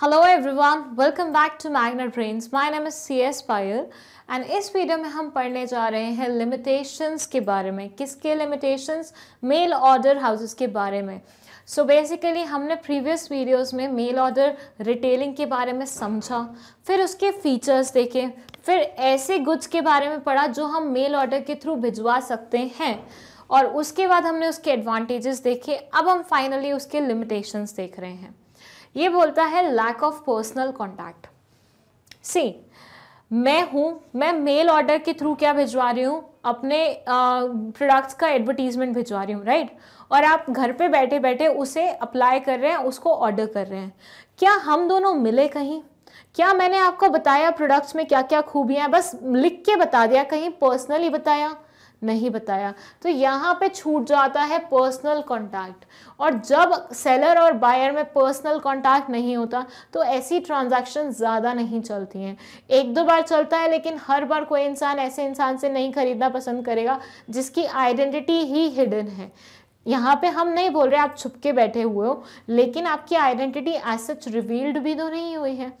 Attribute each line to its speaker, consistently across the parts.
Speaker 1: Hello everyone welcome back to magnet brains my name is C S Payal and इस video में हम पढ़ने जा रहे हैं लिमिटेशंस के बारे में किसके लिमिटेशंस मेल ऑर्डर हाउसेस के बारे में सो so बेसिकली हमने प्रीवियस वीडियोस में मेल ऑर्डर रिटेलिंग के बारे में समझा फिर उसके फीचर्स देखे फिर ऐसे गुड्स के बारे में पढ़ा जो हम मेल ऑर्डर के थ्रू भिजवा सकते हैं और उसके बाद हमने उसके एडवांटेजेस देखे अब हम फाइनली उसके लिमिटेशंस देख रहे हैं ये बोलता है लैक ऑफ पर्सनल कॉन्टैक्ट सी मैं हूँ मैं मेल ऑर्डर के थ्रू क्या भिजवा रही हूँ अपने प्रोडक्ट्स का एडवर्टीजमेंट भिजवा रही हूँ राइट और आप घर पे बैठे बैठे उसे अप्लाई कर रहे हैं उसको ऑर्डर कर रहे हैं क्या हम दोनों मिले कहीं क्या मैंने आपको बताया प्रोडक्ट्स में क्या क्या खूबियाँ बस लिख के बता दिया कहीं पर्सनली बताया नहीं बताया तो यहाँ पे छूट जाता है पर्सनल कॉन्टैक्ट और जब सेलर और बायर में पर्सनल कॉन्टैक्ट नहीं होता तो ऐसी ट्रांजैक्शन ज़्यादा नहीं चलती हैं एक दो बार चलता है लेकिन हर बार कोई इंसान ऐसे इंसान से नहीं खरीदना पसंद करेगा जिसकी आइडेंटिटी ही हिडन है यहाँ पे हम नहीं बोल रहे आप छुप के बैठे हुए हो लेकिन आपकी आइडेंटिटी एज सच रिवील्ड भी तो नहीं हुई है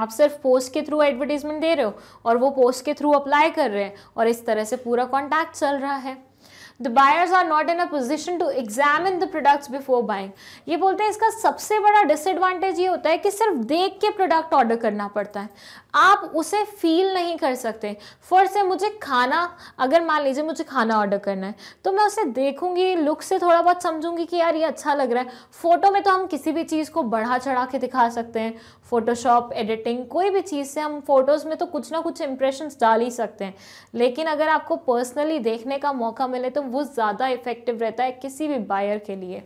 Speaker 1: आप सिर्फ पोस्ट के थ्रू एडवर्टीजमेंट दे रहे हो और वो पोस्ट के थ्रू अप्लाई कर रहे हैं और इस तरह से पूरा कॉन्टैक्ट चल रहा है the buyers are not in a position to examine the products before buying ये बोलते हैं इसका सबसे बड़ा डिसएडवांटेज ये होता है कि सिर्फ देख के प्रोडक्ट ऑर्डर करना पड़ता है आप उसे फील नहीं कर सकते फॉर से मुझे खाना अगर मान लीजिए मुझे खाना ऑर्डर करना है तो मैं उसे देखूंगी लुक से थोड़ा बहुत समझूंगी कि यार ये अच्छा लग रहा है फ़ोटो में तो हम किसी भी चीज़ को बढ़ा चढ़ा के दिखा सकते हैं फ़ोटोशॉप एडिटिंग कोई भी चीज़ से हम फ़ोटोज़ में तो कुछ ना कुछ इंप्रेशंस डाल ही सकते हैं लेकिन अगर आपको पर्सनली देखने का मौका मिले तो वो ज़्यादा इफ़ेक्टिव रहता है किसी भी बायर के लिए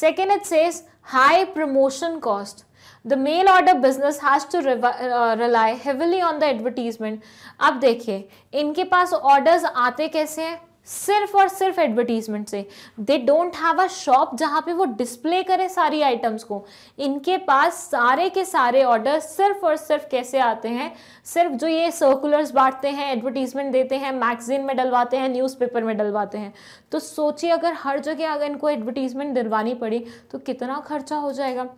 Speaker 1: second it says high promotion cost the mail order business has to rely heavily on the advertisement अब देखिए इनके पास ऑर्डर्स आते कैसे हैं सिर्फ और सिर्फ एडवर्टीजमेंट से they don't have a shop जहाँ पे वो डिस्प्ले करें सारी आइटम्स को इनके पास सारे के सारे ऑर्डर सिर्फ और सिर्फ कैसे आते हैं सिर्फ जो ये सर्कुलर्स बांटते हैं एडवर्टीजमेंट देते हैं मैगजीन में डलवाते हैं न्यूज़पेपर में डलवाते हैं तो सोचिए अगर हर जगह अगर इनको एडवर्टीजमेंट दिलवानी पड़ी तो कितना खर्चा हो जाएगा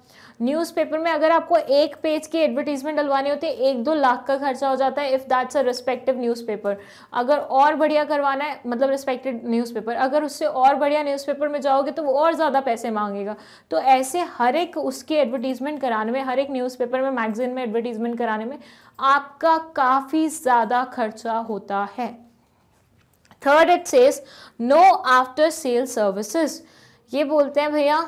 Speaker 1: न्यूज़पेपर में अगर आपको एक पेज की एडवर्टीजमेंट डलवानी होती है एक दो लाख का खर्चा हो जाता है if that's a respective newspaper अगर और बढ़िया करवाना है मतलब रिस्पेक्टेड न्यूज़पेपर अगर उससे और बढ़िया न्यूज़पेपर में जाओगे तो वो और ज़्यादा पैसे मांगेगा तो ऐसे हर एक उसकी एडवर्टीजमेंट कराने में हर एक न्यूज़पेपर में मैगजीन में एडवर्टीजमेंट कराने में आपका काफ़ी ज़्यादा खर्चा होता है third it says no after sale services ये बोलते हैं भैया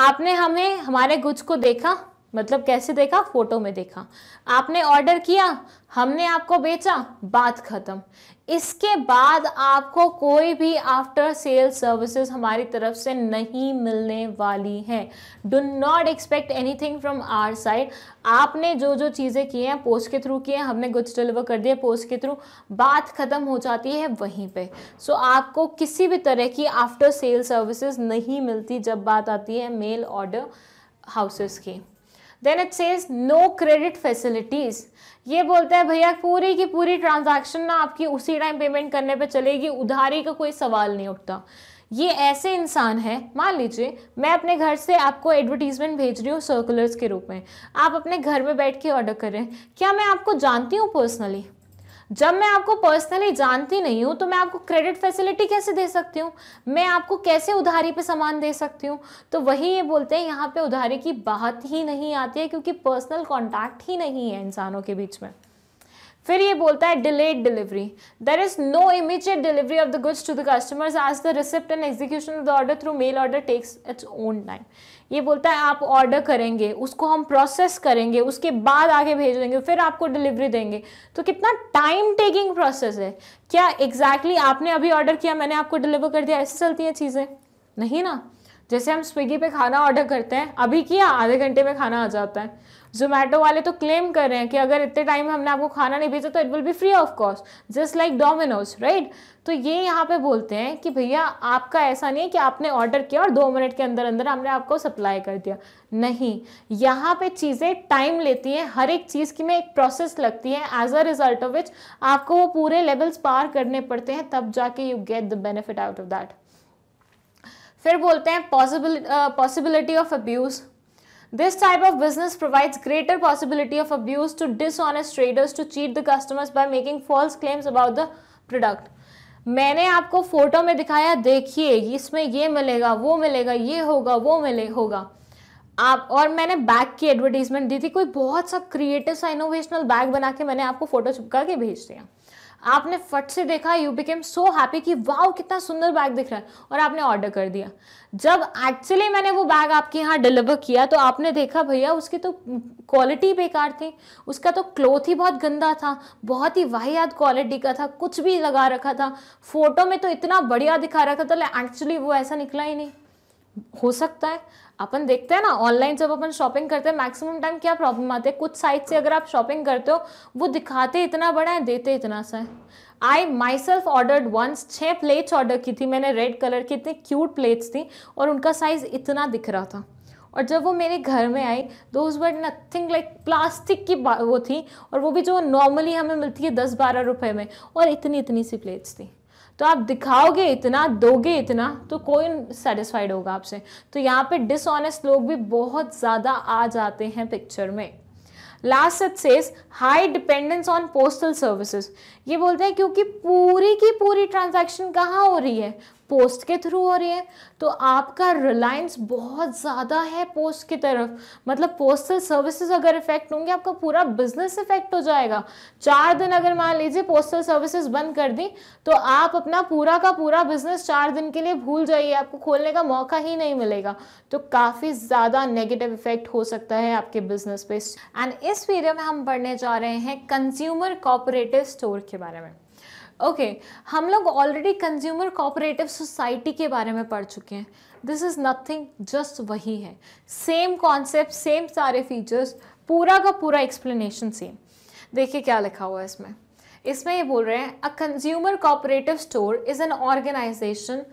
Speaker 1: आपने हमें हमारे गुज को देखा मतलब कैसे देखा फोटो में देखा आपने ऑर्डर किया हमने आपको बेचा बात खत्म इसके बाद आपको कोई भी आफ्टर सेल सर्विसेज हमारी तरफ से नहीं मिलने वाली हैं do not expect anything from our side आपने जो जो चीज़ें किए हैं पोस्ट के थ्रू किए हैं हमने गुड्स डिलीवर कर दिए पोस्ट के थ्रू बात ख़त्म हो जाती है वहीं पे सो so, आपको किसी भी तरह की आफ्टर सेल सर्विसेज नहीं मिलती जब बात आती है मेल ऑर्डर हाउसेस की then it says no credit facilities ये बोलता है भैया पूरी की पूरी ट्रांजैक्शन ना आपकी उसी टाइम पेमेंट करने पे चलेगी उधारी का कोई सवाल नहीं उठता ये ऐसे इंसान है मान लीजिए मैं अपने घर से आपको एडवर्टीजमेंट भेज रही हूँ सर्कुलर्स के रूप में आप अपने घर में बैठ के ऑर्डर कर रहे हैं क्या मैं आपको जानती हूँ पर्सनली जब मैं आपको पर्सनली जानती नहीं हूँ तो मैं आपको क्रेडिट फैसिलिटी कैसे दे सकती हूँ मैं आपको कैसे उधारी पे सामान दे सकती हूँ तो वही ये बोलते हैं यहाँ पे उधारी की बात ही नहीं आती है क्योंकि पर्सनल कॉन्टैक्ट ही नहीं है इंसानों के बीच में फिर ये बोलता है delayed delivery there is no immediate delivery of the goods to the customers as the receipt and execution of the order through mail order takes its own time ये बोलता है आप ऑर्डर करेंगे उसको हम प्रोसेस करेंगे उसके बाद आगे भेज देंगे फिर आपको डिलीवरी देंगे तो कितना टाइम टेकिंग प्रोसेस है क्या एग्जैक्टली exactly आपने अभी ऑर्डर किया मैंने आपको डिलीवर कर दिया ऐसे चलती है चीज़ें नहीं ना जैसे हम स्विगी पे खाना ऑर्डर करते हैं अभी किया आधे घंटे में खाना आ जाता है जोमेटो वाले तो क्लेम कर रहे हैं कि अगर इतने टाइम में हमने आपको खाना नहीं भेजा तो it will be free of cost just like Domino's right तो ये यहाँ पे बोलते हैं कि भैया आपका ऐसा नहीं है कि आपने ऑर्डर किया और दो मिनट के अंदर अंदर हमने आपको सप्लाई कर दिया नहीं यहाँ पे चीज़ें टाइम लेती हैं हर एक चीज़ की में एक प्रोसेस लगती है as a result of which आपको वो पूरे लेवल्स पार करने पड़ते हैं तब जाके you get the benefit out of that फिर बोलते हैं possible possibility of abuse this type of business provides greater possibility of abuse to dishonest traders to cheat the customers by making false claims about the product मैंने आपको photo में दिखाया देखिए इसमें ये मिलेगा वो मिलेगा ये होगा वो मिले होगा आप और मैंने बैग की एडवर्टीजमेंट दी थी कोई बहुत सा क्रिएटिव सा इनोवेशनल बैग बना के मैंने आपको फोटो चिपका के भेज दिया आपने फट से देखा यू बिकेम सो हैप्पी कि वाह कितना सुंदर बैग दिख रहा है और आपने ऑर्डर कर दिया जब एक्चुअली मैंने वो बैग आपके यहाँ डिलीवर किया तो आपने देखा भैया उसकी तो क्वालिटी बेकार थी उसका तो क्लोथ ही बहुत गंदा था बहुत ही वाहियात क्वालिटी का था कुछ भी लगा रखा था फोटो में तो इतना बढ़िया दिखा रखा था एक्चुअली वो ऐसा निकला ही नहीं हो सकता है अपन देखते हैं ना ऑनलाइन जब अपन शॉपिंग करते हैं मैक्सिमम टाइम क्या प्रॉब्लम आते हैं कुछ साइट से अगर आप शॉपिंग करते हो वो दिखाते इतना बड़ा है देते इतना सा है I myself ordered once छः प्लेट्स ऑर्डर की थी मैंने रेड कलर की इतनी क्यूट प्लेट्स थी और उनका साइज़ इतना दिख रहा था और जब वो मेरे घर में आई those were nothing like plastic की वो थी और वो भी जो नॉर्मली हमें मिलती है दस बारह रुपये में और इतनी इतनी सी प्लेट्स थी तो आप दिखाओगे इतना दोगे इतना तो कोई सेटिस्फाइड होगा आपसे तो यहाँ पे डिसऑनेस्ट लोग भी बहुत ज़्यादा आ जाते हैं पिक्चर में last it says high dependence on postal services ये बोलते हैं क्योंकि पूरी की पूरी ट्रांजैक्शन कहाँ हो रही है पोस्ट के थ्रू हो रही है तो आपका रिलायंस बहुत ज़्यादा है पोस्ट की तरफ मतलब पोस्टल सर्विसेज अगर इफेक्ट होंगे आपका पूरा बिजनेस इफेक्ट हो जाएगा चार दिन अगर मान लीजिए पोस्टल सर्विसेज बंद कर दी तो आप अपना पूरा का पूरा बिजनेस चार दिन के लिए भूल जाइए आपको खोलने का मौका ही नहीं मिलेगा तो काफ़ी ज़्यादा नेगेटिव इफेक्ट हो सकता है आपके बिजनेस पे एंड इस वीडियो में हम पढ़ने जा रहे हैं कंज्यूमर कॉपरेटिव स्टोर के बारे में ओके okay, हम लोग ऑलरेडी कंज्यूमर कोऑपरेटिव सोसाइटी के बारे में पढ़ चुके हैं दिस इज़ नथिंग जस्ट वही है सेम कॉन्सेप्ट सेम सारे फीचर्स पूरा का पूरा एक्सप्लेनेशन सेम देखिए क्या लिखा हुआ है इसमें इसमें ये बोल रहे हैं a consumer cooperative store is an organization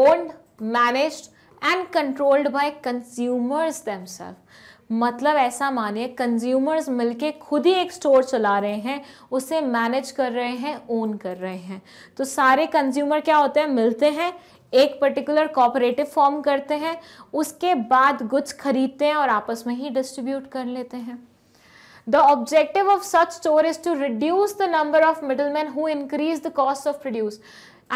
Speaker 1: owned managed and controlled by consumers themselves मतलब ऐसा मानिए कंज्यूमर्स मिलके खुद ही एक स्टोर चला रहे हैं उसे मैनेज कर रहे हैं ओन कर रहे हैं तो सारे कंज्यूमर क्या होते हैं मिलते हैं एक पर्टिकुलर कॉपरेटिव फॉर्म करते हैं उसके बाद गुड्स खरीदते हैं और आपस में ही डिस्ट्रीब्यूट कर लेते हैं the objective of such store is to reduce the number of middleman who increase the cost of produce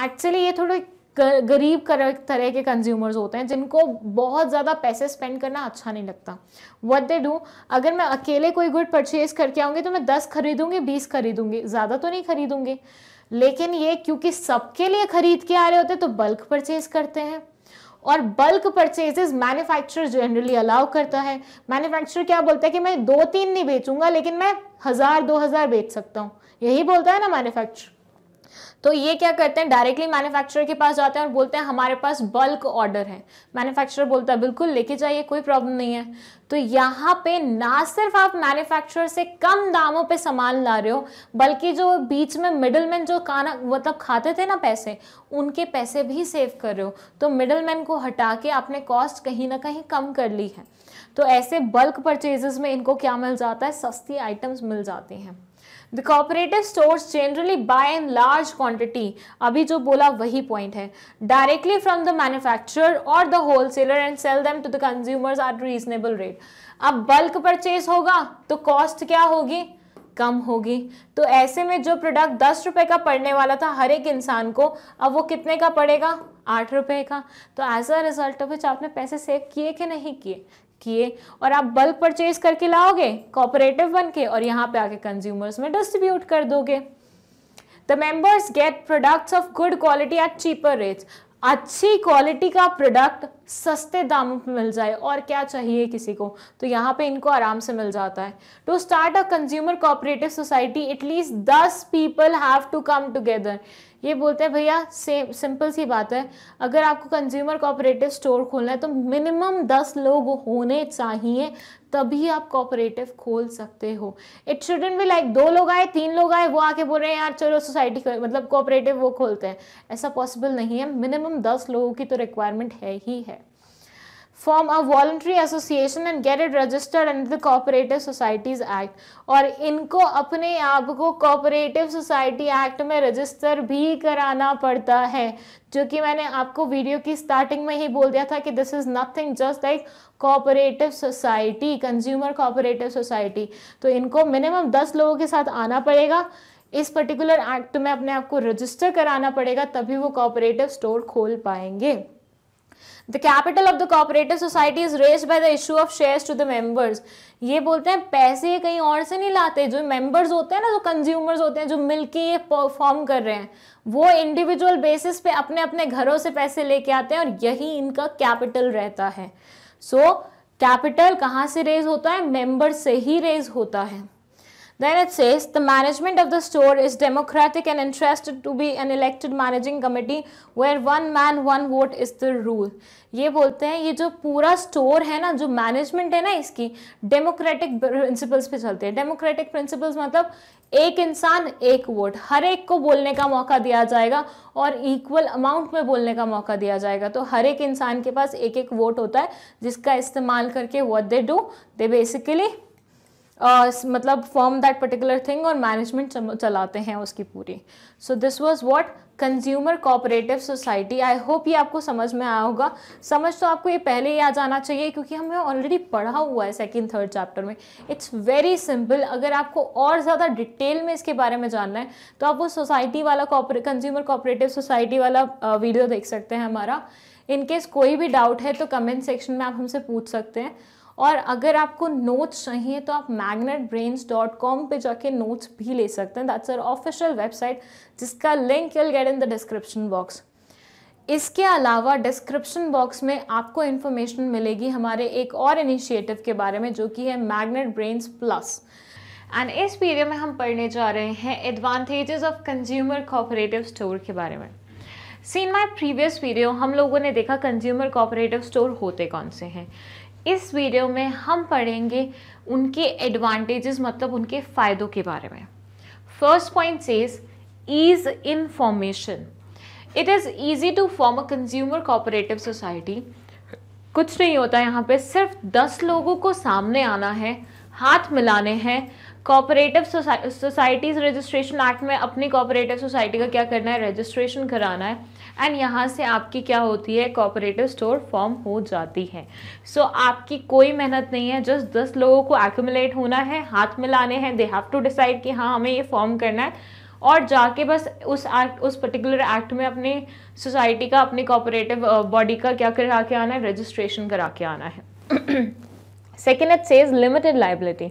Speaker 1: actually ये थोड़ी गरीब तरह के कंज्यूमर्स होते हैं जिनको बहुत ज़्यादा पैसे स्पेंड करना अच्छा नहीं लगता वट दे डू अगर मैं अकेले कोई गुड परचेज करके आऊँगी तो मैं दस खरीदूंगी बीस खरीदूंगी ज़्यादा तो नहीं खरीदूंगी लेकिन ये क्योंकि सबके लिए खरीद के आ रहे होते तो बल्क परचेज करते हैं और bulk purchases manufacturer generally allow करता है मैन्युफैक्चरर क्या बोलता है कि मैं दो तीन नहीं बेचूंगा लेकिन मैं हज़ार दो हज़ार बेच सकता हूँ यही बोलता है ना मैन्युफैक्चरर तो ये क्या करते हैं डायरेक्टली मैन्युफैक्चरर के पास जाते हैं और बोलते हैं हमारे पास बल्क ऑर्डर है मैन्युफैक्चरर बोलता है बिल्कुल लेके जाइए कोई प्रॉब्लम नहीं है तो यहाँ पे ना सिर्फ आप मैन्युफैक्चरर से कम दामों पे सामान ला रहे हो बल्कि जो बीच में मिडल मैन जो खाना मतलब खाते थे ना पैसे उनके पैसे भी सेव कर रहे हो तो मिडल मैन को हटा के आपने कॉस्ट कहीं ना कहीं कम कर ली है तो ऐसे बल्क परचेजेस में इनको क्या मिल जाता है सस्ती आइटम्स मिल जाती हैं the cooperative stores generally buy in large quantity अभी जो बोला वही पॉइंट है डायरेक्टली फ्रॉम द मैन्युफैक्चरर और the wholesaler and sell them to the consumers at reasonable rate अब बल्क परचेज होगा तो कॉस्ट क्या होगी कम होगी तो ऐसे में जो प्रोडक्ट दस रुपये का पड़ने वाला था हर एक इंसान को अब वो कितने का पड़ेगा आठ रुपये का तो as a result of which आपने पैसे सेव किए कि नहीं किए किए और आप बल्क परचेज करके लाओगे कॉपरेटिव बन के और यहाँ पे आके कंज्यूमर्स में डिस्ट्रीब्यूट कर दोगे the members get products of good quality at cheaper rates अच्छी क्वालिटी का प्रोडक्ट सस्ते दामों पर मिल जाए और क्या चाहिए किसी को तो यहाँ पे इनको आराम से मिल जाता है to start a consumer cooperative society at least दस people have to come together ये बोलते हैं भैया सेम सिंपल सी बात है अगर आपको कंज्यूमर कोऑपरेटिव स्टोर खोलना है तो मिनिमम दस लोग होने चाहिए तभी आप कोऑपरेटिव खोल सकते हो इट शुडन भी लाइक दो लोग आए तीन लोग आए वो आके बोल रहे हैं यार चलो सोसाइटी मतलब कोऑपरेटिव वो खोलते हैं ऐसा पॉसिबल नहीं है मिनिमम दस लोगों की तो रिक्वायरमेंट है ही है form a voluntary association and get it registered and the societies act और इनको अपने आप को कोऑपरेटिव सोसाइटी एक्ट में रजिस्टर भी कराना पड़ता है जो कि मैंने आपको वीडियो की स्टार्टिंग में ही बोल दिया था कि this is nothing just like cooperative society consumer cooperative society तो इनको मिनिमम दस लोगों के साथ आना पड़ेगा इस पर्टिकुलर एक्ट में अपने आप को रजिस्टर कराना पड़ेगा तभी वो कोऑपरेटिव स्टोर खोल पाएंगे the capital of the cooperative society is raise by the issue of shares to the members ये बोलते हैं पैसे कहीं और से नहीं लाते जो मेंबर्स होते हैं ना जो कंज्यूमर्स होते हैं जो मिलके ये परफॉर्म कर रहे हैं वो इंडिविजुअल बेसिस पे अपने अपने घरों से पैसे लेके आते हैं और यही इनका कैपिटल रहता है सो so, कैपिटल कहाँ से रेज होता है मेंबर से ही रेज होता है Then it says the management of the store is democratic and interested to be an elected managing committee where one man one vote is the rule. ये बोलते हैं ये जो पूरा स्टोर है ना जो मैनेजमेंट है ना इसकी डेमोक्रेटिक प्रिंसिपल्स पे चलते हैं डेमोक्रेटिक प्रिंसिपल्स मतलब एक इंसान एक वोट हर एक को बोलने का मौका दिया जाएगा और इक्वल अमाउंट में बोलने का मौका दिया जाएगा तो हर एक इंसान के पास एक एक वोट होता है जिसका इस्तेमाल करके what they do they basically मतलब फॉर्म दैट पर्टिकुलर थिंग और मैनेजमेंट चलाते हैं उसकी पूरी so this was what consumer cooperative society I hope ये आपको समझ में आया होगा समझ तो आपको ये पहले ही आ जाना चाहिए क्योंकि हमें ऑलरेडी पढ़ा हुआ है सेकेंड थर्ड चैप्टर में इट्स वेरी सिंपल अगर आपको और ज़्यादा डिटेल में इसके बारे में जानना है तो आप वो सोसाइटी वाला कंज्यूमर कोऑपरेटिव सोसाइटी वाला वीडियो देख सकते हैं हमारा इनकेस कोई भी डाउट है तो कमेंट सेक्शन में आप हमसे पूछ सकते हैं और अगर आपको नोट्स चाहिए तो आप मैगनेट ब्रेन्स डॉट कॉम पर जाके नोट्स भी ले सकते हैं दैट्स अर ऑफिशियल वेबसाइट जिसका link you'll get in the description box इसके अलावा डिस्क्रिप्शन बॉक्स में आपको इन्फॉर्मेशन मिलेगी हमारे एक और इनिशिएटिव के बारे में जो कि है मैग्नेट ब्रेन्स प्लस एंड इस वीडियो में हम पढ़ने जा रहे हैं advantages of consumer cooperative store के बारे में सीन माई प्रीवियस वीडियो हम लोगों ने देखा कंज्यूमर कोऑपरेटिव स्टोर होते कौन से हैं इस वीडियो में हम पढ़ेंगे उनके एडवांटेजेस मतलब उनके फ़ायदों के बारे में first point is ease in formation it is easy to form a consumer cooperative society कुछ नहीं होता यहाँ पे सिर्फ दस लोगों को सामने आना है हाथ मिलाने हैं कोऑपरेटिव सोसाइटीज़ रजिस्ट्रेशन एक्ट में अपनी कोऑपरेटिव सोसाइटी का क्या करना है रजिस्ट्रेशन कराना है एंड यहाँ से आपकी क्या होती है कॉपरेटिव स्टोर फॉर्म हो जाती है सो so, आपकी कोई मेहनत नहीं है जस्ट दस लोगों को एक्यूमुलेट होना है हाथ मिलाने हैं दे हैव टू डिसाइड कि हाँ हमें ये फॉर्म करना है और जाके बस उस एक्ट उस पर्टिकुलर एक्ट में अपने सोसाइटी का अपने कॉपरेटिव बॉडी का क्या करा के आना है रजिस्ट्रेशन करा के आना है second it says limited liability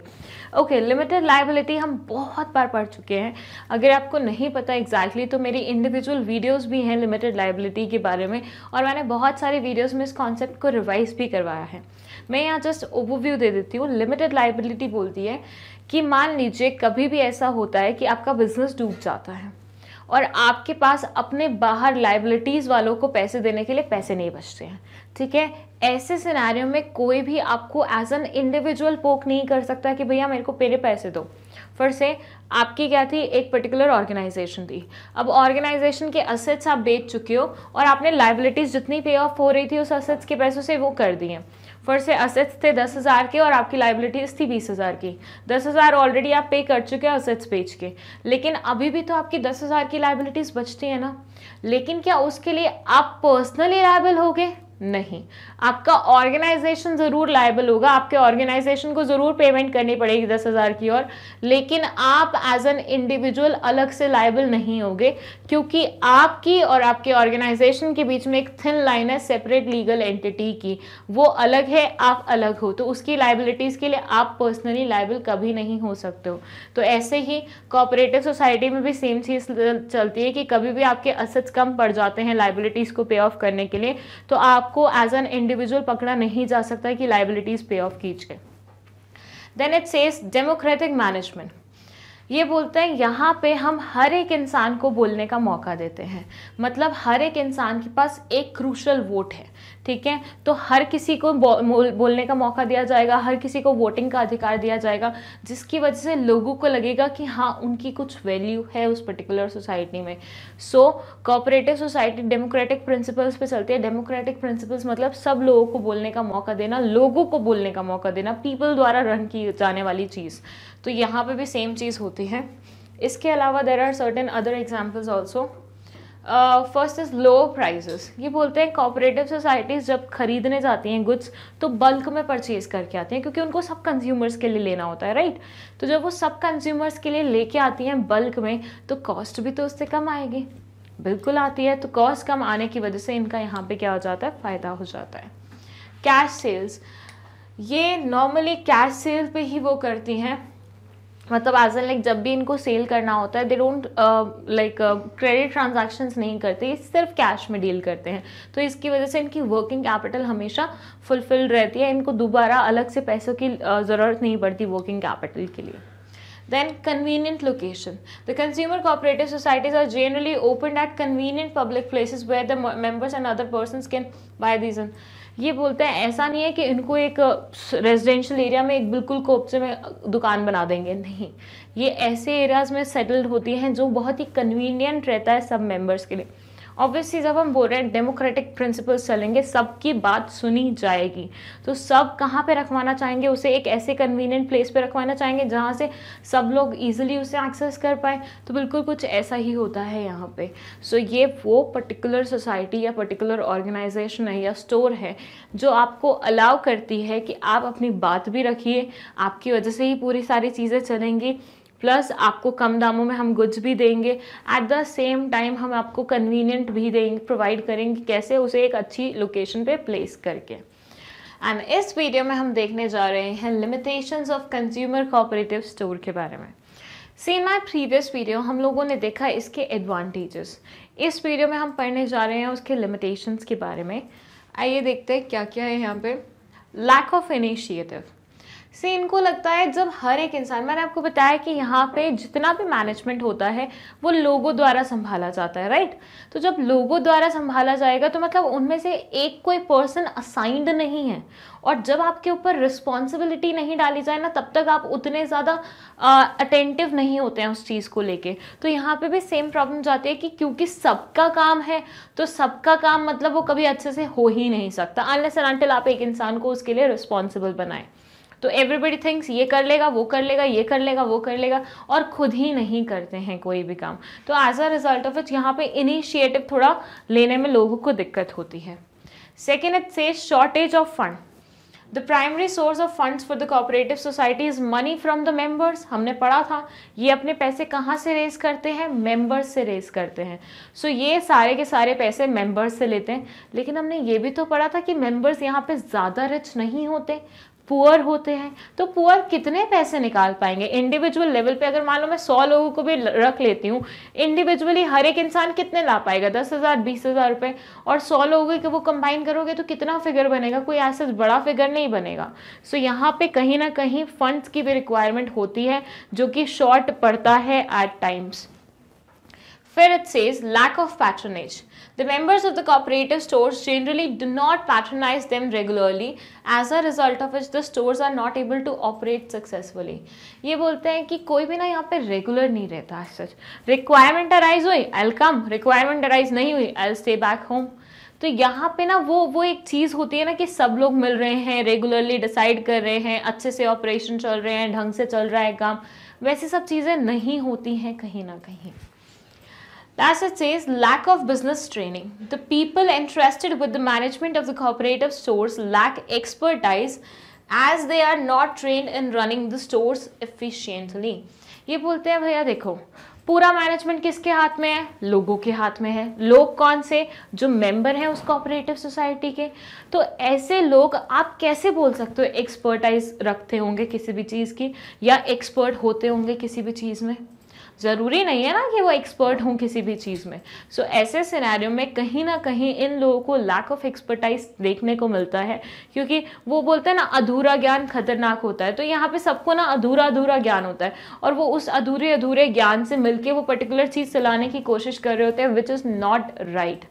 Speaker 1: okay limited liability हम बहुत बार पढ़ चुके हैं अगर आपको नहीं पता एग्जैक्टली exactly, तो मेरी इंडिविजुअल वीडियोस भी हैं लिमिटेड लाइबिलिटी के बारे में और मैंने बहुत सारी वीडियोस में इस कॉन्सेप्ट को रिवाइज भी करवाया है मैं यहाँ जस्ट ओवरव्यू दे देती हूँ लिमिटेड लाइबिलिटी बोलती है कि मान लीजिए कभी भी ऐसा होता है कि आपका बिजनेस डूब जाता है और आपके पास अपने बाहर लाइबिलिटीज़ वालों को पैसे देने के लिए पैसे नहीं बचते हैं ठीक है ऐसे सिनेरियो में कोई भी आपको एज एन इंडिविजुअल पोक नहीं कर सकता कि भैया मेरे को पेरे पैसे दो फिर से आपकी क्या थी एक पर्टिकुलर ऑर्गेनाइजेशन थी अब ऑर्गेनाइजेशन के असेट्स आप बेच चुके हो और आपने लाइबिलिटीज़ जितनी पे ऑफ हो रही थी उस असेट्स के पैसों से वो कर दिए फिर से असेट्स थे दस हज़ार के और आपकी लाइबिलिटीज़ थी बीस हज़ार की दस हज़ार ऑलरेडी आप पे कर चुके हो असेट्स बेच के लेकिन अभी भी तो आपकी दस हज़ार की लाइबिलिटीज़ बचती है ना लेकिन क्या उसके लिए आप पर्सनली लाइबल हो गए नहीं आपका ऑर्गेनाइजेशन ज़रूर लाइबल होगा आपके ऑर्गेनाइजेशन को ज़रूर पेमेंट करनी पड़ेगी दस हज़ार की और लेकिन आप एज एन इंडिविजुअल अलग से लाइबल नहीं होगे क्योंकि आपकी और आपके ऑर्गेनाइजेशन के बीच में एक थिन लाइन है सेपरेट लीगल एंटिटी की वो अलग है आप अलग हो तो उसकी लाइबिलिटीज़ के लिए आप पर्सनली लाइबल कभी नहीं हो सकते हो तो ऐसे ही कॉपरेटिव सोसाइटी में भी सेम चीज़ चलती है कि कभी भी आपके असट्स कम पड़ जाते हैं लाइबिलिटीज़ को पे ऑफ करने के लिए तो आप आपको एज एन इंडिविजुअल पकड़ा नहीं जा सकता कि लाइबिलिटीज़ पे ऑफ कीजिए then it says democratic management ये बोलते हैं यहाँ पे हम हर एक इंसान को बोलने का मौका देते हैं मतलब हर एक इंसान के पास एक क्रूशल वोट है ठीक है तो हर किसी को बोलने का मौका दिया जाएगा हर किसी को वोटिंग का अधिकार दिया जाएगा जिसकी वजह से लोगों को लगेगा कि हाँ उनकी कुछ वैल्यू है उस पर्टिकुलर सोसाइटी में so cooperative society democratic principles पे चलती है डेमोक्रेटिक प्रिंसिपल्स मतलब सब लोगों को बोलने का मौका देना लोगों को बोलने का मौका देना पीपल द्वारा रन की जाने वाली चीज़ तो यहाँ पर भी सेम चीज़ होती है इसके अलावा there are certain other examples also first is low prices ये बोलते हैं कॉपरेटिव सोसाइटीज़ जब खरीदने जाती हैं गुड्स तो बल्क में परचेज़ करके आती हैं क्योंकि उनको सब कंज्यूमर्स के लिए लेना होता है राइट तो जब वो सब कंज्यूमर्स के लिए लेके आती हैं बल्क में तो कॉस्ट भी तो उससे कम आएगी बिल्कुल आती है तो कॉस्ट कम आने की वजह से इनका यहाँ पे क्या हो जाता है फ़ायदा हो जाता है कैश सेल्स ये नॉर्मली कैश सेल पे ही वो करती हैं मतलब एज एन लाइक जब भी इनको सेल करना होता है they don't like credit transactions नहीं करते ये सिर्फ कैश में डील करते हैं तो इसकी वजह से इनकी वर्किंग कैपिटल हमेशा फुलफिल्ड रहती है इनको दोबारा अलग से पैसों की uh, ज़रूरत नहीं पड़ती वर्किंग कैपिटल के लिए Then convenient location. The consumer cooperative societies are generally opened at convenient public places where the members and other persons can buy these. And ये बोलते हैं ऐसा नहीं है कि इनको एक रेजिडेंशियल एरिया में एक बिल्कुल कोपसे में दुकान बना देंगे नहीं ये ऐसे एरियाज़ में सेटल्ड होती हैं जो बहुत ही कन्वीनियंट रहता है सब मेम्बर्स के लिए ऑब्वियसली जब हम बोल रहे हैं डेमोक्रेटिक प्रिंसिपल्स चलेंगे सबकी बात सुनी जाएगी तो सब कहाँ पे रखवाना चाहेंगे उसे एक ऐसे कन्वीनियंट प्लेस पे रखवाना चाहेंगे जहाँ से सब लोग ईजिली उसे एक्सेस कर पाए तो बिल्कुल कुछ ऐसा ही होता है यहाँ पे सो so, ये वो पर्टिकुलर सोसाइटी या पर्टिकुलर ऑर्गेनाइजेशन है या स्टोर है जो आपको अलाउ करती है कि आप अपनी बात भी रखिए आपकी वजह से ही पूरी सारी चीज़ें चलेंगी प्लस आपको कम दामों में हम गुड्स भी देंगे एट द सेम टाइम हम आपको कन्वीनियंट भी देंगे प्रोवाइड करेंगे कैसे उसे एक अच्छी लोकेशन पे प्लेस करके एंड इस वीडियो में हम देखने जा रहे हैं limitations of consumer cooperative store के बारे में सी माई प्रीवियस वीडियो हम लोगों ने देखा इसके एडवांटेजेस इस वीडियो में हम पढ़ने जा रहे हैं उसके लिमिटेशंस के बारे में आइए देखते हैं क्या क्या है यहाँ पे लैक ऑफ इनिशिएटिव से इनको लगता है जब हर एक इंसान मैंने आपको बताया कि यहाँ पे जितना भी मैनेजमेंट होता है वो लोगों द्वारा संभाला जाता है राइट तो जब लोगों द्वारा संभाला जाएगा तो मतलब उनमें से एक कोई पर्सन असाइंड नहीं है और जब आपके ऊपर रिस्पॉन्सिबिलिटी नहीं डाली जाए ना तब तक आप उतने ज़्यादा अटेंटिव नहीं होते हैं उस चीज़ को लेके तो यहाँ पे भी सेम प्रॉब्लम जाती है कि क्योंकि सबका काम है तो सबका काम मतलब वो कभी अच्छे से हो ही नहीं सकता अनलेस अनटिल आप एक इंसान को उसके लिए रिस्पॉन्सिबल बनाएं तो एवरीबडी थिंग्स ये कर लेगा वो कर लेगा ये कर लेगा वो कर लेगा और खुद ही नहीं करते हैं कोई भी काम तो as a result of it यहाँ पे इनिशिएटिव थोड़ा लेने में लोगों को दिक्कत होती है second it says shortage of fund the primary source of funds for the cooperative society is money from the members हमने पढ़ा था ये अपने पैसे कहाँ से रेज करते हैं मेंबर्स से रेज करते हैं सो so, ये सारे के सारे पैसे मेंबर्स से लेते हैं लेकिन हमने ये भी तो पढ़ा था कि मेंबर्स यहाँ पे ज़्यादा रिच नहीं होते पुअर होते हैं तो पुअर कितने पैसे निकाल पाएंगे इंडिविजुअल लेवल पे अगर मान लो मैं सौ लोगों को भी रख लेती हूँ इंडिविजुअली हर एक इंसान कितने ला पाएगा दस हज़ार बीस हज़ार रुपये और सौ लोगों के वो कंबाइन करोगे तो कितना फिगर बनेगा कोई ऐसा बड़ा फिगर नहीं बनेगा सो so, यहाँ पे कहीं ना कहीं फंड्स की भी रिक्वायरमेंट होती है जो कि शॉर्ट पड़ता है एट टाइम्स फिर it says lack of patronage The members of the cooperative stores generally do not patronize them regularly as a result of which the stores are not able to operate successfully. ये बोलते हैं कि कोई भी ना यहाँ पे regular नहीं रहता as such. Requirement arise हुई I'll come. Requirement arise नहीं हुई I'll stay back home. तो यहाँ पे ना वो वो एक चीज़ होती है ना कि सब लोग मिल रहे हैं रेगुलरली डिसाइड कर रहे हैं अच्छे से ऑपरेशन चल रहे हैं ढंग से चल रहा है काम वैसे सब चीज़ें नहीं होती हैं कहीं ना कहीं Last it says lack of business training. The people entrusted with the management of the cooperative stores lack expertise as they are not trained in running the stores efficiently. ये बोलते हैं भैया देखो पूरा मैनेजमेंट किसके हाथ में है लोगों के हाथ में है लोग कौन से जो मेंबर हैं उस कोऑपरेटिव सोसाइटी के तो ऐसे लोग आप कैसे बोल सकते हो एक्सपर्टाइज रखते होंगे किसी भी चीज़ की या एक्सपर्ट होते होंगे किसी भी चीज़ में ज़रूरी नहीं है ना कि वो एक्सपर्ट हों किसी भी चीज़ में सो so, ऐसे सिनेरियो में कहीं ना कहीं इन लोगों को लैक ऑफ एक्सपर्टाइज देखने को मिलता है क्योंकि वो बोलते हैं ना अधूरा ज्ञान खतरनाक होता है तो यहाँ पे सबको ना अधूरा अधूरा ज्ञान होता है और वो उस अधूरे अधूरे ज्ञान से मिलके वो पर्टिकुलर चीज़ चलाने की कोशिश कर रहे होते हैं विच इज़ नॉट राइट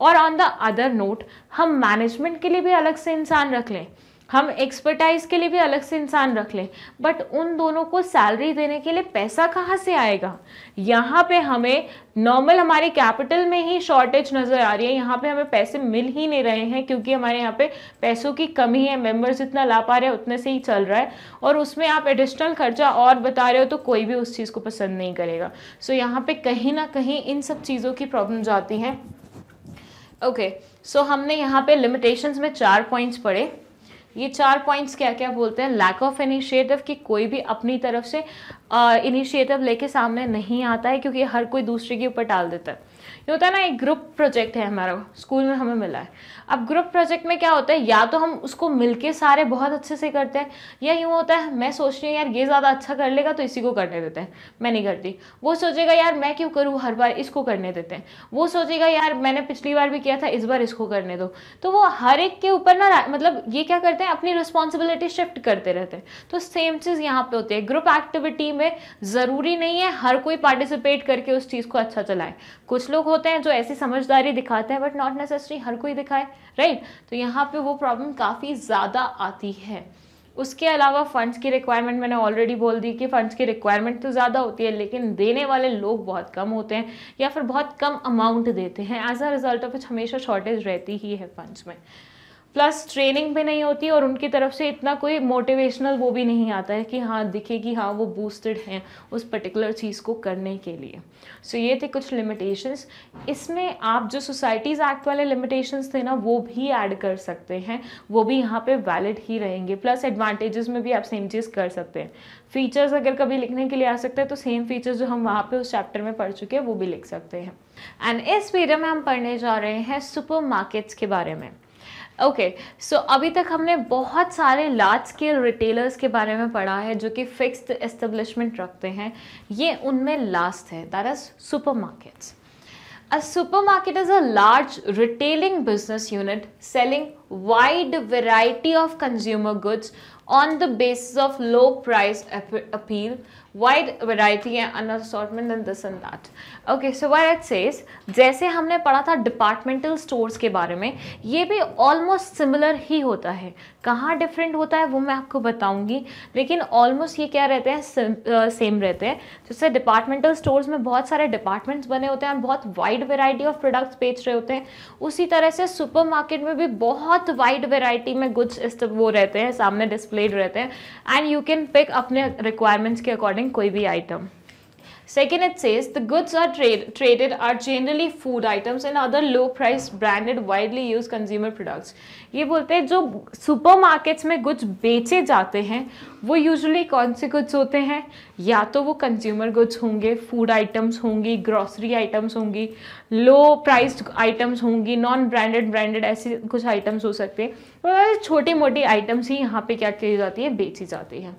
Speaker 1: और ऑन द अदर नोट हम मैनेजमेंट के लिए भी अलग से इंसान रख लें हम एक्सपर्टाइज के लिए भी अलग से इंसान रख लें बट उन दोनों को सैलरी देने के लिए पैसा कहाँ से आएगा यहाँ पे हमें नॉर्मल हमारे कैपिटल में ही शॉर्टेज नज़र आ रही है यहाँ पे हमें पैसे मिल ही नहीं रहे हैं क्योंकि हमारे यहाँ पे पैसों की कमी है मेंबर्स जितना ला पा रहे हैं उतने से ही चल रहा है और उसमें आप एडिशनल खर्चा और बता रहे हो तो कोई भी उस चीज़ को पसंद नहीं करेगा सो so, यहाँ पे कहीं ना कहीं इन सब चीज़ों की प्रॉब्लम आती हैं ओके okay, सो so हमने यहाँ पे लिमिटेशंस में चार पॉइंट्स पढ़े ये चार पॉइंट्स क्या क्या बोलते हैं लैक ऑफ इनिशिएटिव कि कोई भी अपनी तरफ से इनिशिएटिव uh, लेके सामने नहीं आता है क्योंकि हर कोई दूसरे के ऊपर टाल देता है ये होता है ना एक ग्रुप प्रोजेक्ट है हमारा स्कूल में हमें मिला है अब ग्रुप प्रोजेक्ट में क्या होता है या तो हम उसको मिलके सारे बहुत अच्छे से करते हैं या यूँ होता है मैं सोच रही हूँ यार ये ज़्यादा अच्छा कर लेगा तो इसी को करने देते हैं मैं नहीं करती वो सोचेगा यार मैं क्यों करूँ हर बार इसको करने देते हैं वो सोचेगा यार मैंने पिछली बार भी किया था इस बार इसको करने दो तो वो हर एक के ऊपर ना मतलब ये क्या करते हैं अपनी रिस्पॉन्सिबिलिटी शिफ्ट करते रहते हैं तो सेम चीज़ यहाँ पे होती है ग्रुप एक्टिविटी में ज़रूरी नहीं है हर कोई पार्टिसिपेट करके उस चीज़ को अच्छा चलाए कुछ लोग होते हैं जो ऐसी समझदारी दिखाते हैं बट नॉट नेसेसरी हर कोई दिखाए राइट right? तो यहाँ पे वो प्रॉब्लम काफ़ी ज़्यादा आती है उसके अलावा फंड्स की रिक्वायरमेंट मैंने ऑलरेडी बोल दी कि फंड्स की रिक्वायरमेंट तो ज़्यादा होती है लेकिन देने वाले लोग बहुत कम होते हैं या फिर बहुत कम अमाउंट देते हैं एज अ रिजल्ट ऑफ हमेशा शॉर्टेज रहती ही है फंड्स में प्लस ट्रेनिंग भी नहीं होती और उनकी तरफ से इतना कोई मोटिवेशनल वो भी नहीं आता है कि हाँ दिखे कि हाँ वो बूस्टेड हैं उस पर्टिकुलर चीज़ को करने के लिए सो so, ये थे कुछ लिमिटेशंस इसमें आप जो सोसाइटीज़ एक्ट वाले लिमिटेशंस थे ना वो भी ऐड कर सकते हैं वो भी यहाँ पे वैलिड ही रहेंगे प्लस एडवांटेजेस में भी आप सेम चीज़ कर सकते हैं फीचर्स अगर कभी लिखने के लिए आ सकते हैं तो सेम फीचर्स जो हम वहाँ पर उस चैप्टर में पढ़ चुके हैं वो भी लिख सकते हैं एंड इस वीडियो में हम पढ़ने जा रहे हैं सुपर मार्केट्स के बारे में ओके सो अभी तक हमने बहुत सारे लार्ज स्केल रिटेलर्स के बारे में पढ़ा है जो कि फिक्स्ड एस्टेब्लिशमेंट रखते हैं ये उनमें लास्ट है that is supermarkets a super market is a large retailing business unit selling wide variety of consumer goods on the basis of low price appeal wide variety है an assortment in this and that okay so why it says जैसे हमने पढ़ा था departmental stores के बारे में ये भी ऑलमोस्ट सिमिलर ही होता है कहाँ डिफरेंट होता है वो मैं आपको बताऊँगी लेकिन ऑलमोस्ट ये क्या रहते हैं सेम रहते हैं जैसे डिपार्टमेंटल स्टोर्स में बहुत सारे डिपार्टमेंट्स बने होते हैं बहुत वाइड वेराइटी ऑफ प्रोडक्ट्स बेच रहे होते हैं उसी तरह से मार्केट में भी बहुत वाइड वेराइटी में गुड्स वो रहते हैं सामने डिस्प्लेड रहते हैं एंड यू कैन पिक अपने रिक्वायरमेंट्स के अकॉर्डिंग रिगार्डिंग कोई भी item second it says the goods are trade traded are generally food items and other low price branded widely use consumer products ये बोलते हैं जो सुपरमार्केट्स में गुड्स बेचे जाते हैं वो यूजुअली कौन से गुड्स होते हैं या तो वो कंज्यूमर गुड्स होंगे फूड आइटम्स होंगी ग्रॉसरी आइटम्स होंगी लो प्राइज आइटम्स होंगी नॉन ब्रांडेड ब्रांडेड ऐसे कुछ आइटम्स हो सकते हैं तो छोटी मोटी आइटम्स ही यहाँ पे क्या की जाती है बेची जाती है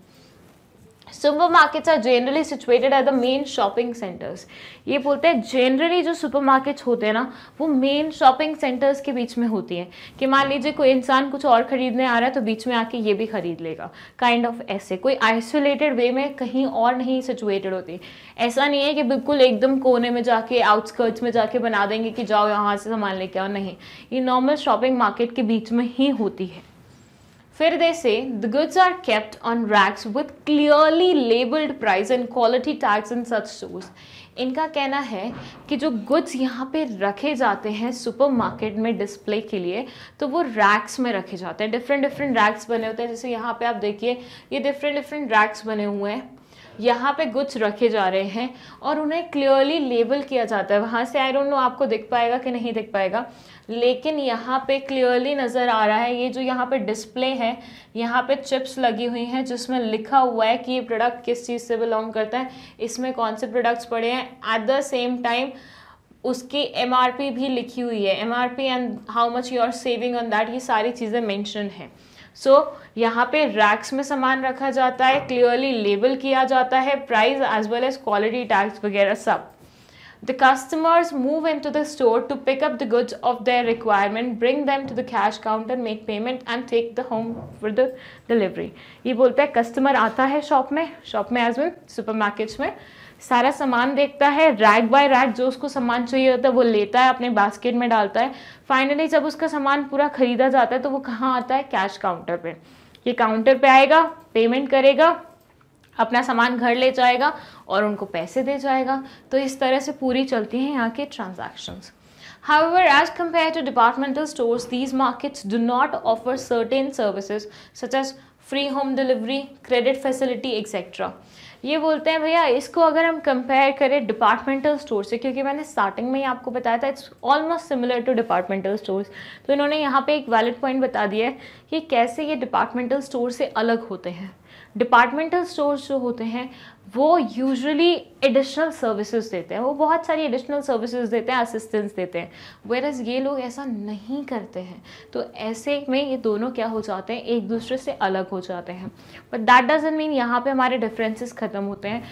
Speaker 1: super markets are generally situated at the main shopping centres ये बोलते हैं जनरली जो सुपर मार्केट्स होते हैं ना वो मेन शॉपिंग सेंटर्स के बीच में होती हैं कि मान लीजिए कोई इंसान कुछ और ख़रीदने आ रहा है तो बीच में आके ये भी ख़रीद लेगा काइंड ऑफ ऐसे कोई आइसोलेटेड वे में कहीं और नहीं सिचुएटेड होती ऐसा नहीं है कि बिल्कुल एकदम कोने में जाके आउटस्कर्ट्स में जाके बना देंगे कि जाओ यहाँ से सामान लेके आओ नहीं ये नॉर्मल शॉपिंग मार्केट के बीच में ही होती है फिर they say the goods are kept on racks with clearly labelled price and quality tags in such stores. इनका कहना है कि जो गुड्स यहाँ पे रखे जाते हैं सुपरमार्केट में डिस्प्ले के लिए तो वो रैक्स में रखे जाते हैं डिफरेंट डिफरेंट रैक्स बने होते हैं जैसे यहाँ पे आप देखिए ये डिफरेंट डिफरेंट रैक्स बने हुए हैं यहाँ पे गुड्स रखे जा रहे हैं और उन्हें क्लियरली लेबल किया जाता है वहाँ से आई डोंट नो आपको दिख पाएगा कि नहीं दिख पाएगा लेकिन यहाँ पे क्लियरली नज़र आ रहा है ये जो यहाँ पे डिस्प्ले है यहाँ पे चिप्स लगी हुई हैं जिसमें लिखा हुआ है कि ये प्रोडक्ट किस चीज़ से बिलोंग करता है इसमें कौन से प्रोडक्ट्स पड़े हैं एट द सेम टाइम उसकी एम भी लिखी हुई है एम and how much you are saving on that ये सारी चीज़ें मैंशन हैं सो so, यहाँ पे रैक्स में सामान रखा जाता है क्लियरली लेबल किया जाता है price as well as quality tags वगैरह सब The customers move into the store to pick up the goods of their requirement, bring them to the cash counter, make payment and take the home for the delivery. ये बोलता है customer आता है shop में shop में as well super markets में सारा सामान देखता है रैग बाय रैग जो उसको सामान चाहिए होता है वो लेता है अपने बास्केट में डालता है फाइनली जब उसका सामान पूरा खरीदा जाता है तो वो कहाँ आता है कैश काउंटर पे ये काउंटर पे आएगा पेमेंट करेगा अपना सामान घर ले जाएगा और उनको पैसे दे जाएगा तो इस तरह से पूरी चलती हैं यहाँ के transactions However, as compared to departmental stores, these markets do not offer certain services such as free home delivery credit facility etcetera ये बोलते हैं भैया इसको अगर हम कंपेयर करें डिपार्टमेंटल स्टोर से क्योंकि मैंने स्टार्टिंग में ही आपको बताया था it's almost similar to departmental stores तो इन्होंने यहाँ पे एक वैलिड पॉइंट बता दिया है कि कैसे ये डिपार्टमेंटल स्टोर से अलग होते हैं डिपार्टमेंटल स्टोर्स जो होते हैं वो यूजुअली एडिशनल सर्विसेज देते हैं वो बहुत सारी एडिशनल सर्विसेज देते हैं असिस्टेंस देते हैं वेर एज ये लोग ऐसा नहीं करते हैं तो ऐसे में ये दोनों क्या हो जाते हैं एक दूसरे से अलग हो जाते हैं बट दैट डजेंट मीन यहाँ पे हमारे डिफरेंसेस ख़त्म होते हैं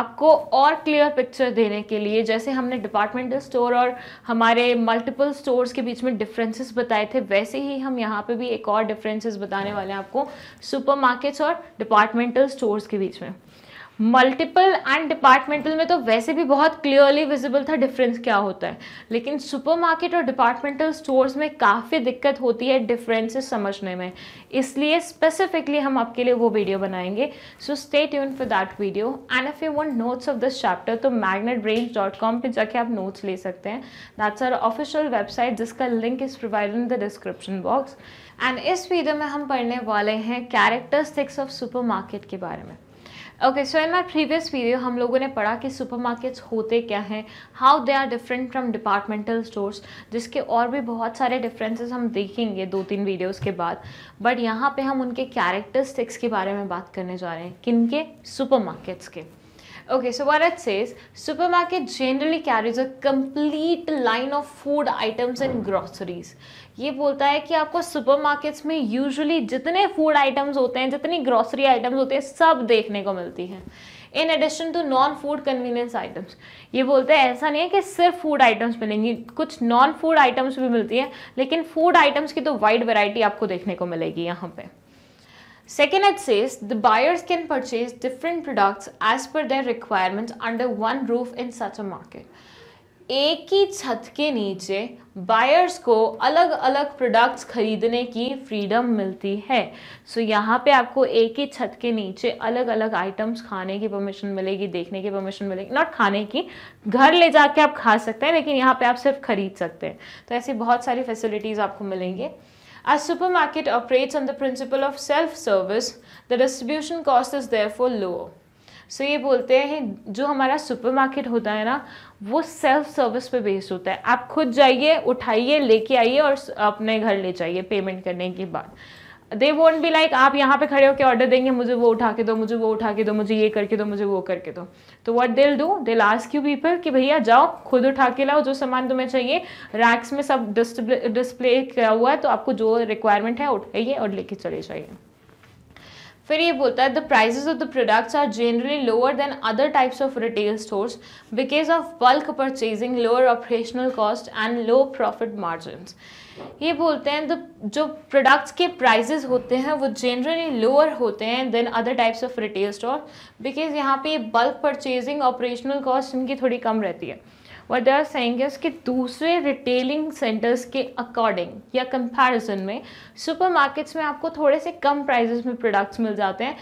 Speaker 1: आपको और क्लियर पिक्चर देने के लिए जैसे हमने डिपार्टमेंटल स्टोर और हमारे मल्टीपल स्टोर्स के बीच में डिफरेंसेस बताए थे वैसे ही हम यहाँ पर भी एक और डिफरेंसेस बताने वाले हैं आपको सुपर और डिपार्टमेंटल स्टोर्स के बीच में मल्टीपल एंड डिपार्टमेंटल में तो वैसे भी बहुत क्लियरली विजिबल था डिफरेंस क्या होता है लेकिन सुपरमार्केट और डिपार्टमेंटल स्टोर्स में काफ़ी दिक्कत होती है डिफरेंसेस समझने में इसलिए स्पेसिफिकली हम आपके लिए वो वीडियो बनाएंगे so stay tune for that video and if you want notes of this chapter तो मैगनेट ब्रेन डॉट कॉम पर जाके आप नोट्स ले सकते हैं दैट्स आर ऑफिशियल वेबसाइट जिसका link is provide in the description box and इस video में हम पढ़ने वाले हैं कैरेक्टर्स थिक्स ऑफ सुपर के बारे में okay so in my previous video हम लोगों ने पढ़ा कि सुपरमार्केट्स होते क्या हैं how they are different from departmental stores जिसके और भी बहुत सारे डिफरेंसेस हम देखेंगे दो तीन वीडियोस के बाद बट यहाँ पे हम उनके कैरेक्टरस्टिक्स के बारे में बात करने जा रहे हैं किन के सुपरमार्केट्स के okay so what says super market generally carries a complete line of food items and groceries ये बोलता है कि आपको सुपरमार्केट्स में यूजुअली जितने फूड आइटम्स होते हैं जितनी ग्रॉसरी आइटम्स होते हैं सब देखने को मिलती हैं in addition to non food convenience items ये बोलते हैं ऐसा नहीं है कि सिर्फ फूड आइटम्स मिलेंगी कुछ नॉन फूड आइटम्स भी मिलती है लेकिन फूड आइटम्स की तो वाइड वेराइटी आपको देखने को मिलेगी यहाँ पर second at says the buyers can purchase different products as per their requirements under one roof in such a market एक ही छत के नीचे बायर्स को अलग अलग प्रोडक्ट्स खरीदने की फ्रीडम मिलती है सो so, यहाँ पे आपको एक ही छत के नीचे अलग अलग आइटम्स खाने की परमिशन मिलेगी देखने की परमिशन मिलेगी नॉट खाने की घर ले जाके आप खा सकते हैं लेकिन यहाँ पे आप सिर्फ खरीद सकते हैं तो ऐसी बहुत सारी फैसिलिटीज़ आपको मिलेंगी As supermarket operates on the principle of self-service, the distribution cost is therefore low. So so, ये बोलते हैं जो हमारा supermarket होता है ना वो सेल्फ सर्विस पे बेस्ड होता है आप खुद जाइए उठाइए लेके आइए और अपने घर ले जाइए पेमेंट करने के बाद दे वोट बी लाइक आप यहाँ पे खड़े होकर ऑर्डर देंगे मुझे वो उठा के दो मुझे वो उठा के दो मुझे ये करके दो मुझे वो करके दो तो what deal do they last you people कि भैया जाओ खुद उठा के लाओ जो सामान तुम्हें चाहिए रैक्स में सब डिस्प्ले किया हुआ है तो आपको जो रिक्वायरमेंट है उठाइए और लेके चले जाइए फिर ये बोलता है the prices of the products are generally lower than other types of retail stores because of bulk purchasing lower operational cost and low profit margin ये बोलते हैं द जो प्रोडक्ट्स के प्राइजेज होते हैं वो जनरली लोअर होते हैं than other types of retail store because यहाँ पे बल्क परचेजिंग ऑपरेशनल कॉस्ट इनकी थोड़ी कम रहती है वट दे आर सेंग कि दूसरे रिटेलिंग सेंटर्स के अकॉर्डिंग या कंपैरिजन में सुपरमार्केट्स में आपको थोड़े से कम प्राइजेस में प्रोडक्ट्स मिल जाते हैं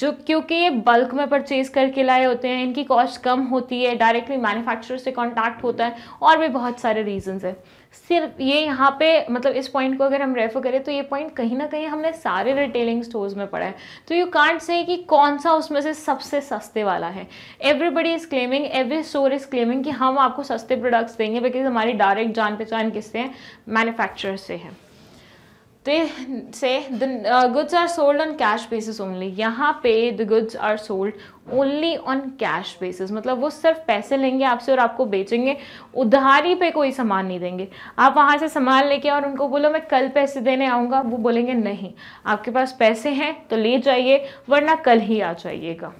Speaker 1: जो क्योंकि ये बल्क में परचेज करके लाए होते हैं इनकी कॉस्ट कम होती है डायरेक्टली मैन्युफैक्चरर से कांटेक्ट होता है और भी बहुत सारे रीजंस हैं सिर्फ ये यहाँ पे मतलब इस पॉइंट को अगर हम रेफर करें तो ये पॉइंट कहीं ना कहीं हमने सारे रिटेलिंग स्टोर्स में पड़ा है तो यू कांट से कि कौन सा उसमें से सबसे सस्ते वाला है everybody is claiming every store is claiming कि हम आपको सस्ते प्रोडक्ट्स देंगे बिकॉज हमारी डायरेक्ट जान पहचान किससे हैं मैन्युफैक्चरर से है तो says the goods are sold on cash basis only यहाँ पे the goods are sold only on cash basis मतलब वो सिर्फ पैसे लेंगे आपसे और आपको बेचेंगे उधारी पे कोई सामान नहीं देंगे आप वहाँ से सामान लेके और उनको बोलो मैं कल पैसे देने आऊँगा वो बोलेंगे नहीं आपके पास पैसे हैं तो ले जाइए वरना कल ही आ जाइएगा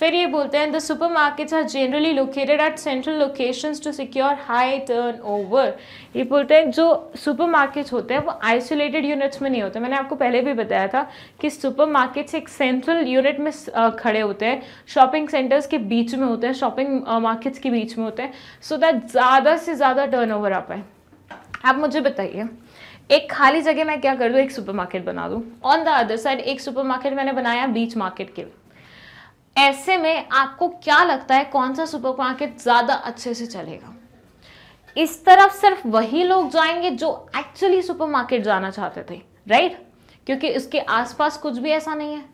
Speaker 1: फिर ये बोलते हैं the super markets are generally located at central location to secure high turn over ये बोलते हैं जो सुपर मार्केट्स होते हैं वो आइसोलेटेड यूनिट्स में नहीं होते मैंने आपको पहले भी बताया था कि सुपर मार्केट्स एक सेंट्रल यूनिट में खड़े होते हैं शॉपिंग सेंटर्स के बीच में होते हैं शॉपिंग मार्केट्स के बीच में होते हैं सो दैट ज़्यादा से ज़्यादा टर्न ओवर आ पाए आप मुझे बताइए एक खाली जगह मैं क्या कर दूँ एक मार्केट बना दूँ ऑन द अदर साइड एक मार्केट मैंने बनाया बीच मार्केट के लिए ऐसे में आपको क्या लगता है कौन सा सुपर मार्केट ज़्यादा अच्छे से चलेगा इस तरफ सिर्फ वही लोग जाएंगे जो एक्चुअली सुपरमार्केट जाना चाहते थे राइट right? क्योंकि इसके आसपास कुछ भी ऐसा नहीं है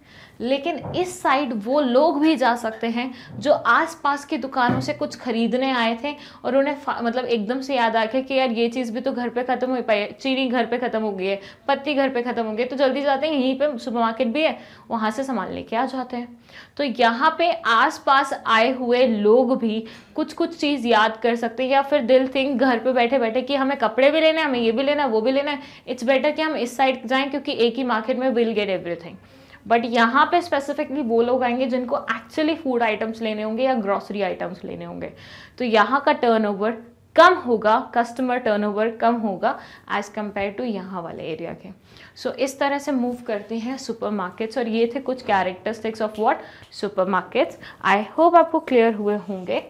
Speaker 1: लेकिन इस साइड वो लोग भी जा सकते हैं जो आसपास की दुकानों से कुछ ख़रीदने आए थे और उन्हें मतलब एकदम से याद आ गया कि यार ये चीज़ भी तो घर पे ख़त्म हो पाई है चीनी घर पे ख़त्म हो गई है पत्ती घर पे ख़त्म हो गई है तो जल्दी जाते हैं यहीं पे सुपरमार्केट भी है वहाँ से सामान लेके आ जाते हैं तो यहाँ पे आसपास आए हुए लोग भी कुछ कुछ चीज़ याद कर सकते हैं या फिर दिल थिंक घर पे बैठे बैठे कि हमें कपड़े भी लेने हैं हमें ये भी लेना है वो भी लेना है इट्स बेटर कि हम इस साइड जाएं क्योंकि एक ही मार्केट में विल गेट एवरीथिंग बट यहाँ पे स्पेसिफिकली वो लोग आएंगे जिनको एक्चुअली फूड आइटम्स लेने होंगे या ग्रॉसरी आइटम्स लेने होंगे तो यहाँ का टर्नओवर कम होगा कस्टमर टर्नओवर कम होगा एज कम्पेयर टू यहाँ वाले एरिया के सो so, इस तरह से मूव करते हैं मार्केट्स और ये थे कुछ characteristics of super markets I hope आपको क्लियर हुए होंगे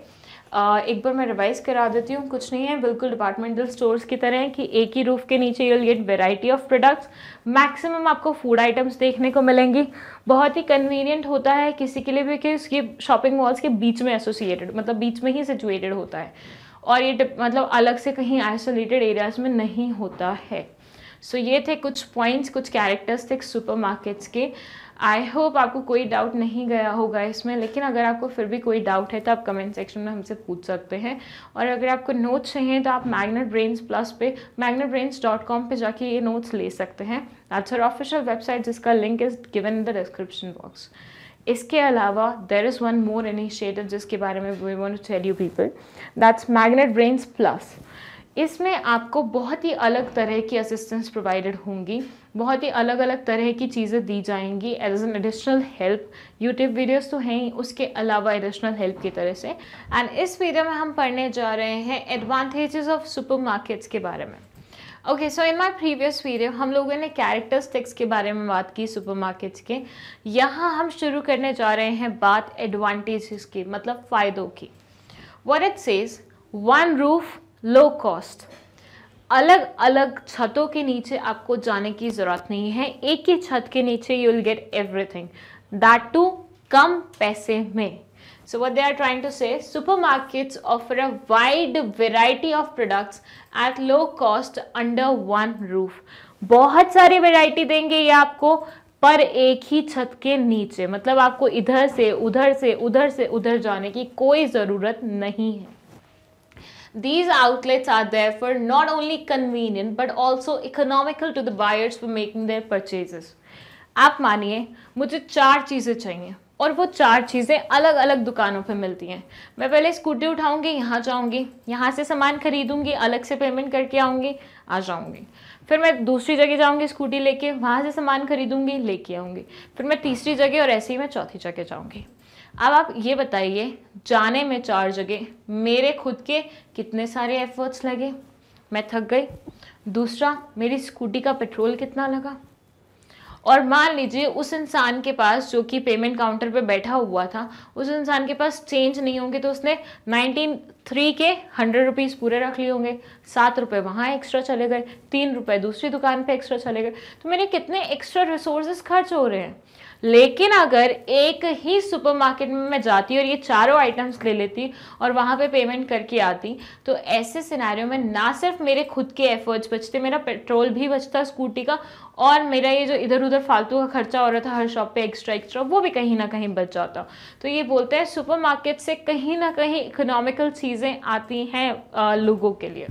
Speaker 1: एक बार मैं रिवाइज करा देती हूँ कुछ नहीं है बिल्कुल डिपार्टमेंटल स्टोर्स की तरह कि एक ही रूफ के नीचे you'll get variety of products maximum आपको फूड आइटम्स देखने को मिलेंगी बहुत ही कन्वीनियंट होता है किसी के लिए भी कि उसके शॉपिंग मॉल्स के बीच में एसोसिएटेड मतलब बीच में ही सिचुएटेड होता है और ये मतलब अलग से कहीं आइसोलेटेड एरियाज में नहीं होता है सो so, ये थे कुछ पॉइंट्स कुछ कैरेक्टर्स थे मार्केट्स के आई होप आपको कोई डाउट नहीं गया होगा इसमें लेकिन अगर आपको फिर भी कोई डाउट है तो आप कमेंट सेक्शन में हमसे पूछ सकते हैं और अगर आपको नोट्स चाहिए तो आप मैगनेट ब्रेन्स प्लस पे मैगनेट ब्रेन्स डॉट कॉम पर जाके ये नोट्स ले सकते हैं दैट्स और ऑफिशियल वेबसाइट जिसका link is given in the description box इसके अलावा there is one more initiative जिसके बारे में we want to tell you people that's magnet brains plus इसमें आपको बहुत ही अलग तरह की असिस्टेंस प्रोवाइडेड होंगी बहुत ही अलग अलग तरह की चीज़ें दी जाएंगी as an additional help YouTube videos तो हैं ही उसके अलावा एडिशनल हेल्प की तरह से एंड इस वीडियो में हम पढ़ने जा रहे हैं एडवांटेजेस ऑफ सुपरमार्केट्स के बारे में okay so in my previous video हम लोगों ने कैरेक्टरिस्टिक्स के बारे में बात की सुपरमार्केट्स के यहाँ हम शुरू करने जा रहे हैं बात एडवांटेजेस की मतलब फ़ायदों की where it says one roof low cost अलग अलग छतों के नीचे आपको जाने की ज़रूरत नहीं है एक ही छत के नीचे you will get everything that too कम पैसे में what they are trying to say super markets offer a wide variety of products at low cost under one roof बहुत सारी वेराइटी देंगे ये आपको पर एक ही छत के नीचे मतलब आपको इधर से उधर से उधर से उधर जाने की कोई ज़रूरत नहीं है These outlets are therefore not only convenient but also economical to the buyers for making their purchases. आप मानिए मुझे चार चीज़ें चाहिए और वो चार चीज़ें अलग अलग दुकानों पे मिलती हैं मैं पहले स्कूटी उठाऊंगी यहाँ जाऊंगी यहाँ से सामान खरीदूंगी अलग से पेमेंट करके आऊँगी आ जाऊँगी फिर मैं दूसरी जगह जाऊँगी स्कूटी लेके वहाँ से सामान खरीदूंगी लेके आऊँगी फिर मैं तीसरी जगह और ऐसे ही मैं चौथी जगह जाऊँगी अब आप ये बताइए जाने में चार जगह मेरे खुद के कितने सारे एफर्ट्स लगे मैं थक गई दूसरा मेरी स्कूटी का पेट्रोल कितना लगा और मान लीजिए उस इंसान के पास जो कि पेमेंट काउंटर पे बैठा हुआ था उस इंसान के पास चेंज नहीं होंगे तो उसने नाइनटीन थ्री के हंड्रेड रुपीज़ पूरे रख लिए होंगे सात रुपये वहाँ एक्स्ट्रा चले गए तीन रुपये दूसरी दुकान पे एक्स्ट्रा चले गए तो मेरे कितने एक्स्ट्रा रिसोर्सेज खर्च हो रहे हैं लेकिन अगर एक ही सुपरमार्केट में मैं जाती और ये चारों आइटम्स ले लेती और वहाँ पे पेमेंट करके आती तो ऐसे सिनेरियो में ना सिर्फ मेरे खुद के एफर्ट्स बचते मेरा पेट्रोल भी बचता स्कूटी का और मेरा ये जो इधर उधर फालतू का खर्चा हो रहा था हर शॉप पे एक्स्ट्रा एक्स्ट्रा वो भी कहीं ना कहीं बच जाता तो ये बोलते हैं सुपरमार्केट से कहीं ना कहीं इकोनॉमिकल चीज़ें आती हैं लोगों के लिए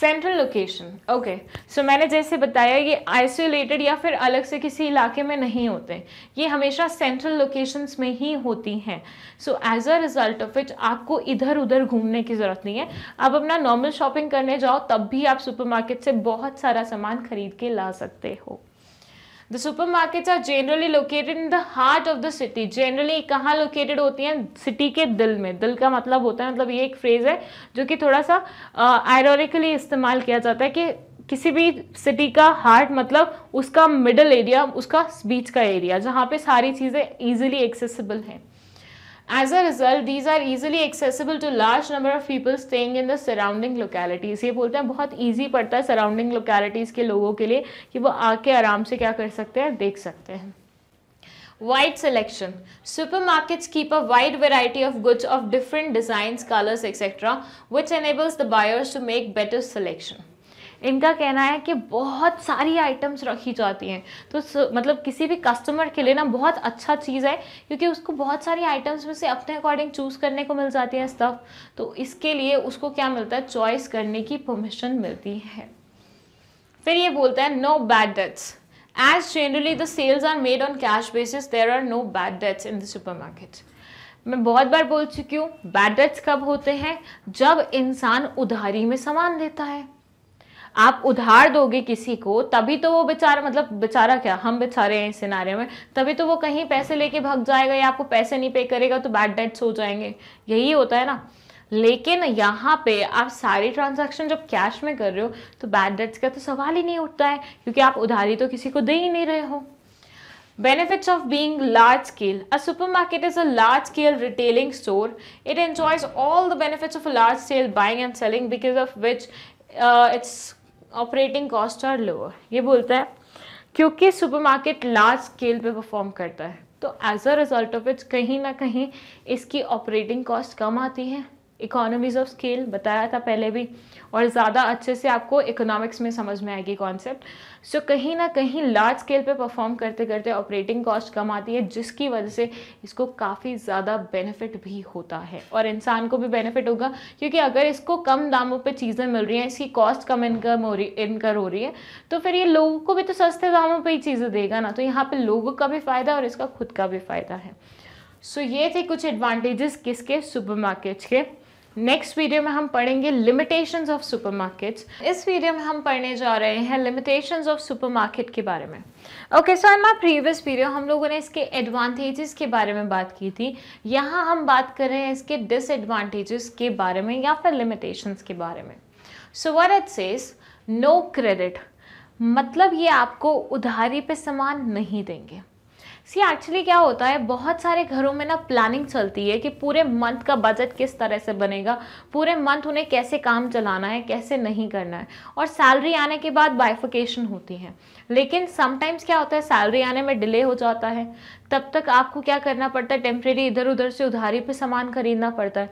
Speaker 1: सेंट्रल लोकेशन ओके सो मैंने जैसे बताया ये आइसोलेटेड या फिर अलग से किसी इलाके में नहीं होते ये हमेशा सेंट्रल लोकेशंस में ही होती हैं so as a result of it आपको इधर उधर घूमने की ज़रूरत नहीं है आप अपना नॉर्मल शॉपिंग करने जाओ तब भी आप सुपरमार्केट से बहुत सारा सामान खरीद के ला सकते हो the super market are generally located in the heart of the city generally कहाँ लोकेटेड होती हैं सिटी के दिल में दिल का मतलब होता है मतलब ये एक फ्रेज है जो कि थोड़ा सा आयरोनिकली uh, इस्तेमाल किया जाता है कि किसी भी सिटी का हार्ट मतलब उसका मिडल एरिया उसका बीच का एरिया जहाँ पे सारी चीज़ें ईजिली एक्सेसिबल हैं As a result, these are easily accessible to large number of people staying in the surrounding localities. ये बोलते हैं बहुत easy पड़ता है surrounding localities के लोगों के लिए कि वो आके आराम से क्या कर सकते हैं देख सकते हैं Wide selection. Supermarkets keep a wide variety of goods of different designs, colors, etc., which enables the buyers to make better selection. इनका कहना है कि बहुत सारी आइटम्स रखी जाती हैं तो मतलब किसी भी कस्टमर के लिए ना बहुत अच्छा चीज़ है क्योंकि उसको बहुत सारी आइटम्स में से अपने अकॉर्डिंग चूज़ करने को मिल जाती है स्टफ़ तो इसके लिए उसको क्या मिलता है चॉइस करने की परमिशन मिलती है फिर ये बोलता है no bad debts as generally the sales are made on cash basis there are no bad in the super market मैं बहुत बार बोल चुकी हूँ बैड डेट्स कब होते हैं जब इंसान उधारी में सामान लेता है आप उधार दोगे किसी को तभी तो वो बेचारा मतलब बेचारा क्या हम बेचारे हैं इस सिनारे में तभी तो वो कहीं पैसे लेके भाग जाएगा या आपको पैसे नहीं पे करेगा तो बैड डेट्स हो जाएंगे यही होता है ना लेकिन यहाँ पे आप सारी ट्रांजैक्शन जब कैश में कर रहे हो तो बैड डेट्स का तो सवाल ही नहीं उठता है क्योंकि आप उधारी तो किसी को दे ही नहीं रहे हो benefits of being large scale a super market is a large scale retailing store it all all the benefits of a large buying buying and selling because of which its operating cost are lower ये बोलता है क्योंकि supermarket large scale पे perform करता है तो as a result of its कहीं ना कहीं इसकी ऑपरेटिंग कॉस्ट कम आती है इकोनॉमीज ऑफ स्केल बताया था पहले भी और ज़्यादा अच्छे से आपको इकोनॉमिक्स में समझ में आएगी कॉन्सेप्ट सो so, कहीं ना कहीं लार्ज स्केल पे परफॉर्म करते करते ऑपरेटिंग कॉस्ट कम आती है जिसकी वजह से इसको काफ़ी ज़्यादा बेनिफिट भी होता है और इंसान को भी बेनिफिट होगा क्योंकि अगर इसको कम दामों पर चीज़ें मिल रही हैं इसकी कॉस्ट कम इनकम हो रही इनकर हो रही है तो फिर ये लोगों को भी तो सस्ते दामों पर ही चीज़ें देगा ना तो यहाँ पर लोगों का भी फ़ायदा और इसका खुद का भी फ़ायदा है सो so, ये थे कुछ एडवांटेजेस किसके सुपरमार्केट्स के नेक्स्ट वीडियो में हम पढ़ेंगे लिमिटेशंस ऑफ सुपरमार्केट्स इस वीडियो में हम पढ़ने जा रहे हैं लिमिटेशंस ऑफ सुपरमार्केट के बारे में okay so in my previous video हम लोगों ने इसके एडवांटेजेस के बारे में बात की थी यहाँ हम बात कर रहे हैं इसके डिसएडवांटेजेस के बारे में या फिर लिमिटेशंस के बारे में so where it no credit मतलब ये आपको उधारी पे सामान नहीं देंगे सी एक्चुअली क्या होता है बहुत सारे घरों में ना प्लानिंग चलती है कि पूरे मंथ का बजट किस तरह से बनेगा पूरे मंथ उन्हें कैसे काम चलाना है कैसे नहीं करना है और सैलरी आने के बाद बाइफिकेशन होती है लेकिन समटाइम्स क्या होता है सैलरी आने में डिले हो जाता है तब तक आपको क्या करना पड़ता है टेम्प्रेरी इधर उधर से उधारी पे सामान खरीदना पड़ता है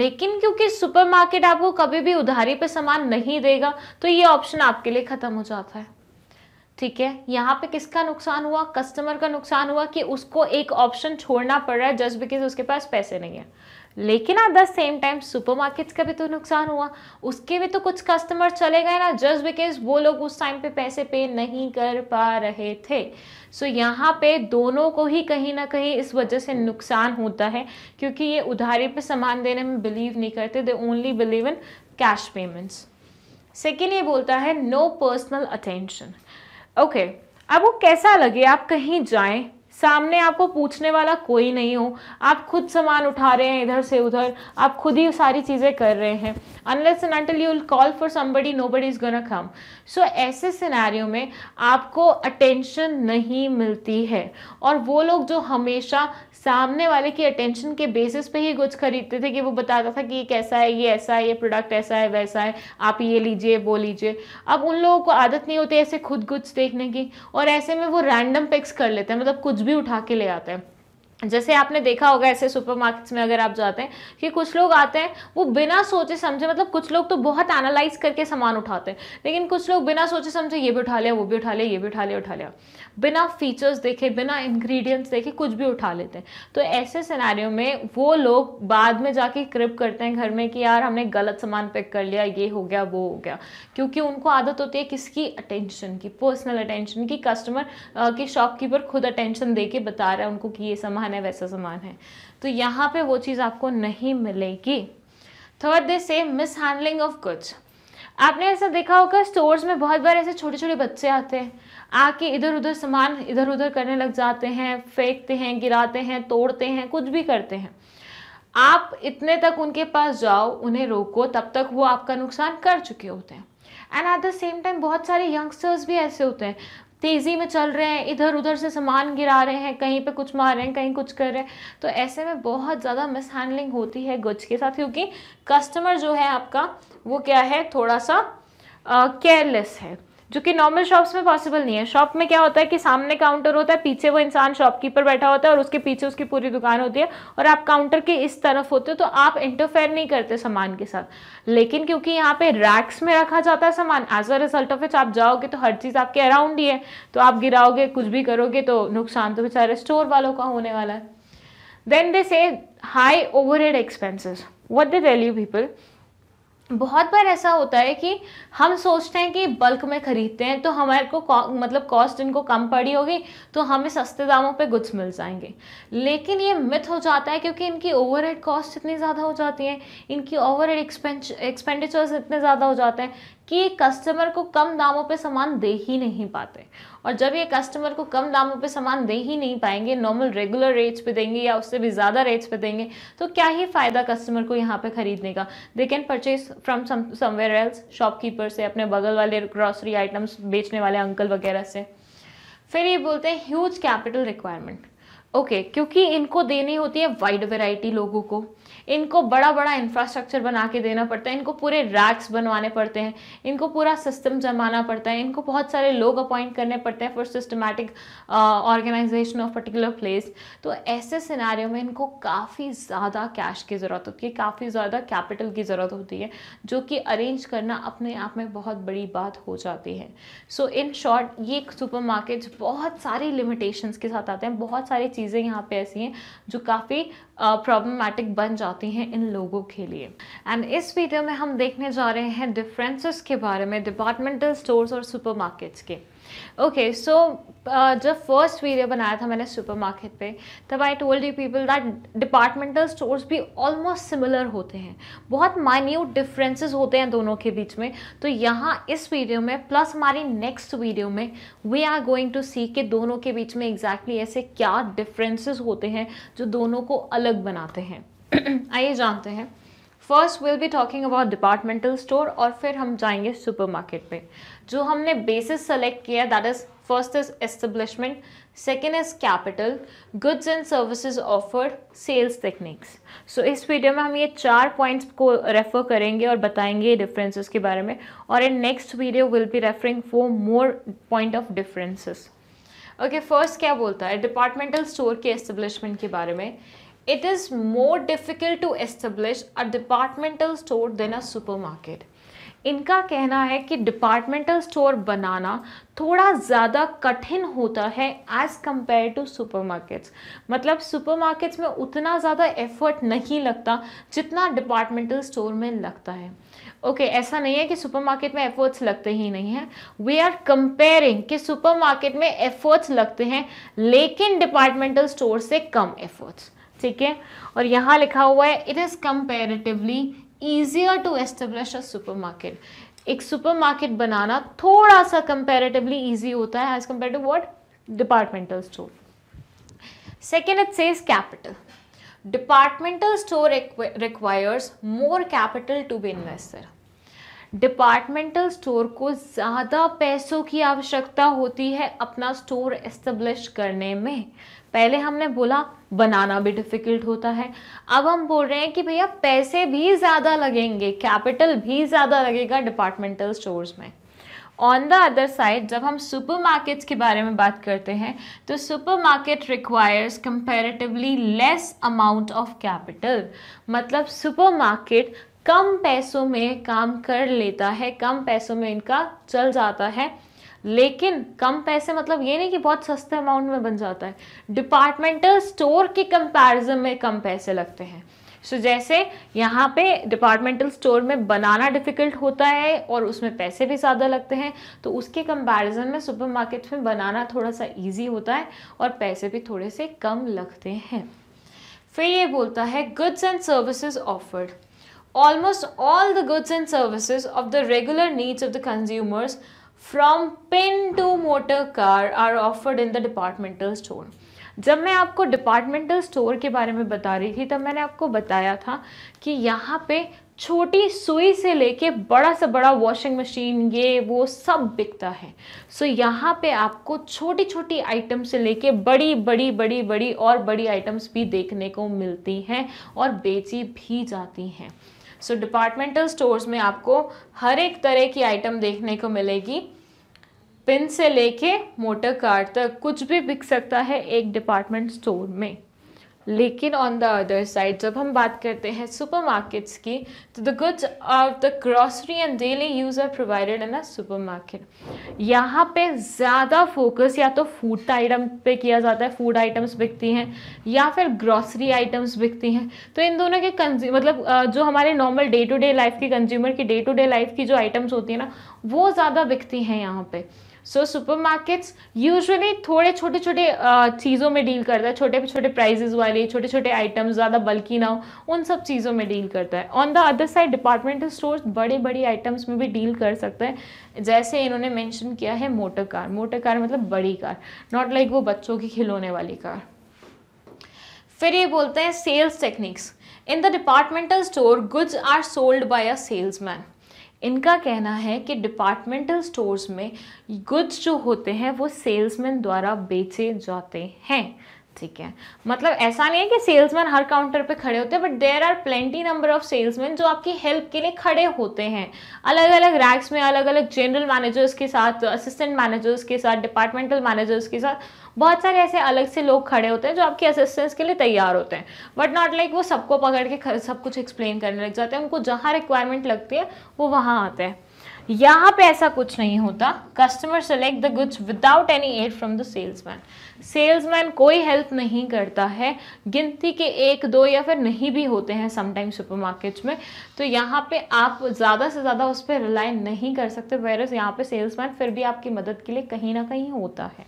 Speaker 1: लेकिन क्योंकि सुपरमार्केट आपको कभी भी उधारी पे सामान नहीं देगा तो ये ऑप्शन आपके लिए ख़त्म हो जाता है ठीक है यहाँ पे किसका नुकसान हुआ कस्टमर का नुकसान हुआ कि उसको एक ऑप्शन छोड़ना पड़ रहा है जस्ट बिकॉज उसके पास पैसे नहीं है लेकिन at the same time supermarkets का भी तो नुकसान हुआ उसके भी तो कुछ कस्टमर चले गए ना जस्ट बिकॉज वो लोग उस टाइम पे पैसे पे नहीं कर पा रहे थे सो so, यहाँ पे दोनों को ही कहीं ना कहीं इस वजह से नुकसान होता है क्योंकि ये उधारी पे सामान देने में बिलीव नहीं करते they only believe in cash payments second ये बोलता है नो पर्सनल अटेंशन ओके अब वो कैसा लगे आप कहीं जाएं सामने आपको पूछने वाला कोई नहीं हो आप खुद सामान उठा रहे हैं इधर से उधर आप खुद ही सारी चीज़ें कर रहे हैं unless and until you call for somebody nobody is gonna come so ऐसे सिनेरियो में आपको अटेंशन नहीं मिलती है और वो लोग जो हमेशा सामने वाले की अटेंशन के बेसिस पे ही कुछ खरीदते थे कि वो बताता था कि ये कैसा है ये ऐसा है ये प्रोडक्ट ऐसा है वैसा है आप ये लीजिए वो लीजिए अब उन लोगों को आदत नहीं होती ऐसे खुद कुछ देखने की और ऐसे में वो रैंडम पिक्स कर लेते हैं मतलब कुछ भी उठा के ले आते हैं जैसे आपने देखा होगा ऐसे सुपरमार्केट्स में अगर आप जाते हैं कि कुछ लोग आते हैं वो बिना सोचे समझे मतलब कुछ लोग तो बहुत एनालाइज करके सामान उठाते हैं लेकिन कुछ लोग बिना सोचे समझे ये भी उठा लिया वो भी उठा लिया ये भी उठा लिया उठा लिया बिना फीचर्स देखे बिना इंग्रेडिएंट्स देखे कुछ भी उठा लेते हैं तो ऐसे सिनारियों में वो लोग बाद में जाके क्रिप करते हैं घर में कि यार हमने गलत सामान पैक कर लिया ये हो गया वो हो गया क्योंकि उनको आदत होती है किसकी अटेंशन की पर्सनल अटेंशन की कस्टमर की शॉपकीपर खुद अटेंशन दे बता रहा है उनको कि ये सामान समान है वैसा समान है तो यहाँ पे वो चीज़ आपको नहीं मिलेगी थर्ड दे से मिस हैंडलिंग ऑफ गुड्स आपने ऐसा देखा होगा स्टोर्स में बहुत बार ऐसे छोटे छोटे बच्चे आते हैं आके इधर उधर सामान इधर उधर करने लग जाते हैं फेंकते हैं गिराते हैं तोड़ते हैं कुछ भी करते हैं आप इतने तक उनके पास जाओ उन्हें रोको तब तक वो आपका नुकसान कर चुके होते हैं and at the same time बहुत सारे यंगस्टर्स भी ऐसे होते हैं तेज़ी में चल रहे हैं इधर उधर से सामान गिरा रहे हैं कहीं पे कुछ मार रहे हैं कहीं कुछ कर रहे हैं तो ऐसे में बहुत ज़्यादा मिसहैंडलिंग होती है गुज के साथ क्योंकि कस्टमर जो है आपका वो क्या है थोड़ा सा केयरलेस uh, है जो कि नॉर्मल शॉप्स में पॉसिबल नहीं है शॉप में क्या होता है कि सामने काउंटर होता है पीछे वो इंसान शॉपकीपर बैठा होता है और उसके पीछे उसकी पूरी दुकान होती है और आप काउंटर के इस तरफ होते हो तो आप इंटरफेयर नहीं करते सामान के साथ लेकिन क्योंकि यहाँ पे रैक्स में रखा जाता है सामान as a result of which आप जाओगे तो हर चीज़ आपके अराउंड ही है तो आप गिराओगे कुछ भी करोगे तो नुकसान तो बेचारे स्टोर वालों का होने वाला है then they say high overhead expenses what they tell you people बहुत बार ऐसा होता है कि हम सोचते हैं कि बल्क में ख़रीदते हैं तो हमारे को मतलब कॉस्ट इनको कम पड़ी होगी तो हमें सस्ते दामों पे गुड्स मिल जाएंगे लेकिन ये मिथ हो जाता है क्योंकि इनकी ओवरहेड कॉस्ट इतनी ज़्यादा हो जाती है इनकी ओवरहेड एक्सपेंडिचर्स इतने ज़्यादा हो जाते हैं कि कस्टमर को कम दामों पे सामान दे ही नहीं पाते और जब ये कस्टमर को कम दामों पे सामान दे ही नहीं पाएंगे नॉर्मल रेगुलर रेट्स पे देंगे या उससे भी ज़्यादा रेट्स पे देंगे तो क्या ही फ़ायदा कस्टमर को यहाँ पे ख़रीदने का they can purchase from somewhere else shopkeeper से अपने बगल वाले ग्रॉसरी आइटम्स बेचने वाले अंकल वगैरह से फिर ये बोलते हैं ह्यूज कैपिटल रिक्वायरमेंट ओके क्योंकि इनको देनी होती है वाइड वेराइटी लोगों को इनको बड़ा बड़ा इंफ्रास्ट्रक्चर बना के देना पड़ता है इनको पूरे रैक्स बनवाने पड़ते हैं इनको पूरा सिस्टम जमाना पड़ता है इनको बहुत सारे लोग अपॉइंट करने पड़ते हैं for systematic organisation of particular place तो ऐसे सिनारियों में इनको काफ़ी ज़्यादा कैश की ज़रूरत होती है काफ़ी ज़्यादा कैपिटल की ज़रूरत होती है जो कि अरेंज करना अपने आप में बहुत बड़ी बात हो जाती है सो इन शॉर्ट ये सुपर बहुत सारी लिमिटेशंस के साथ आते हैं बहुत सारी चीज़ें यहाँ पे ऐसी हैं जो काफ़ी प्रॉब्लमेटिक बन जाती हैं इन लोगों के लिए एंड इस वीडियो में हम देखने जा रहे हैं डिफरेंसेस के बारे में डिपार्टमेंटल स्टोर्स और सुपरमार्केट्स के ओके सो uh, जब फर्स्ट वीडियो बनाया था मैंने सुपरमार्केट पे तब I told you people that departmental stores भी ऑलमोस्ट सिमिलर होते हैं बहुत माइन्यूट डिफरेंसेस होते हैं दोनों के बीच में तो यहाँ इस वीडियो में प्लस हमारी नेक्स्ट वीडियो में we are going to see के दोनों के बीच में एग्जैक्टली exactly ऐसे क्या डिफरेंसेस होते हैं जो दोनों को अलग बनाते हैं आइए जानते हैं first will be talking about departmental store और फिर हम जाएंगे सुपरमार्केट पे जो हमने बेसिस सेलेक्ट किया that is first is establishment second is capital goods and services offered sales techniques so इस वीडियो में हम ये चार पॉइंट्स को रेफर करेंगे और बताएंगे डिफरेंसेस के बारे में और in next video will be referring four more point of differences okay first क्या बोलता है डिपार्टमेंटल स्टोर के एस्टेब्लिशमेंट के बारे में it is more difficult to establish a departmental store than a supermarket. इनका कहना है कि डिपार्टमेंटल स्टोर बनाना थोड़ा ज़्यादा कठिन होता है एज़ कम्पेयर टू सुपरमार्केट्स मतलब सुपरमार्केट्स में उतना ज़्यादा एफर्ट नहीं लगता जितना डिपार्टमेंटल स्टोर में लगता है ओके okay, ऐसा नहीं है कि सुपरमार्केट में एफर्ट्स लगते ही नहीं हैं वी आर कंपेयरिंग कि सुपरमार्केट में एफर्ट्स लगते हैं लेकिन डिपार्टमेंटल स्टोर से कम एफर्ट्स ठीक है और यहाँ लिखा हुआ है it is comparatively easier to establish a supermarket एक सुपरमार्केट बनाना थोड़ा सा कंपेरेटिवली ईजी होता है as compare to what departmental store second it says capital departmental store requires more capital to be investor departmental store को ज़्यादा पैसों की आवश्यकता होती है अपना स्टोर एस्टेब्लिश करने में पहले हमने बोला बनाना भी डिफ़िकल्ट होता है अब हम बोल रहे हैं कि भैया पैसे भी ज़्यादा लगेंगे कैपिटल भी ज़्यादा लगेगा डिपार्टमेंटल स्टोर्स में ऑन द अदर साइड जब हम सुपरमार्केट्स के बारे में बात करते हैं तो supermarket requires comparatively less amount of capital मतलब सुपरमार्केट कम पैसों में काम कर लेता है कम पैसों में इनका चल जाता है लेकिन कम पैसे मतलब ये नहीं कि बहुत सस्ते अमाउंट में बन जाता है डिपार्टमेंटल स्टोर के कंपैरिजन में कम पैसे लगते हैं सो so, जैसे यहाँ पे डिपार्टमेंटल स्टोर में बनाना डिफ़िकल्ट होता है और उसमें पैसे भी ज़्यादा लगते हैं तो उसके कंपैरिजन में सुपरमार्केट में बनाना थोड़ा सा इजी होता है और पैसे भी थोड़े से कम लगते हैं फिर ये बोलता है goods and services offered almost all the goods and services of the regular needs of the consumers from pin to motor car are offered in the departmental store जब मैं आपको डिपार्टमेंटल स्टोर के बारे में बता रही थी तब मैंने आपको बताया था कि यहाँ पे छोटी सुई से लेके बड़ा से बड़ा वॉशिंग मशीन ये वो सब बिकता है सो so, यहाँ पे आपको छोटी छोटी आइटम से लेके बड़ी बड़ी बड़ी बड़ी और बड़ी आइटम्स भी देखने को मिलती हैं और बेची भी जाती हैं सो डिपार्टमेंटल स्टोर्स में आपको हर एक तरह की आइटम देखने को मिलेगी पिन से लेके मोटर कार तक कुछ भी बिक सकता है एक डिपार्टमेंट स्टोर में लेकिन ऑन द अदर साइड जब हम बात करते हैं सुपर मार्केट्स की तो the goods of the grocery and daily use are provided in a market यहाँ पे ज़्यादा फोकस या तो फूड आइटम पे किया जाता है फूड आइटम्स बिकती हैं या फिर ग्रॉसरी आइटम्स बिकती हैं तो इन दोनों के कंज्यू मतलब जो हमारे normal day to day life की कंज्यूमर की डे टू डे लाइफ की जो आइटम्स होती हैं ना वो ज़्यादा बिकती हैं यहाँ पर सो सुपर मार्केट्स यूजली थोड़े छोटे छोटे चीज़ों में डील करता है छोटे छोटे प्राइजेज वाले छोटे छोटे आइटम्स ज़्यादा बल्कि ना हो उन सब चीज़ों में डील करता है on the other side departmental stores बड़े बड़े आइटम्स में भी डील कर सकते हैं जैसे इन्होंने मैंशन किया है मोटर कार मोटर कार मतलब बड़ी कार नॉट लाइक like वो बच्चों की खिलौने वाली कार फिर ये बोलते हैं sales techniques in the departmental store goods are sold by a salesman इनका कहना है कि डिपार्टमेंटल स्टोर्स में गुड्स जो होते हैं वो सेल्समैन द्वारा बेचे जाते हैं ठीक है मतलब ऐसा नहीं है कि सेल्समैन हर काउंटर पे खड़े होते हैं but there are plenty number of salesman जो आपकी हेल्प के लिए खड़े होते हैं अलग अलग रैक्स में अलग अलग जनरल मैनेजर्स के साथ असिस्टेंट मैनेजर्स के साथ डिपार्टमेंटल मैनेजर्स के साथ बहुत सारे ऐसे अलग से लोग खड़े होते हैं जो आपकी असिस्टेंस के लिए तैयार होते हैं बट नॉट लाइक वो सबको पकड़ के सब कुछ एक्सप्लेन करने लग जाते हैं उनको जहाँ रिक्वायरमेंट लगती है वो वहाँ आते हैं यहाँ पे ऐसा कुछ नहीं होता customer select the goods without any aid from the salesman salesman कोई हेल्प नहीं करता है गिनती के एक दो या फिर नहीं भी होते हैं समटाइम सुपरमार्केट्स में तो यहाँ पे आप ज़्यादा से ज़्यादा उस पर रिलाई नहीं कर सकते वायरस यहाँ पे सेल्समैन फिर भी आपकी मदद के लिए कहीं ना कहीं होता है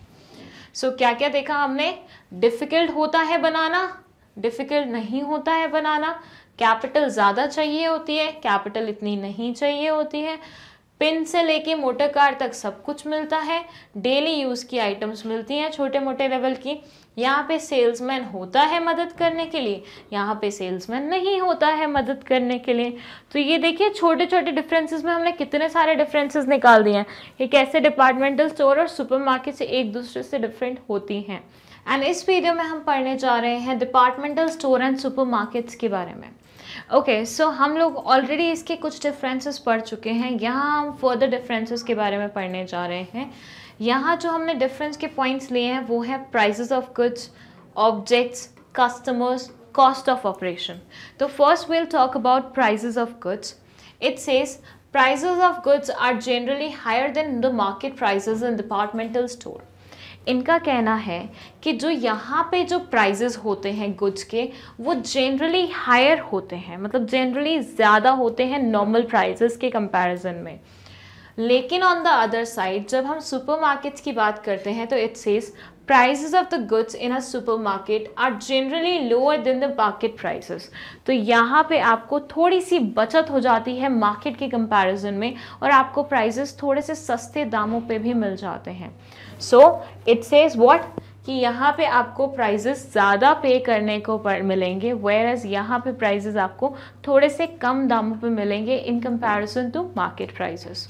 Speaker 1: सो so, क्या क्या देखा हमने डिफ़िकल्ट होता है बनाना डिफ़िकल्ट नहीं होता है बनाना कैपिटल ज़्यादा चाहिए होती है कैपिटल इतनी नहीं चाहिए होती है पिन से लेके मोटर कार तक सब कुछ मिलता है डेली यूज़ की आइटम्स मिलती हैं छोटे मोटे लेवल की यहाँ पे सेल्समैन होता है मदद करने के लिए यहाँ पे सेल्समैन नहीं होता है मदद करने के लिए तो ये देखिए छोटे छोटे डिफरेंसेस में हमने कितने सारे डिफरेंसेस निकाल दिए हैं ये कैसे डिपार्टमेंटल स्टोर और सुपरमार्केट से एक दूसरे से डिफरेंट होती हैं एंड इस वीडियो में हम पढ़ने जा रहे हैं डिपार्टमेंटल स्टोर एंड सुपरमार्केट्स के बारे में ओके okay, सो so हम लोग ऑलरेडी इसके कुछ डिफरेंसेस पढ़ चुके हैं यहाँ हम फर्दर डिफरेंसेस के बारे में पढ़ने जा रहे हैं यहाँ जो हमने डिफरेंस के पॉइंट्स लिए हैं वो है prices of goods objects customers cost of operation तो first will talk about price of goods it says prices of goods are generally higher than the market prices in departmental store. इनका कहना है कि जो यहाँ पे जो प्राइजेज़ होते हैं गुड्स के वो जनरली हायर होते हैं मतलब जनरली ज़्यादा होते हैं नॉर्मल प्राइजेज़ के कंपैरिजन में लेकिन ऑन द अदर साइड जब हम सुपरमार्केट्स की बात करते हैं तो it's says of the goods in a super market are generally lower than the market prices. तो यहाँ पे आपको थोड़ी सी बचत हो जाती है मार्केट के कंपैरिजन में और आपको प्राइजेस थोड़े से सस्ते दामों पे भी मिल जाते हैं सो इट सेज वॉट कि यहाँ पे आपको प्राइजेस ज़्यादा पे करने को पर मिलेंगे वेयर एज यहाँ पे प्राइजेस आपको थोड़े से कम दामों पे मिलेंगे in comparison to market prices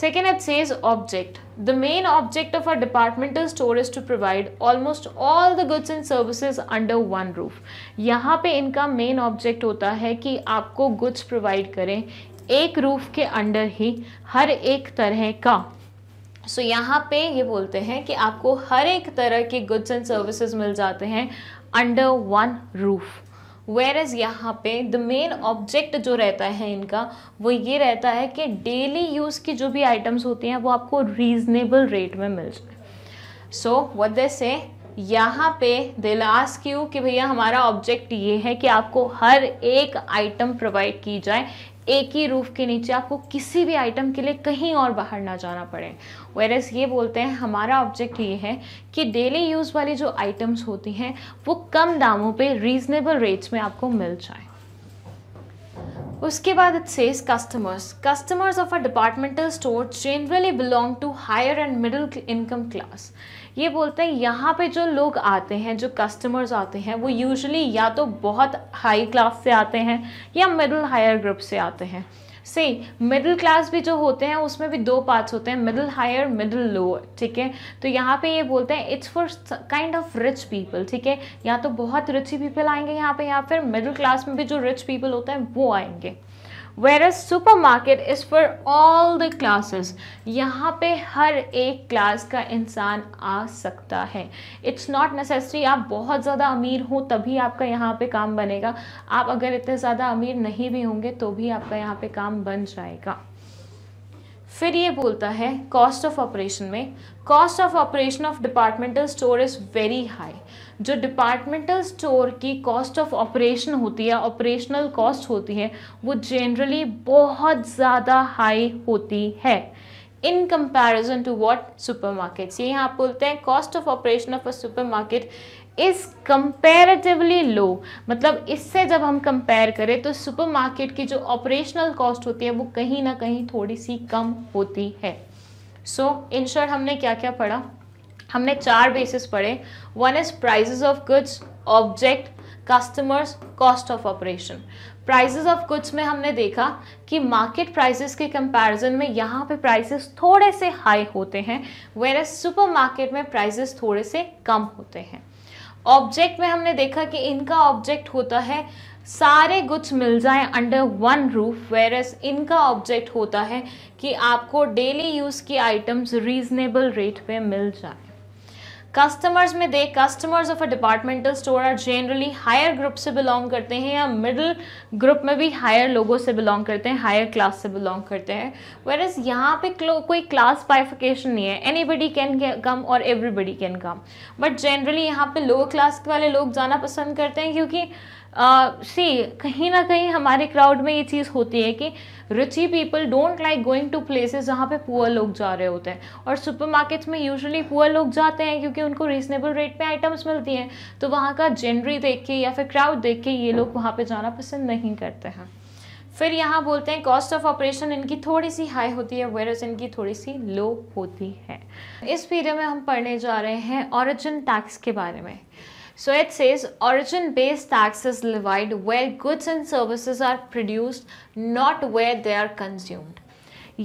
Speaker 1: second it says object the main object of a departmental store is to provide almost all the goods and services under one roof यहाँ पे इनका मेन ऑब्जेक्ट होता है कि आपको गुड्स प्रोवाइड करें एक roof के अंडर ही हर एक तरह का सो so, यहाँ पे ये बोलते हैं कि आपको हर एक तरह के गुड्स एंड सर्विसेज मिल जाते हैं under one roof where is यहाँ पे द मेन ऑब्जेक्ट जो रहता है इनका वो ये रहता है कि डेली यूज़ की जो भी आइटम्स होती हैं वो आपको रीजनेबल रेट में मिल जाए सो वद से यहाँ पे दिलास क्यों कि भैया हमारा ऑब्जेक्ट ये है कि आपको हर एक आइटम प्रोवाइड की जाए एक ही रूफ के नीचे आपको किसी भी आइटम के लिए कहीं और बाहर ना जाना पड़े वेरस ये बोलते हैं हमारा ऑब्जेक्ट ये है कि डेली यूज़ वाली जो आइटम्स होती हैं वो कम दामों पे रीजनेबल रेट्स में आपको मिल जाए उसके बाद it says customers customers of a departmental store generally belong to higher and middle income class ये बोलते हैं यहाँ पे जो लोग आते हैं जो कस्टमर्स आते हैं वो यूजुअली या तो बहुत हाई क्लास से आते हैं या मिडिल हायर ग्रुप से आते हैं सही मिडिल क्लास भी जो होते हैं उसमें भी दो पार्ट्स होते हैं मिडिल हायर मिडिल लोअर ठीक है तो यहाँ पे ये बोलते हैं it's for kind of rich people ठीक है या तो बहुत रिच पीपल आएंगे यहाँ पे या फिर मिडिल क्लास में भी जो रिच पीपल होते हैं वो आएंगे super market is for all the classes यहाँ पे हर एक क्लास का इंसान आ सकता है इट्स नॉट नेसेसरी आप बहुत ज़्यादा अमीर हो तभी आपका यहाँ पे काम बनेगा आप अगर इतने ज़्यादा अमीर नहीं भी होंगे तो भी आपका यहाँ पे काम बन जाएगा फिर ये बोलता है कॉस्ट ऑफ ऑपरेशन में cost of operation of departmental store is very high जो डिपार्टमेंटल स्टोर की कॉस्ट ऑफ ऑपरेशन होती है ऑपरेशनल कॉस्ट होती है वो जनरली बहुत ज़्यादा हाई होती है in comparison to what supermarkets ये यहाँ आप बोलते हैं cost of operation of a market is comparatively low मतलब इससे जब हम कंपेयर करें तो मार्केट की जो ऑपरेशनल कॉस्ट होती है वो कहीं ना कहीं थोड़ी सी कम होती है सो so, इन शॉर्ट हमने क्या क्या पढ़ा हमने चार बेसिस पढ़े one is prices of goods object customers cost of operation prices of goods में हमने देखा कि मार्केट प्राइजेस के कंपैरिजन में यहाँ पे प्राइजेस थोड़े से हाई होते हैं वेर एज सुपर मार्केट में प्राइजेस थोड़े से कम होते हैं ऑब्जेक्ट में हमने देखा कि इनका ऑब्जेक्ट होता है सारे गुड्स मिल जाए under one roof where as इनका ऑब्जेक्ट होता है कि आपको डेली यूज़ की आइटम्स रीजनेबल रेट पे मिल जाए कस्टमर्स में the customers of a departmental store are generally higher group से बिलोंग करते हैं या मिडिल ग्रुप में भी हायर लोगों से बिलोंग करते हैं हायर क्लास से बिलोंग करते हैं वेर इज़ यहाँ पे कोई क्लास पाइफिकेशन नहीं है एनी बडी कैन कम और everybody can come but generally यहाँ पे लोअर क्लास वाले लोग जाना पसंद करते हैं क्योंकि सी कहीं ना कहीं हमारे क्राउड में ये चीज़ होती है कि rich people don't like going to places जहाँ पे पुअर लोग जा रहे होते हैं और सुपरमार्केट्स में यूजुअली पुअर लोग जाते हैं क्योंकि उनको रीजनेबल रेट पे आइटम्स मिलती हैं तो वहाँ का जेनरी देख के या फिर क्राउड देख के ये लोग वहाँ पर जाना पसंद नहीं करते हैं फिर यहाँ बोलते हैं कॉस्ट ऑफ ऑपरेशन इनकी थोड़ी सी हाई होती है वेरस इनकी थोड़ी सी लो होती है इस वीडियो में हम पढ़ने जा रहे हैं ऑरिजिन टैक्स के बारे में So it says origin-based taxes levied where goods and services are produced, not where they are consumed.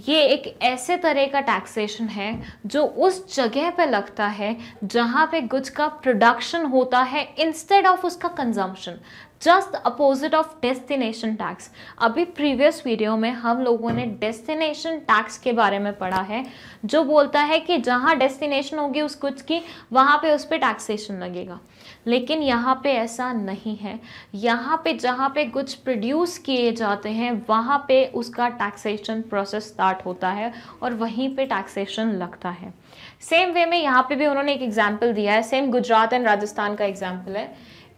Speaker 1: ये एक ऐसे तरह का टैक्सेशन है जो उस जगह पे लगता है जहाँ पे गुड्स का प्रोडक्शन होता है इंस्टेड ऑफ उसका consumption just opposite of destination tax अभी प्रीवियस वीडियो में हम लोगों ने डेस्टिनेशन टैक्स के बारे में पढ़ा है जो बोलता है कि जहाँ डेस्टिनेशन होगी उस गुड्स की वहाँ पे उस पर टैक्सेशन लगेगा लेकिन यहाँ पे ऐसा नहीं है यहाँ पे जहाँ पे कुछ प्रोड्यूस किए जाते हैं वहाँ पे उसका टैक्सेशन प्रोसेस स्टार्ट होता है और वहीं पे टैक्सेशन लगता है सेम वे में यहाँ पे भी उन्होंने एक एग्जाम्पल दिया है सेम गुजरात एंड राजस्थान का एग्जाम्पल है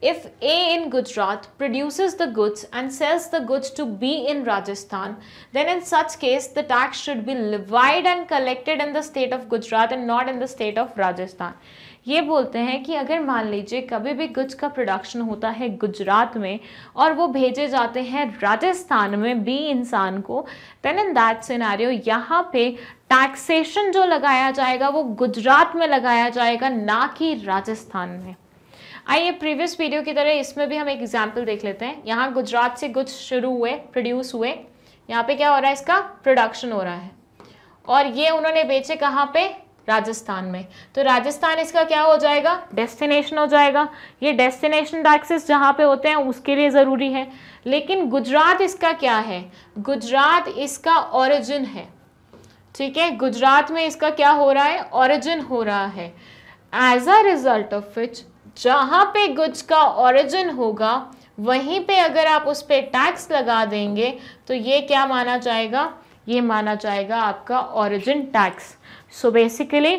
Speaker 1: If A in Gujarat produces the goods and sells the goods to B in Rajasthan, then in such case the tax should be levied and collected in the state of Gujarat and not in the state of Rajasthan. ये बोलते हैं कि अगर मान लीजिए कभी भी गुज का प्रोडक्शन होता है गुजरात में और वो भेजे जाते हैं राजस्थान में बी इंसान को देन इन दैट सिनारियो यहाँ पे टैक्सेशन जो लगाया जाएगा वो गुजरात में लगाया जाएगा ना कि राजस्थान में आइए प्रीवियस वीडियो की तरह इसमें भी हम एक एग्जाम्पल देख लेते हैं यहाँ गुजरात से गुज शुरू हुए प्रोड्यूस हुए यहाँ पे क्या हो रहा है इसका प्रोडक्शन हो रहा है और ये उन्होंने बेचे कहाँ पे राजस्थान में तो राजस्थान इसका क्या हो जाएगा डेस्टिनेशन हो जाएगा ये डेस्टिनेशन टैक्सेस जहाँ पे होते हैं उसके लिए ज़रूरी है लेकिन गुजरात इसका क्या है गुजरात इसका ओरिजिन है ठीक है गुजरात में इसका क्या हो रहा है ओरिजिन हो रहा है as a result of which जहाँ पे गुज का ओरिजिन होगा वहीं पे अगर आप उस पर टैक्स लगा देंगे तो ये क्या माना जाएगा ये माना जाएगा आपका origin tax so basically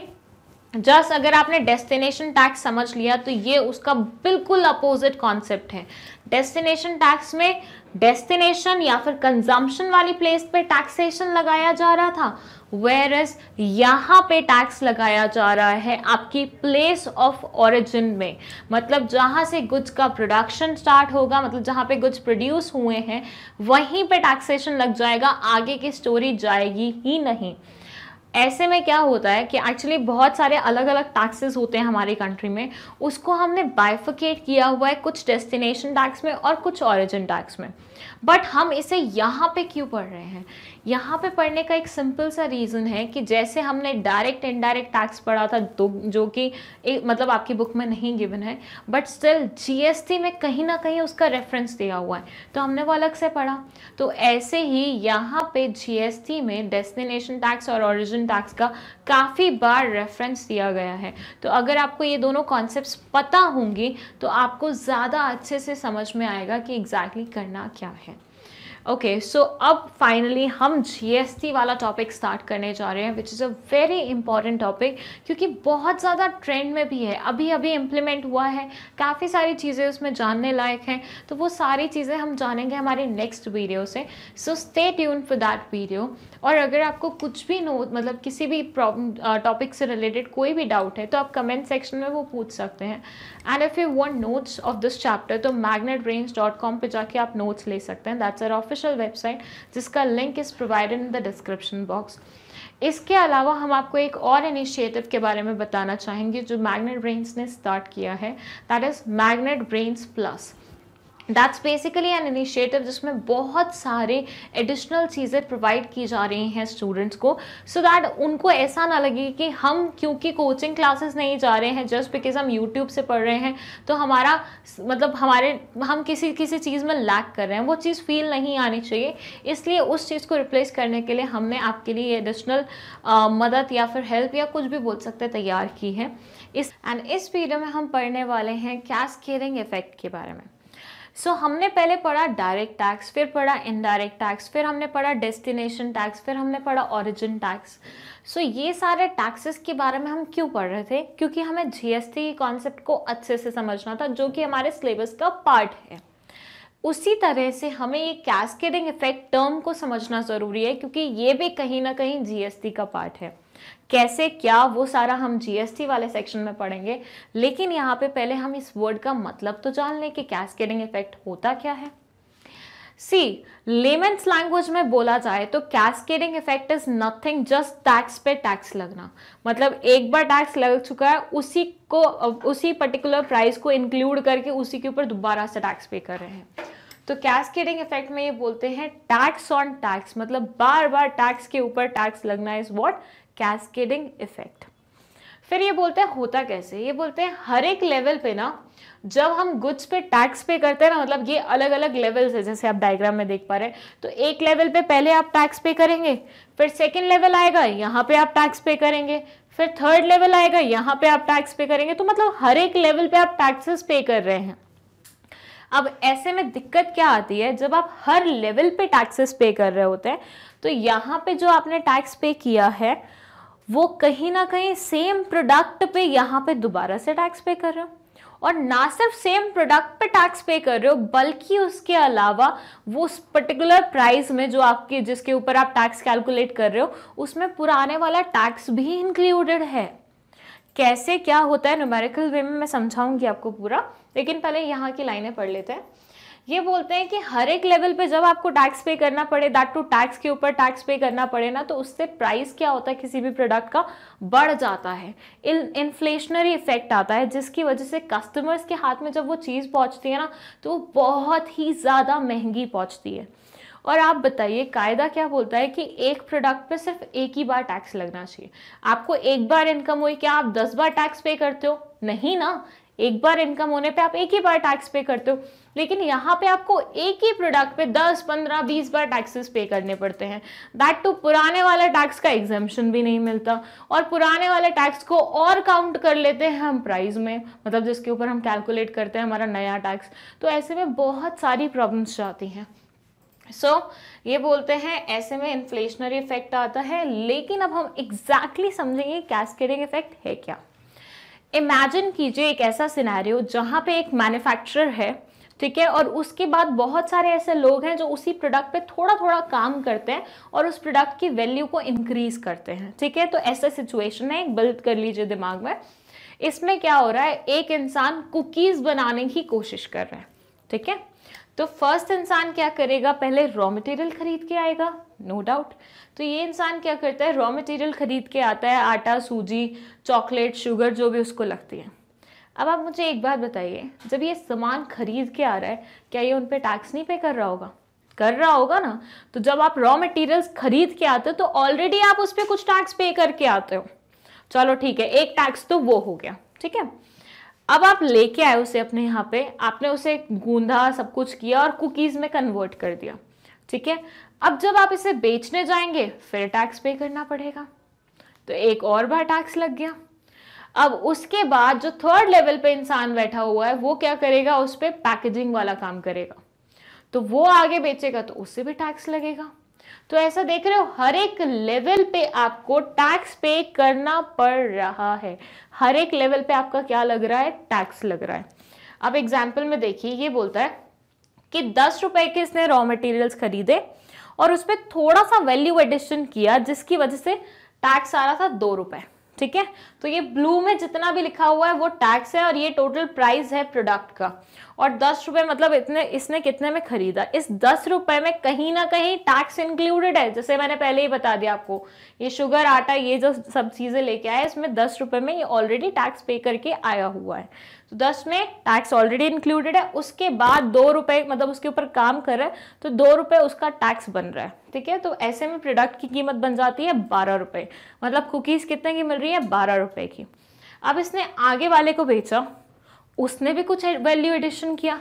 Speaker 1: just अगर आपने डेस्टिनेशन टैक्स समझ लिया तो ये उसका बिल्कुल अपोजिट कॉन्सेप्ट है डेस्टिनेशन टैक्स में डेस्टिनेशन या फिर कंजम्पशन वाली प्लेस पे टैक्सेशन लगाया जा रहा था वेयर इज यहाँ पे टैक्स लगाया जा रहा है आपकी प्लेस ऑफ ओरिजिन में मतलब जहाँ से गुज का प्रोडक्शन स्टार्ट होगा मतलब जहाँ पे गुज प्रोड्यूस हुए हैं वहीं पे टैक्सेशन लग जाएगा आगे की स्टोरी जाएगी ही नहीं ऐसे में क्या होता है कि एक्चुअली बहुत सारे अलग अलग टैक्सेस होते हैं हमारी कंट्री में उसको हमने बाइफिकेट किया हुआ है कुछ डेस्टिनेशन टैक्स में और कुछ ऑरिजिन टैक्स में बट हम इसे यहाँ पे क्यों पढ़ रहे हैं यहाँ पे पढ़ने का एक सिंपल सा रीज़न है कि जैसे हमने डायरेक्ट इनडायरेक्ट टैक्स पढ़ा था दो जो कि मतलब आपकी बुक में नहीं गिवन है बट स्टिल जीएसटी में कहीं ना कहीं उसका रेफरेंस दिया हुआ है तो हमने वो अलग से पढ़ा तो ऐसे ही यहाँ पे जीएसटी में डेस्टिनेशन टैक्स और ओरिजिन टैक्स का काफ़ी बार रेफरेंस दिया गया है तो अगर आपको ये दोनों कॉन्सेप्ट पता होंगे तो आपको ज़्यादा अच्छे से समझ में आएगा कि एग्जैक्टली exactly करना क्या है ओके सो अब फाइनली हम जीएसटी वाला टॉपिक स्टार्ट करने जा रहे हैं which is a very important topic क्योंकि बहुत ज़्यादा ट्रेंड में भी है अभी अभी इम्प्लीमेंट हुआ है काफ़ी सारी चीज़ें उसमें जानने लायक हैं तो वो सारी चीज़ें हम जानेंगे हमारे नेक्स्ट वीडियो से so stay tune for that video और अगर आपको कुछ भी नो मतलब किसी भी टॉपिक से रिलेटेड कोई भी डाउट है तो आप कमेंट सेक्शन में वो पूछ सकते हैं and if you want notes of this chapter तो मैगनेट रेंज डॉट कॉम पर जाके आप नोट्स ले सकते हैं दैट्स आर ऑफिशियल वेबसाइट जिसका link is provided in the description box इसके अलावा हम आपको एक और इनिशिएटिव के बारे में बताना चाहेंगे जो मैग्नेट ब्रेन्स ने स्टार्ट किया है that is magnet brains plus that's basically an initiative जिसमें बहुत सारे एडिशनल चीज़ें प्रोवाइड की जा रही हैं स्टूडेंट्स को सो so दैट उनको ऐसा ना लगे कि हम क्योंकि कोचिंग क्लासेस नहीं जा रहे हैं जस्ट बिकॉज हम यूट्यूब से पढ़ रहे हैं तो हमारा मतलब हमारे हम किसी किसी चीज़ में लैक कर रहे हैं वो चीज़ फील नहीं आनी चाहिए इसलिए उस चीज़ को रिप्लेस करने के लिए हमने आपके लिए एडिशनल मदद या फिर हेल्प या कुछ भी बोल सकते तैयार की है इस एंड इस वीडियो में हम पढ़ने वाले हैं कैश केयरिंग इफेक्ट के बारे में सो so, हमने पहले पढ़ा डायरेक्ट टैक्स फिर पढ़ा इनडायरेक्ट टैक्स फिर हमने पढ़ा डेस्टिनेशन टैक्स फिर हमने पढ़ा ऑरिजिन टैक्स सो so, ये सारे टैक्सेस के बारे में हम क्यों पढ़ रहे थे क्योंकि हमें जीएसटी कॉन्सेप्ट को अच्छे से समझना था जो कि हमारे सिलेबस का पार्ट है उसी तरह से हमें ये कैस्केडिंग इफेक्ट टर्म को समझना ज़रूरी है क्योंकि ये भी कहीं ना कहीं जीएसटी का पार्ट है कैसे क्या वो सारा हम जीएसटी वाले सेक्शन में पढ़ेंगे लेकिन यहाँ पे पहले हम इस वर्ड का मतलब तो जान लें कि कैस्केडिंग इफेक्ट होता क्या है सी लेमेंस लैंग्वेज में बोला जाए तो cascading effect is nothing just tax पे टैक्स लगना मतलब एक बार टैक्स लग चुका है उसी को उसी पर्टिकुलर प्राइस को इंक्लूड करके उसी के ऊपर दोबारा से टैक्स पे कर रहे हैं तो कैस्केडिंग इफेक्ट में ये बोलते हैं टैक्स ऑन टैक्स मतलब बार बार टैक्स के ऊपर टैक्स लगना इज वॉट कैस्केडिंग इफेक्ट फिर ये बोलते हैं होता कैसे ये बोलते हैं हर एक लेवल पे ना जब हम गुड्स पे टैक्स पे करते हैं ना मतलब ये अलग अलग लेवल्स है जैसे आप डायग्राम में देख पा रहे हैं तो एक लेवल पे पहले आप टैक्स पे करेंगे फिर सेकेंड लेवल आएगा यहाँ पे आप टैक्स पे करेंगे फिर थर्ड लेवल आएगा यहाँ पे आप टैक्स पे करेंगे तो मतलब हर एक लेवल पे आप टैक्सेस पे कर रहे हैं अब ऐसे में दिक्कत क्या आती है जब आप हर लेवल पे टैक्सेस पे कर रहे होते हैं तो यहाँ पे जो आपने टैक्स पे किया है वो कहीं ना कहीं सेम प्रोडक्ट पे यहाँ पे दोबारा से टैक्स पे कर रहे हो और ना सिर्फ सेम प्रोडक्ट पे टैक्स पे कर रहे हो बल्कि उसके अलावा वो उस पर्टिकुलर प्राइस में जो आपके जिसके ऊपर आप टैक्स कैलकुलेट कर रहे हो उसमें पुराने वाला टैक्स भी इंक्लूडेड है कैसे क्या होता है न्यूमेरिकल वे में मैं समझाऊंगी आपको पूरा लेकिन पहले यहाँ की लाइनें पढ़ लेते हैं ये बोलते हैं कि हर एक लेवल पे जब आपको टैक्स पे करना पड़े दैट टू टैक्स के ऊपर टैक्स पे करना पड़े ना तो उससे प्राइस क्या होता है किसी भी प्रोडक्ट का बढ़ जाता है इन्फ्लेशनरी इफेक्ट आता है जिसकी वजह से कस्टमर्स के हाथ में जब वो चीज़ पहुँचती है ना तो वो बहुत ही ज़्यादा महंगी पहुँचती है और आप बताइए कायदा क्या बोलता है कि एक प्रोडक्ट पे सिर्फ एक ही बार टैक्स लगना चाहिए आपको एक बार इनकम हुई क्या आप दस बार टैक्स पे करते हो नहीं ना एक बार इनकम होने पे आप एक ही बार टैक्स पे करते हो लेकिन यहाँ पे आपको एक ही प्रोडक्ट पे 10, 15, 20 बार टैक्सेस पे करने पड़ते हैं दैट टू तो पुराने वाला टैक्स का एग्जामेशन भी नहीं मिलता और पुराने वाले टैक्स को और काउंट कर लेते हैं हम प्राइस में मतलब जिसके ऊपर हम कैलकुलेट करते हैं हमारा नया टैक्स तो ऐसे में बहुत सारी प्रॉब्लम्स जाती हैं सो so, ये बोलते हैं ऐसे में इन्फ्लेशनरी इफेक्ट आता है लेकिन अब हम एग्जैक्टली exactly समझेंगे कैस्केडिंग इफेक्ट है क्या इमेजिन कीजिए एक ऐसा सिनेरियो जहाँ पे एक मैन्युफैक्चरर है ठीक है और उसके बाद बहुत सारे ऐसे लोग हैं जो उसी प्रोडक्ट पे थोड़ा थोड़ा काम करते हैं और उस प्रोडक्ट की वैल्यू को इंक्रीज करते हैं ठीक है तो ऐसा सिचुएशन है बिल्ड कर लीजिए दिमाग में इसमें क्या हो रहा है एक इंसान कुकीज बनाने की कोशिश कर रहे हैं ठीक है तो फर्स्ट इंसान क्या करेगा पहले रॉ मटेरियल खरीद के आएगा नो no डाउट तो ये इंसान क्या करता है रॉ मटेरियल खरीद के आता है आटा सूजी चॉकलेट शुगर जो भी उसको लगती है अब आप मुझे एक बात बताइए जब ये सामान खरीद के आ रहा है क्या ये उन पर टैक्स नहीं पे कर रहा होगा कर रहा होगा ना तो जब आप रॉ मटेरियल्स खरीद के आते हो तो ऑलरेडी आप उस पर कुछ टैक्स पे करके आते हो चलो ठीक है एक टैक्स तो वो हो गया ठीक है अब आप लेके आए उसे अपने यहाँ पे आपने उसे गूंधा सब कुछ किया और कुकीज़ में कन्वर्ट कर दिया ठीक है अब जब आप इसे बेचने जाएंगे फिर टैक्स पे करना पड़ेगा तो एक और बार टैक्स लग गया अब उसके बाद जो थर्ड लेवल पे इंसान बैठा हुआ है वो क्या करेगा उस पर पैकेजिंग वाला काम करेगा तो वो आगे बेचेगा तो उससे भी टैक्स लगेगा तो ऐसा देख रहे हो हर एक लेवल पे आपको टैक्स पे करना पड़ रहा है हर एक लेवल पे आपका क्या लग रहा है टैक्स लग रहा है अब एग्जाम्पल में देखिए ये बोलता है कि दस रुपए के इसने रॉ मटेरियल्स खरीदे और उस पर थोड़ा सा वैल्यू एडिशन किया जिसकी वजह से टैक्स आ रहा था दो रुपए ठीक है तो ये ब्लू में जितना भी लिखा हुआ है वो टैक्स है और ये टोटल प्राइस है प्रोडक्ट का और दस रुपए मतलब इतने इसने कितने में खरीदा इस दस रुपए में कहीं ना कहीं टैक्स इंक्लूडेड है जैसे मैंने पहले ही बता दिया आपको ये शुगर आटा ये जो सब चीज़ें लेके आए इसमें दस रुपए में ये ऑलरेडी टैक्स पे करके आया हुआ है तो दस में टैक्स ऑलरेडी इंक्लूडेड है उसके बाद दो रुपए मतलब उसके ऊपर काम कर रहा है तो दो रुपए उसका टैक्स बन रहा है ठीक है तो ऐसे में प्रोडक्ट की कीमत बन जाती है बारह रुपये मतलब कुकीज़ कितने की मिल रही है बारह रुपये की अब इसने आगे वाले को बेचा उसने भी कुछ वैल्यू एडिशन किया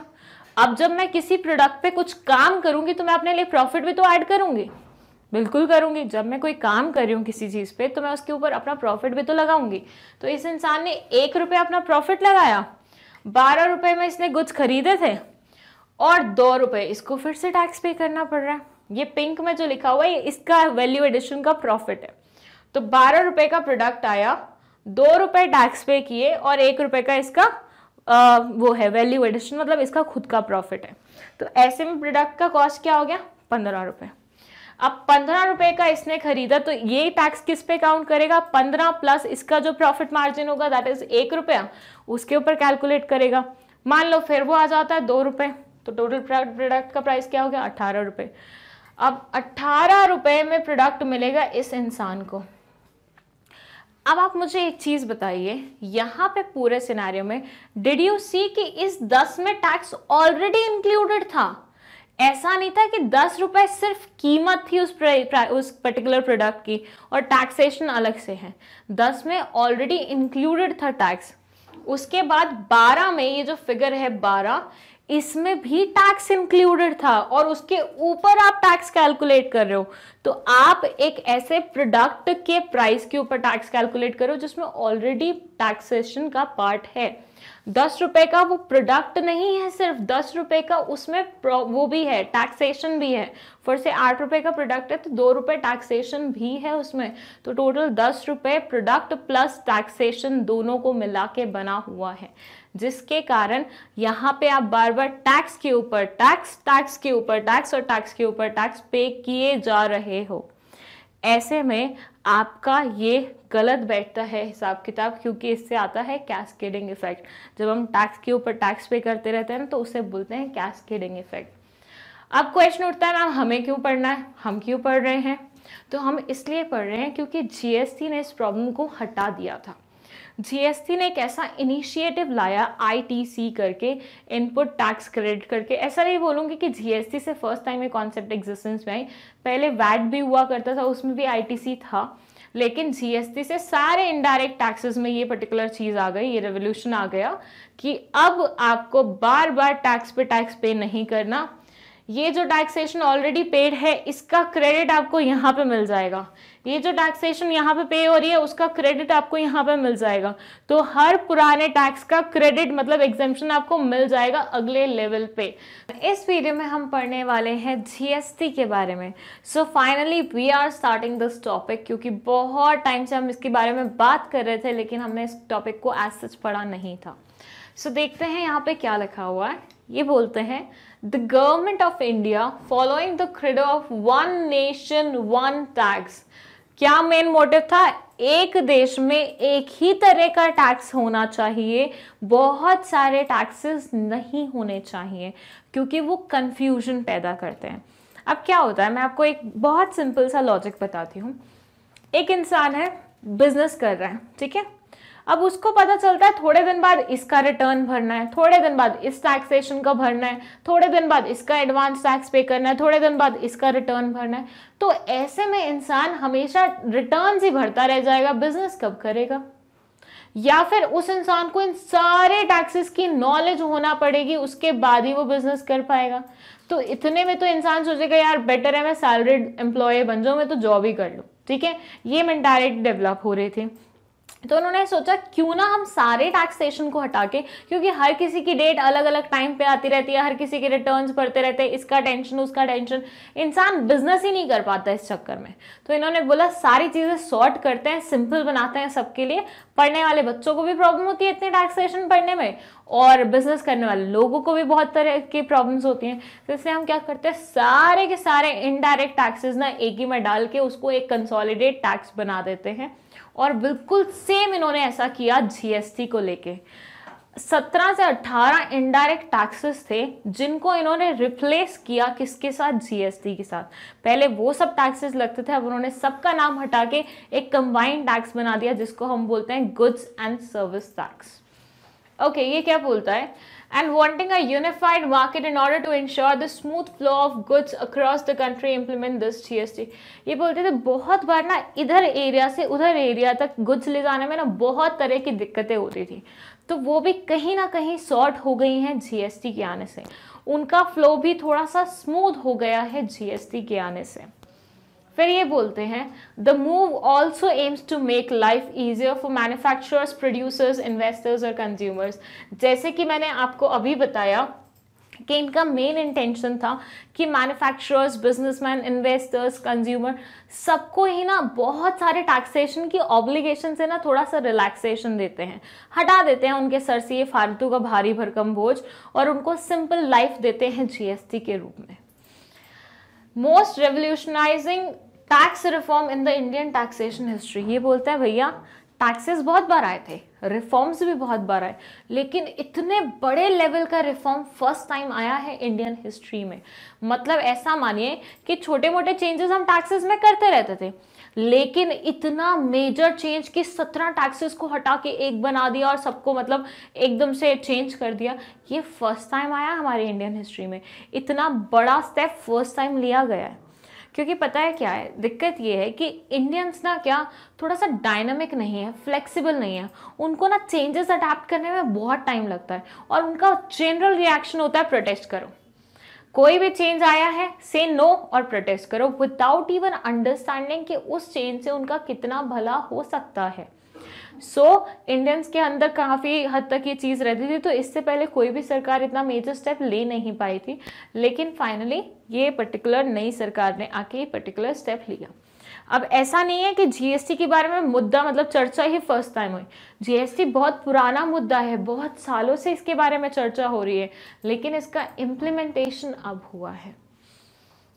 Speaker 1: अब जब मैं किसी प्रोडक्ट पे कुछ काम करूंगी तो मैं अपने लिए प्रॉफिट भी तो ऐड करूंगी बिल्कुल करूंगी जब मैं कोई काम कर रही हूँ किसी चीज़ पे तो मैं उसके ऊपर अपना प्रॉफिट भी तो लगाऊंगी तो इस इंसान ने एक रुपया अपना प्रॉफिट लगाया बारह रुपये में इसने गुड्स खरीदे थे और दो रुपये इसको फिर से टैक्स पे करना पड़ रहा है ये पिंक में जो लिखा हुआ है इसका वैल्यू एडिशन का प्रॉफिट है तो बारह रुपये का प्रोडक्ट आया दो रुपये टैक्स पे किए और एक रुपये का इसका आ, वो है वैल्यू एडिशन मतलब इसका खुद का प्रॉफिट है तो ऐसे में प्रोडक्ट का कॉस्ट क्या हो गया पंद्रह रुपये अब पंद्रह रुपए का इसने खरीदा तो ये टैक्स किस पे काउंट करेगा पंद्रह प्लस इसका जो प्रॉफिट मार्जिन होगा दैट इज एक रुपया उसके ऊपर कैलकुलेट करेगा मान लो फिर वो आ जाता है दो रुपए तो टोटल प्रोडक्ट का प्राइस क्या हो गया अठारह रुपए अब अट्ठारह रुपए में प्रोडक्ट मिलेगा इस इंसान को अब आप मुझे एक चीज़ बताइए यहाँ पे पूरे सिनारियों में डिड यू सी कि इस दस में टैक्स ऑलरेडी इंक्लूडेड था ऐसा नहीं था कि दस रुपए सिर्फ कीमत थी उस उस पर्टिकुलर प्रोडक्ट की और टैक्सेशन अलग से है दस में ऑलरेडी इंक्लूडेड था टैक्स उसके बाद बारह में ये जो फिगर है बारह इसमें भी टैक्स इंक्लूडेड था और उसके ऊपर आप टैक्स कैलकुलेट कर रहे हो तो आप एक ऐसे प्रोडक्ट के प्राइस के ऊपर टैक्स कैलकुलेट करो जिसमें ऑलरेडी टैक्सेशन का पार्ट है दस रुपए का वो प्रोडक्ट नहीं है सिर्फ दस रुपए का उसमें वो भी है टैक्सेशन भी है फिर से आठ रुपए का प्रोडक्ट है तो दो रुपए टैक्सेशन भी है उसमें तो टोटल दस रुपए प्रोडक्ट प्लस टैक्सेशन दोनों को मिला के बना हुआ है जिसके कारण यहाँ पे आप बार बार टैक्स के ऊपर टैक्स टैक्स के ऊपर टैक्स और टैक्स के ऊपर टैक्स पे किए जा रहे हो ऐसे में आपका ये गलत बैठता है हिसाब किताब क्योंकि इससे आता है कैस्केडिंग इफेक्ट जब हम टैक्स के ऊपर टैक्स पे करते रहते हैं ना तो उसे बोलते हैं कैस्केडिंग इफेक्ट अब क्वेश्चन उठता है मैम हमें क्यों पढ़ना है हम क्यों पढ़ रहे हैं तो हम इसलिए पढ़ रहे हैं क्योंकि जीएसटी ने इस प्रॉब्लम को हटा दिया था जीएसटी ने एक ऐसा इनिशिएटिव लाया आईटीसी करके इनपुट टैक्स क्रेडिट करके ऐसा नहीं बोलूंगी कि जीएसटी से फर्स्ट टाइम ये कॉन्सेप्ट एग्जिस्टेंस में आई पहले वैट भी हुआ करता था उसमें भी आईटीसी था लेकिन जीएसटी से सारे इनडायरेक्ट टैक्सेस में ये पर्टिकुलर चीज़ आ गई ये रेवोल्यूशन आ गया कि अब आपको बार बार टैक्स पे टैक्स पे नहीं करना ये जो टैक्सेशन ऑलरेडी पेड है इसका क्रेडिट आपको यहाँ पे मिल जाएगा ये जो टैक्सेशन यहाँ पे पे हो रही है उसका क्रेडिट आपको यहाँ पे मिल जाएगा तो हर पुराने टैक्स का क्रेडिट मतलब एग्जेम्पन आपको मिल जाएगा अगले लेवल पे इस वीडियो में हम पढ़ने वाले हैं जीएसटी के बारे में so finally we are starting this topic क्योंकि बहुत टाइम से हम इसके बारे में बात कर रहे थे लेकिन हमने इस टॉपिक को एज सच पढ़ा नहीं था सो so, देखते हैं यहाँ पे क्या लिखा हुआ है ये बोलते हैं the government of India following the credo of one nation, one tax. क्या मेन मोटिव था एक देश में एक ही तरह का टैक्स होना चाहिए बहुत सारे टैक्सेस नहीं होने चाहिए क्योंकि वो कंफ्यूजन पैदा करते हैं अब क्या होता है मैं आपको एक बहुत सिंपल सा लॉजिक बताती हूँ एक इंसान है बिजनेस कर रहा है ठीक है अब उसको पता चलता है थोड़े दिन बाद इसका रिटर्न भरना है थोड़े दिन बाद इस टैक्सेशन का भरना है थोड़े दिन बाद इसका एडवांस टैक्स पे करना है थोड़े दिन बाद इसका रिटर्न भरना है तो ऐसे में इंसान हमेशा रिटर्न ही भरता रह जाएगा बिजनेस कब करेगा या फिर उस इंसान को इन सारे टैक्सेस की नॉलेज होना पड़ेगी उसके बाद ही वो बिजनेस कर पाएगा तो इतने में तो इंसान सोचेगा यार बेटर है मैं सैलरीड एम्प्लॉय बन जाऊँ मैं तो जॉब ही कर लूँ ठीक है ये मैंटालिटी डेवलप हो रही थी तो उन्होंने सोचा क्यों ना हम सारे टैक्सेशन को हटा के क्योंकि हर किसी की डेट अलग अलग टाइम पे आती रहती है हर किसी के रिटर्न्स भरते रहते हैं इसका टेंशन उसका टेंशन इंसान बिजनेस ही नहीं कर पाता इस चक्कर में तो इन्होंने बोला सारी चीज़ें सॉर्ट करते हैं सिंपल बनाते हैं सबके लिए पढ़ने वाले बच्चों को भी प्रॉब्लम होती है इतने टैक्सेशन पढ़ने में और बिजनेस करने वाले लोगों को भी बहुत तरह की प्रॉब्लम्स होती हैं तो इसलिए हम क्या करते हैं सारे के सारे इनडायरेक्ट टैक्सेस ना एक ही में डाल के उसको एक कंसोलिडेट टैक्स बना देते हैं और बिल्कुल सेम इन्होंने ऐसा किया जीएसटी को लेके 17 से 18 इनडायरेक्ट टैक्सेस थे जिनको इन्होंने रिप्लेस किया किसके साथ जीएसटी के साथ पहले वो सब टैक्सेस लगते थे अब उन्होंने सबका नाम हटा के एक कंबाइंड टैक्स बना दिया जिसको हम बोलते हैं goods and service tax okay ये क्या बोलता है and wanting a unified market in order to ensure the smooth flow of goods across the country implement this GST ये बोलते थे बहुत बार ना इधर एरिया से उधर एरिया तक गुड्स ले जाने में ना बहुत तरह की दिक्कतें होती थी तो वो भी कहीं ना कहीं सॉर्ट हो गई हैं जीएसटी के आने से उनका फ्लो भी थोड़ा सा स्मूथ हो गया है जीएसटी के आने से फिर ये बोलते हैं the move also aims to make life easier for manufacturers producers investors और कंज्यूमर्स जैसे कि मैंने आपको अभी बताया कि इनका मेन इंटेंशन था कि मैन्युफैक्चरर्स बिजनेसमैन इन्वेस्टर्स कंज्यूमर सबको ही ना बहुत सारे टैक्सेशन की ऑब्लिगेशन से ना थोड़ा सा रिलैक्सेशन देते हैं हटा देते हैं उनके सर से ये फालतू का भारी भरकम बोझ और उनको सिंपल लाइफ देते हैं जीएसटी के रूप में most revolutionising tax reform in the Indian taxation history ये बोलते हैं भैया टैक्सेस बहुत बार आए थे रिफॉर्म्स भी बहुत बार आए लेकिन इतने बड़े लेवल का रिफॉर्म फर्स्ट टाइम आया है इंडियन हिस्ट्री में मतलब ऐसा मानिए कि छोटे मोटे चेंजेस हम टैक्सेस में करते रहते थे लेकिन इतना मेजर चेंज कि सत्रह टैक्सेस को हटा के एक बना दिया और सबको मतलब एकदम से चेंज कर दिया ये फर्स्ट टाइम आया हमारे इंडियन हिस्ट्री में इतना बड़ा स्टेप फर्स्ट टाइम लिया गया है क्योंकि पता है क्या है दिक्कत ये है कि इंडियंस ना क्या थोड़ा सा डायनामिक नहीं है फ्लेक्सिबल नहीं है उनको ना चेंजेस अडाप्ट करने में बहुत टाइम लगता है और उनका जनरल रिएक्शन होता है प्रोटेस्ट करो कोई भी चेंज आया है से नो और प्रोटेस्ट करो विदाउट इवन अंडरस्टैंडिंग कि उस चेंज से उनका कितना भला हो सकता है सो so, इंडियंस के अंदर काफ़ी हद तक ये चीज़ रहती थी तो इससे पहले कोई भी सरकार इतना मेजर स्टेप ले नहीं पाई थी लेकिन फाइनली ये पर्टिकुलर नई सरकार ने आके ये पर्टिकुलर स्टेप लिया अब ऐसा नहीं है कि जीएसटी के बारे में मुद्दा मतलब चर्चा ही फर्स्ट टाइम हुई जीएसटी बहुत पुराना मुद्दा है बहुत सालों से इसके बारे में चर्चा हो रही है लेकिन इसका इम्प्लीमेंटेशन अब हुआ है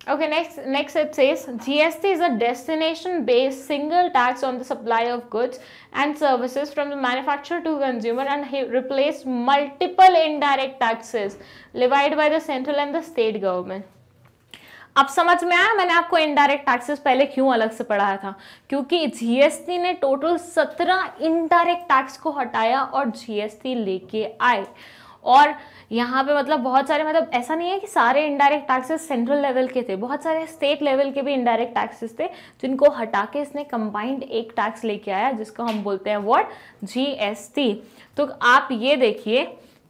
Speaker 1: Okay, next, next it says GST is a destination-based single tax on the supply of goods and services from the manufacturer to consumer and he replaced multiple indirect taxes levied by the central and the state government. अब समझ में आया मैंने आपको indirect taxes पहले क्यों अलग से पढ़ाया था क्योंकि जीएसटी ने टोटल सत्रह इनडायरेक्ट टैक्स को हटाया और जीएसटी लेके आए और यहाँ पे मतलब बहुत सारे मतलब ऐसा नहीं है कि सारे इनडायरेक्ट टैक्सेस सेंट्रल लेवल के थे बहुत सारे स्टेट लेवल के भी इनडायरेक्ट टैक्सेस थे जिनको हटा के इसने कंबाइंड एक टैक्स लेके आया जिसको हम बोलते हैं वर्ड जीएसटी तो आप ये देखिए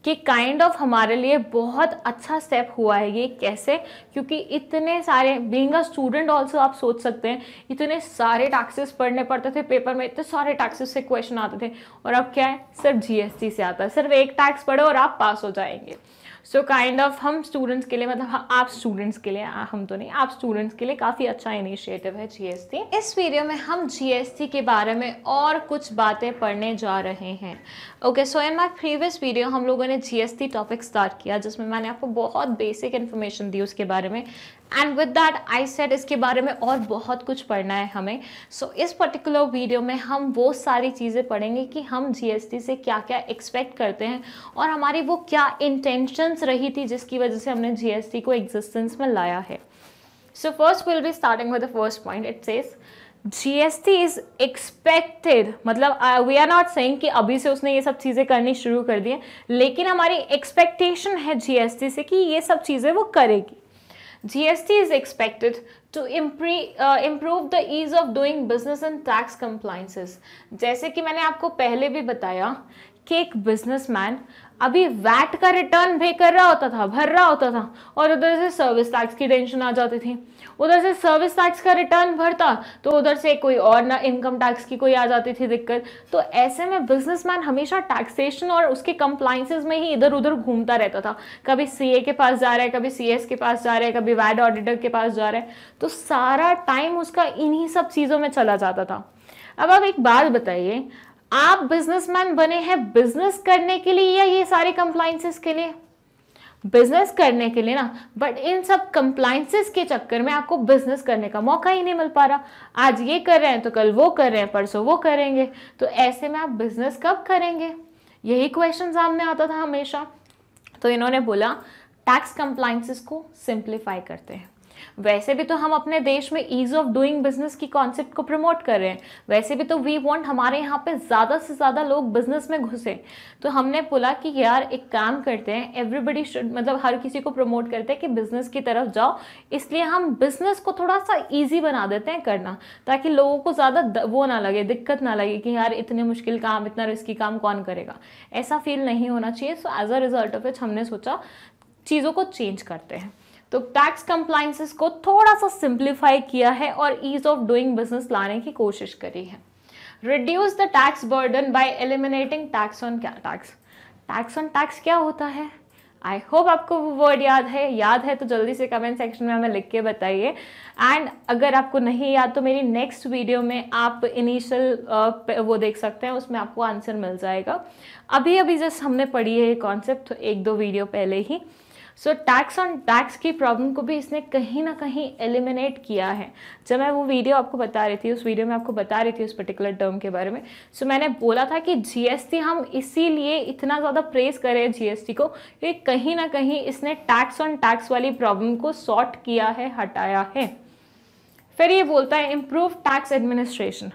Speaker 1: कि काइंड kind ऑफ of हमारे लिए बहुत अच्छा स्टेप हुआ है ये कैसे क्योंकि इतने सारे बींग अ स्टूडेंट ऑल्सो आप सोच सकते हैं इतने सारे टैक्सेस पढ़ने पड़ते थे पेपर में इतने सारे टैक्सेस से क्वेश्चन आते थे और अब क्या है सिर्फ जीएसटी से आता है सिर्फ एक टैक्स पढ़ो और आप पास हो जाएंगे सो काइंड ऑफ हम स्टूडेंट्स के लिए मतलब आप स्टूडेंट्स के लिए हम तो नहीं आप स्टूडेंट्स के लिए काफ़ी अच्छा इनिशिएटिव है जीएसटी इस वीडियो में हम जीएसटी के बारे में और कुछ बातें पढ़ने जा रहे हैं okay so in my previous video हम लोगों ने जीएसटी टॉपिक स्टार्ट किया जिसमें मैंने आपको बहुत बेसिक इन्फॉर्मेशन दी उसके बारे में and with that I said इसके बारे में और बहुत कुछ पढ़ना है हमें सो so, इस पर्टिकुलर वीडियो में हम वो सारी चीज़ें पढ़ेंगे कि हम जीएसटी से क्या क्या एक्सपेक्ट करते हैं और हमारी वो क्या इंटेंशंस रही थी जिसकी वजह से हमने जीएसटी को एग्जिस्टेंस में लाया है so first will be starting with the first point it says GST is expected मतलब वी आर नॉट सेइंग कि अभी से उसने ये सब चीज़ें करनी शुरू कर दी है लेकिन हमारी एक्सपेक्टेशन है जीएसटी से कि ये सब चीज़ें वो करेगी GST is expected to improve the ease of doing business and tax compliances जैसे कि मैंने आपको पहले भी बताया कि एक मैन अभी वैट का रिटर्न भी कर रहा होता था भर रहा होता था और उधर से सर्विस टैक्स की टेंशन आ जाती थी उधर से सर्विस टैक्स का रिटर्न भरता तो उधर से कोई और ना इनकम टैक्स की कोई आ जाती थी दिक्कत तो ऐसे में बिजनेसमैन हमेशा टैक्सेशन और उसके कंप्लाइंसेज में ही इधर उधर घूमता रहता था कभी सी के पास जा रहा है कभी सी के पास जा रहा है कभी वैड ऑडिटर के पास जा रहा है तो सारा टाइम उसका इन्हीं सब चीज़ों में चला जाता था अब आप एक बात बताइए आप बिजनेसमैन बने हैं बिजनेस करने के लिए या ये सारे कंप्लाइंसेस के लिए बिजनेस करने के लिए ना बट इन सब कंप्लाइंसेस के चक्कर में आपको बिजनेस करने का मौका ही नहीं मिल पा रहा आज ये कर रहे हैं तो कल वो कर रहे हैं परसों वो करेंगे तो ऐसे में आप बिजनेस कब करेंगे यही क्वेश्चन सामने आता था हमेशा तो इन्होंने बोला टैक्स कंप्लाइंसेस को सिंप्लीफाई करते हैं वैसे भी तो हम अपने देश में ईज ऑफ डूइंग बिजनेस की कॉन्सेप्ट को प्रमोट कर रहे हैं वैसे भी तो वी वॉन्ट हमारे यहाँ पे ज़्यादा से ज़्यादा लोग बिजनेस में घुसे तो हमने बोला कि यार एक काम करते हैं एवरीबडी शुड मतलब हर किसी को प्रमोट करते हैं कि बिजनेस की तरफ जाओ इसलिए हम बिजनेस को थोड़ा सा ईजी बना देते हैं करना ताकि लोगों को ज़्यादा वो ना लगे दिक्कत ना लगे कि यार इतने मुश्किल काम इतना रिस्की काम कौन करेगा ऐसा फील नहीं होना चाहिए so as a result of which हमने सोचा चीज़ों को चेंज करते हैं तो टैक्स कंप्लाइंसिस को थोड़ा सा सिंप्लीफाई किया है और ईज ऑफ डूइंग बिजनेस लाने की कोशिश करी है reduce the tax burden by eliminating tax on tax tax on tax क्या होता है आई होप आपको वो वर्ड याद है याद है तो जल्दी से कमेंट सेक्शन में हमें लिख के बताइए एंड अगर आपको नहीं याद तो मेरी नेक्स्ट वीडियो में आप इनिशियल वो देख सकते हैं उसमें आपको आंसर मिल जाएगा अभी अभी जस्ट हमने पढ़ी है ये कॉन्सेप्ट तो एक दो वीडियो पहले ही सो टैक्स ऑन टैक्स की प्रॉब्लम को भी इसने कहीं ना कहीं एलिमिनेट किया है जब मैं वो वीडियो आपको बता रही थी उस वीडियो में आपको बता रही थी उस पर्टिकुलर टर्म के बारे में सो so, मैंने बोला था कि जीएसटी हम इसीलिए इतना ज़्यादा प्रेस करें जीएसटी को कि कहीं ना कहीं इसने टैक्स ऑन टैक्स वाली प्रॉब्लम को सॉर्ट किया है हटाया है फिर ये बोलता है इम्प्रूव टैक्स एडमिनिस्ट्रेशन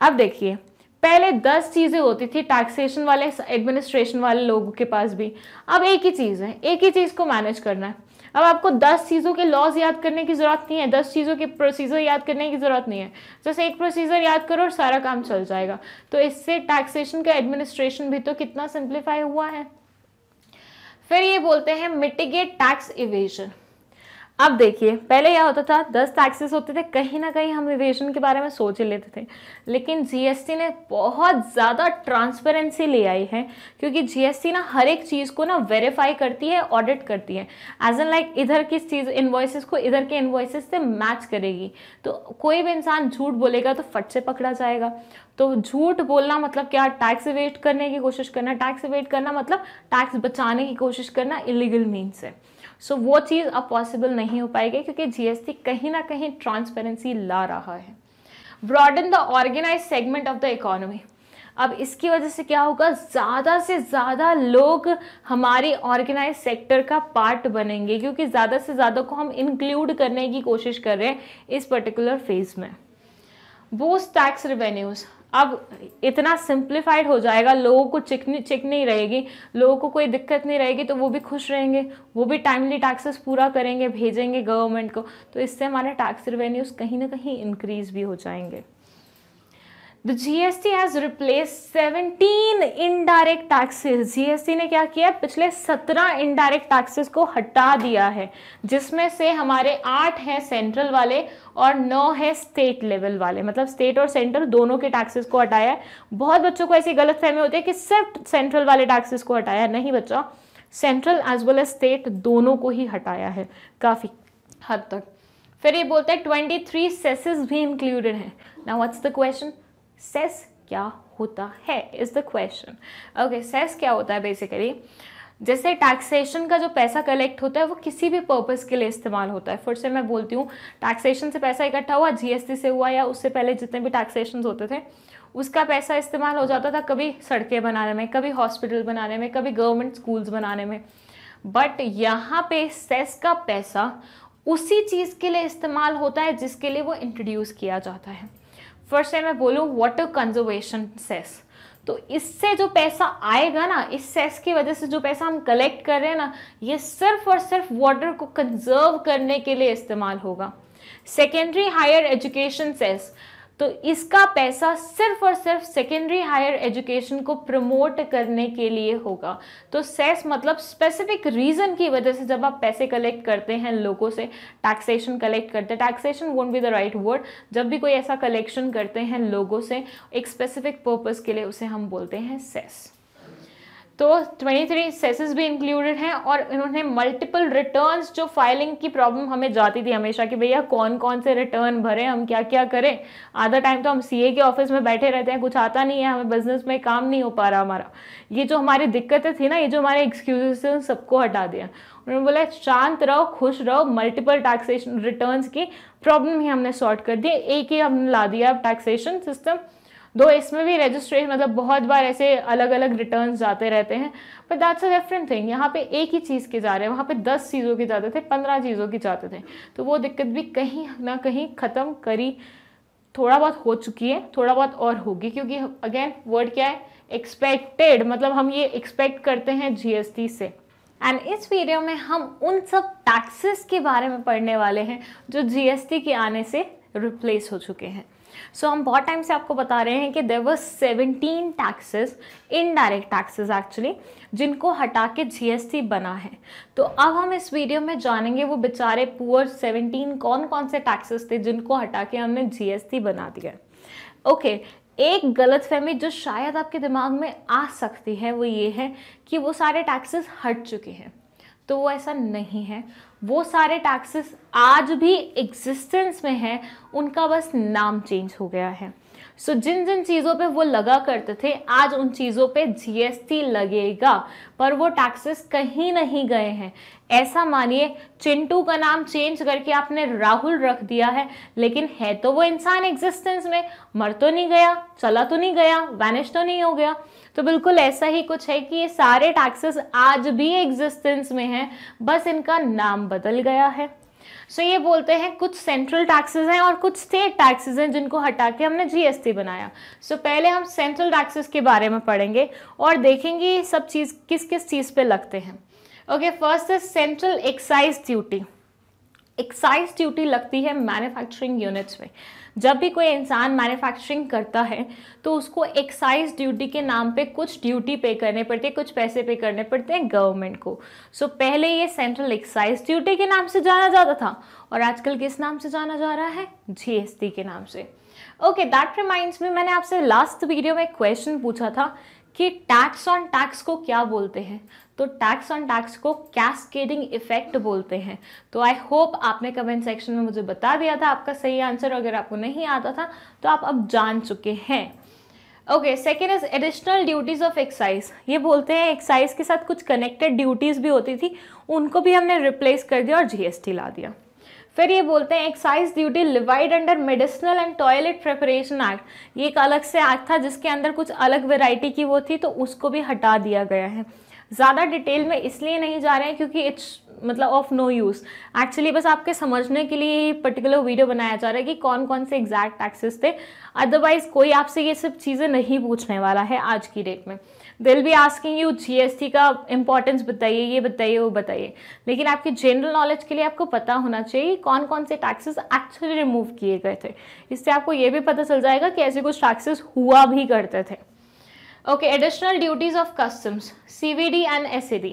Speaker 1: अब देखिए पहले दस चीज़ें होती थी टैक्सेशन वाले एडमिनिस्ट्रेशन वाले लोगों के पास भी अब एक ही चीज़ है एक ही चीज़ को मैनेज करना है अब आपको दस चीज़ों के लॉज याद करने की ज़रूरत नहीं है दस चीज़ों के प्रोसीजर याद करने की ज़रूरत नहीं है जैसे एक प्रोसीजर याद करो और सारा काम चल जाएगा तो इससे टैक्सेशन का एडमिनिस्ट्रेशन भी तो कितना सिंप्लीफाई हुआ है फिर ये बोलते हैं मिटिगेट टैक्स इवेजन अब देखिए पहले यह होता था दस टैक्सेस होते थे कहीं ना कहीं हम रिवेशन के बारे में सोच लेते थे लेकिन जीएसटी ने बहुत ज़्यादा ट्रांसपेरेंसी ले आई है क्योंकि जीएसटी ना हर एक चीज़ को ना वेरीफाई करती है ऑडिट करती है एज एन लाइक इधर किस चीज़ इन्वॉइसेस को इधर के इन्वॉइसेस से मैच करेगी तो कोई भी इंसान झूठ बोलेगा तो फट से पकड़ा जाएगा तो झूठ बोलना मतलब क्या टैक्स वेट करने की कोशिश करना टैक्स वेट करना मतलब टैक्स बचाने की कोशिश करना इलीगल मीन्स है सो so, वो चीज़ अब पॉसिबल नहीं हो पाएगी क्योंकि जीएसटी कहीं ना कहीं ट्रांसपेरेंसी ला रहा है broaden the organise segment of the economy अब इसकी वजह से क्या होगा ज़्यादा से ज़्यादा लोग हमारे ऑर्गेनाइज सेक्टर का पार्ट बनेंगे क्योंकि ज़्यादा से ज़्यादा को हम इंक्लूड करने की कोशिश कर रहे हैं इस पर्टिकुलर फेज़ में बोस टैक्स रिवेन्यूज़ अब इतना सिंप्लीफाइड हो जाएगा लोगों को चिकनी चिक नहीं रहेगी लोगों को कोई दिक्कत नहीं रहेगी तो वो भी खुश रहेंगे वो भी टाइमली टैक्सेस पूरा करेंगे भेजेंगे गवर्नमेंट को तो इससे हमारे टैक्स रिवेन्यूज़ कहीं ना कहीं इंक्रीज़ भी हो जाएंगे the T has replace seventeen indirect taxes GST ने क्या किया पिछले सत्रह इनडायरेक्ट टैक्सेस को हटा दिया है जिसमें से हमारे आठ हैं सेंट्रल वाले और नौ है स्टेट लेवल वाले मतलब स्टेट और सेंट्रल दोनों के टैक्सेस को हटाया है बहुत बच्चों को ऐसी गलत फहमी होती है कि सिर्फ सेंट्रल वाले टैक्सेस को हटाया नहीं बच्चा central as well as state दोनों को ही हटाया है काफ़ी हद तक फिर ये बोलते हैं ट्वेंटी थ्री सेसेस भी इंक्लूडेड हैं now what's the question cess क्या होता है is the question okay cess क्या होता है बेसिकली जैसे टैक्सेशन का जो पैसा कलेक्ट होता है वो किसी भी पर्पज़ के लिए इस्तेमाल होता है फिर से मैं बोलती हूँ टैक्सेशन से पैसा इकट्ठा हुआ जीएसटी से हुआ या उससे पहले जितने भी टैक्सेशन होते थे उसका पैसा इस्तेमाल हो जाता था कभी सड़कें बनाने में कभी हॉस्पिटल बनाने में कभी गवर्नमेंट स्कूल्स बनाने में बट यहाँ पे सेस का पैसा उसी चीज़ के लिए इस्तेमाल होता है जिसके लिए वो इंट्रोड्यूस किया जाता है फर्स्ट टाइम मैं बोलूँ वाटर कंजर्वेशन सेस तो इससे जो पैसा आएगा ना इस सेस की वजह से जो पैसा हम कलेक्ट कर रहे हैं ना ये सिर्फ और सिर्फ वाटर को कंजर्व करने के लिए इस्तेमाल होगा सेकेंडरी हायर एजुकेशन सेस तो इसका पैसा सिर्फ और सिर्फ सेकेंडरी हायर एजुकेशन को प्रमोट करने के लिए होगा तो सेस मतलब स्पेसिफिक रीज़न की वजह से जब आप पैसे कलेक्ट करते हैं लोगों से टैक्सेशन कलेक्ट करते हैं taxation would be the right word जब भी कोई ऐसा कलेक्शन करते हैं लोगों से एक स्पेसिफिक पर्पज़ के लिए उसे हम बोलते हैं सेस तो 23 थ्री सेसेस भी इंक्लूडेड हैं और इन्होंने मल्टीपल रिटर्न जो फाइलिंग की प्रॉब्लम हमें जाती थी हमेशा कि भैया कौन कौन से रिटर्न भरें हम क्या क्या करें आधा टाइम तो हम सी के ऑफिस में बैठे रहते हैं कुछ आता नहीं है हमें बिजनेस में काम नहीं हो पा रहा हमारा ये जो हमारी दिक्कतें थी ना ये जो हमारे एक्सक्यूज थे सबको हटा दिया उन्होंने बोला शांत रहो खुश रहो मल्टीपल टैक्सेशन रिटर्न्स की प्रॉब्लम ही हमने सॉर्ट कर दी एक ही हमने ला दिया टैक्सेशन सिस्टम दो इसमें भी रजिस्ट्रेशन मतलब बहुत बार ऐसे अलग अलग रिटर्न जाते रहते हैं पर दैट्स अ डिफरेंट थिंग यहाँ पे एक ही चीज़ के जा रहे हैं वहाँ पे दस चीज़ों के जाते थे पंद्रह चीज़ों के जाते थे तो वो दिक्कत भी कहीं ना कहीं ख़त्म करी थोड़ा बहुत हो चुकी है थोड़ा बहुत और होगी क्योंकि अगेन वर्ड क्या है एक्सपेक्टेड मतलब हम ये एक्सपेक्ट करते हैं जी से एंड इस वीडियो में हम उन सब टैक्सेस के बारे में पढ़ने वाले हैं जो जी के आने से रिप्लेस हो चुके हैं सो so, हम बहुत टाइम से आपको बता रहे हैं कि there were seventeen taxes indirect taxes actually जिनको हटा के जीएसटी बना है तो अब हम इस वीडियो में जानेंगे वो बेचारे पुअर सेवनटीन कौन कौन से टैक्सेस थे जिनको हटा के हमने जीएसटी बना दिया ओके okay, एक फहमी जो शायद आपके दिमाग में आ सकती है वो ये है कि वो सारे टैक्सेस हट चुके हैं तो वो ऐसा नहीं है वो सारे टैक्सेस आज भी एग्जिस्टेंस में हैं उनका बस नाम चेंज हो गया है सो so, जिन जिन चीज़ों पे वो लगा करते थे आज उन चीज़ों पे जीएसटी लगेगा पर वो टैक्सेस कहीं नहीं गए हैं ऐसा मानिए चिंटू का नाम चेंज करके आपने राहुल रख दिया है लेकिन है तो वो इंसान एग्जिस्टेंस में मर तो नहीं गया चला तो नहीं गया वैनिश तो नहीं हो गया तो बिल्कुल ऐसा ही कुछ है कि ये सारे टैक्सेस आज भी एग्जिस्टेंस में हैं बस इनका नाम बदल गया है सो ये बोलते हैं कुछ सेंट्रल टैक्सेस हैं और कुछ स्टेट टैक्सेस हैं जिनको हटा के हमने जीएसटी बनाया सो so पहले हम सेंट्रल टैक्सेस के बारे में पढ़ेंगे और देखेंगे ये सब चीज़ किस किस चीज़ पे लगते हैं okay first is central excise duty excise duty लगती है मैन्युफैक्चरिंग यूनिट्स में जब भी कोई इंसान मैन्युफैक्चरिंग करता है तो उसको एक्साइज ड्यूटी के नाम पे कुछ ड्यूटी पे करने पड़ती है कुछ पैसे पे करने पड़ते हैं गवर्नमेंट को सो so, पहले ये सेंट्रल एक्साइज ड्यूटी के नाम से जाना जाता था और आजकल किस नाम से जाना जा रहा है जीएसटी के नाम से ओके दैट रिमाइंड्स में मैंने आपसे लास्ट वीडियो में क्वेश्चन पूछा था कि टैक्स ऑन टैक्स को क्या बोलते हैं तो टैक्स ऑन टैक्स को कैस्केडिंग इफेक्ट बोलते हैं तो आई होप आपने कमेंट सेक्शन में मुझे बता दिया था आपका सही आंसर अगर आपको नहीं आता था तो आप अब जान चुके हैं okay second is additional duties of excise ये बोलते हैं एक्साइज के साथ कुछ कनेक्टेड ड्यूटीज़ भी होती थी उनको भी हमने रिप्लेस कर दिया और जीएसटी ला दिया फिर ये बोलते हैं excise duty levied under medicinal and toilet preparation act ये एक अलग से एक्ट था जिसके अंदर कुछ अलग वेराइटी की वो थी तो उसको भी हटा दिया गया है ज़्यादा डिटेल में इसलिए नहीं जा रहे हैं क्योंकि इट्स मतलब ऑफ नो यूज़ एक्चुअली बस आपके समझने के लिए पर्टिकुलर वीडियो बनाया जा रहा है कि कौन कौन से एग्जैक्ट टैक्सेस थे अदरवाइज कोई आपसे ये सब चीज़ें नहीं पूछने वाला है आज की डेट में दिल भी आस्किंग यू जीएसटी का इंपॉर्टेंस बताइए ये बताइए वो बताइए लेकिन आपके जनरल नॉलेज के लिए आपको पता होना चाहिए कौन कौन से टैक्सेस एक्चुअली रिमूव किए गए थे इससे आपको ये भी पता चल जाएगा कि ऐसे कुछ टैक्सेस हुआ भी करते थे okay additional duties of customs D and SED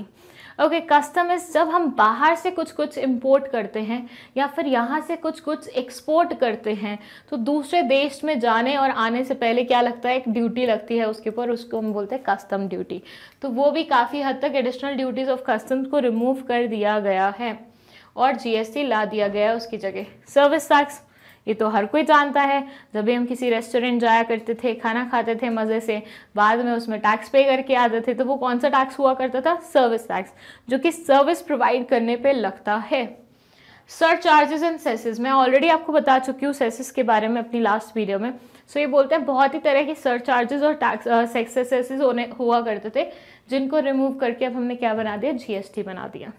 Speaker 1: okay custom is जब हम बाहर से कुछ कुछ इम्पोर्ट करते हैं या फिर यहाँ से कुछ कुछ एक्सपोर्ट करते हैं तो दूसरे देश में जाने और आने से पहले क्या लगता है एक ड्यूटी लगती है उसके ऊपर उसको हम बोलते हैं कस्टम ड्यूटी तो वो भी काफ़ी हद तक एडिशनल ड्यूटीज़ ऑफ कस्टम्स को रिमूव कर दिया गया है और जीएसटी ला दिया गया है उसकी जगह सर्विस टैक्स ये तो हर कोई जानता है जब भी हम किसी रेस्टोरेंट जाया करते थे खाना खाते थे मज़े से बाद में उसमें टैक्स पे करके आते थे तो वो कौन सा टैक्स हुआ करता था सर्विस टैक्स जो कि सर्विस प्रोवाइड करने पर लगता है सर चार्जेस एंड सेसेस मैं ऑलरेडी आपको बता चुकी हूँ सेसेस के बारे में अपनी लास्ट वीडियो में सो so, ये बोलते हैं बहुत ही तरह के सर चार्जेस और टैक्स सेक्सेस सेसेस होने हुआ करते थे जिनको रिमूव करके अब हमने क्या बना दिया जीएसटी बना दिया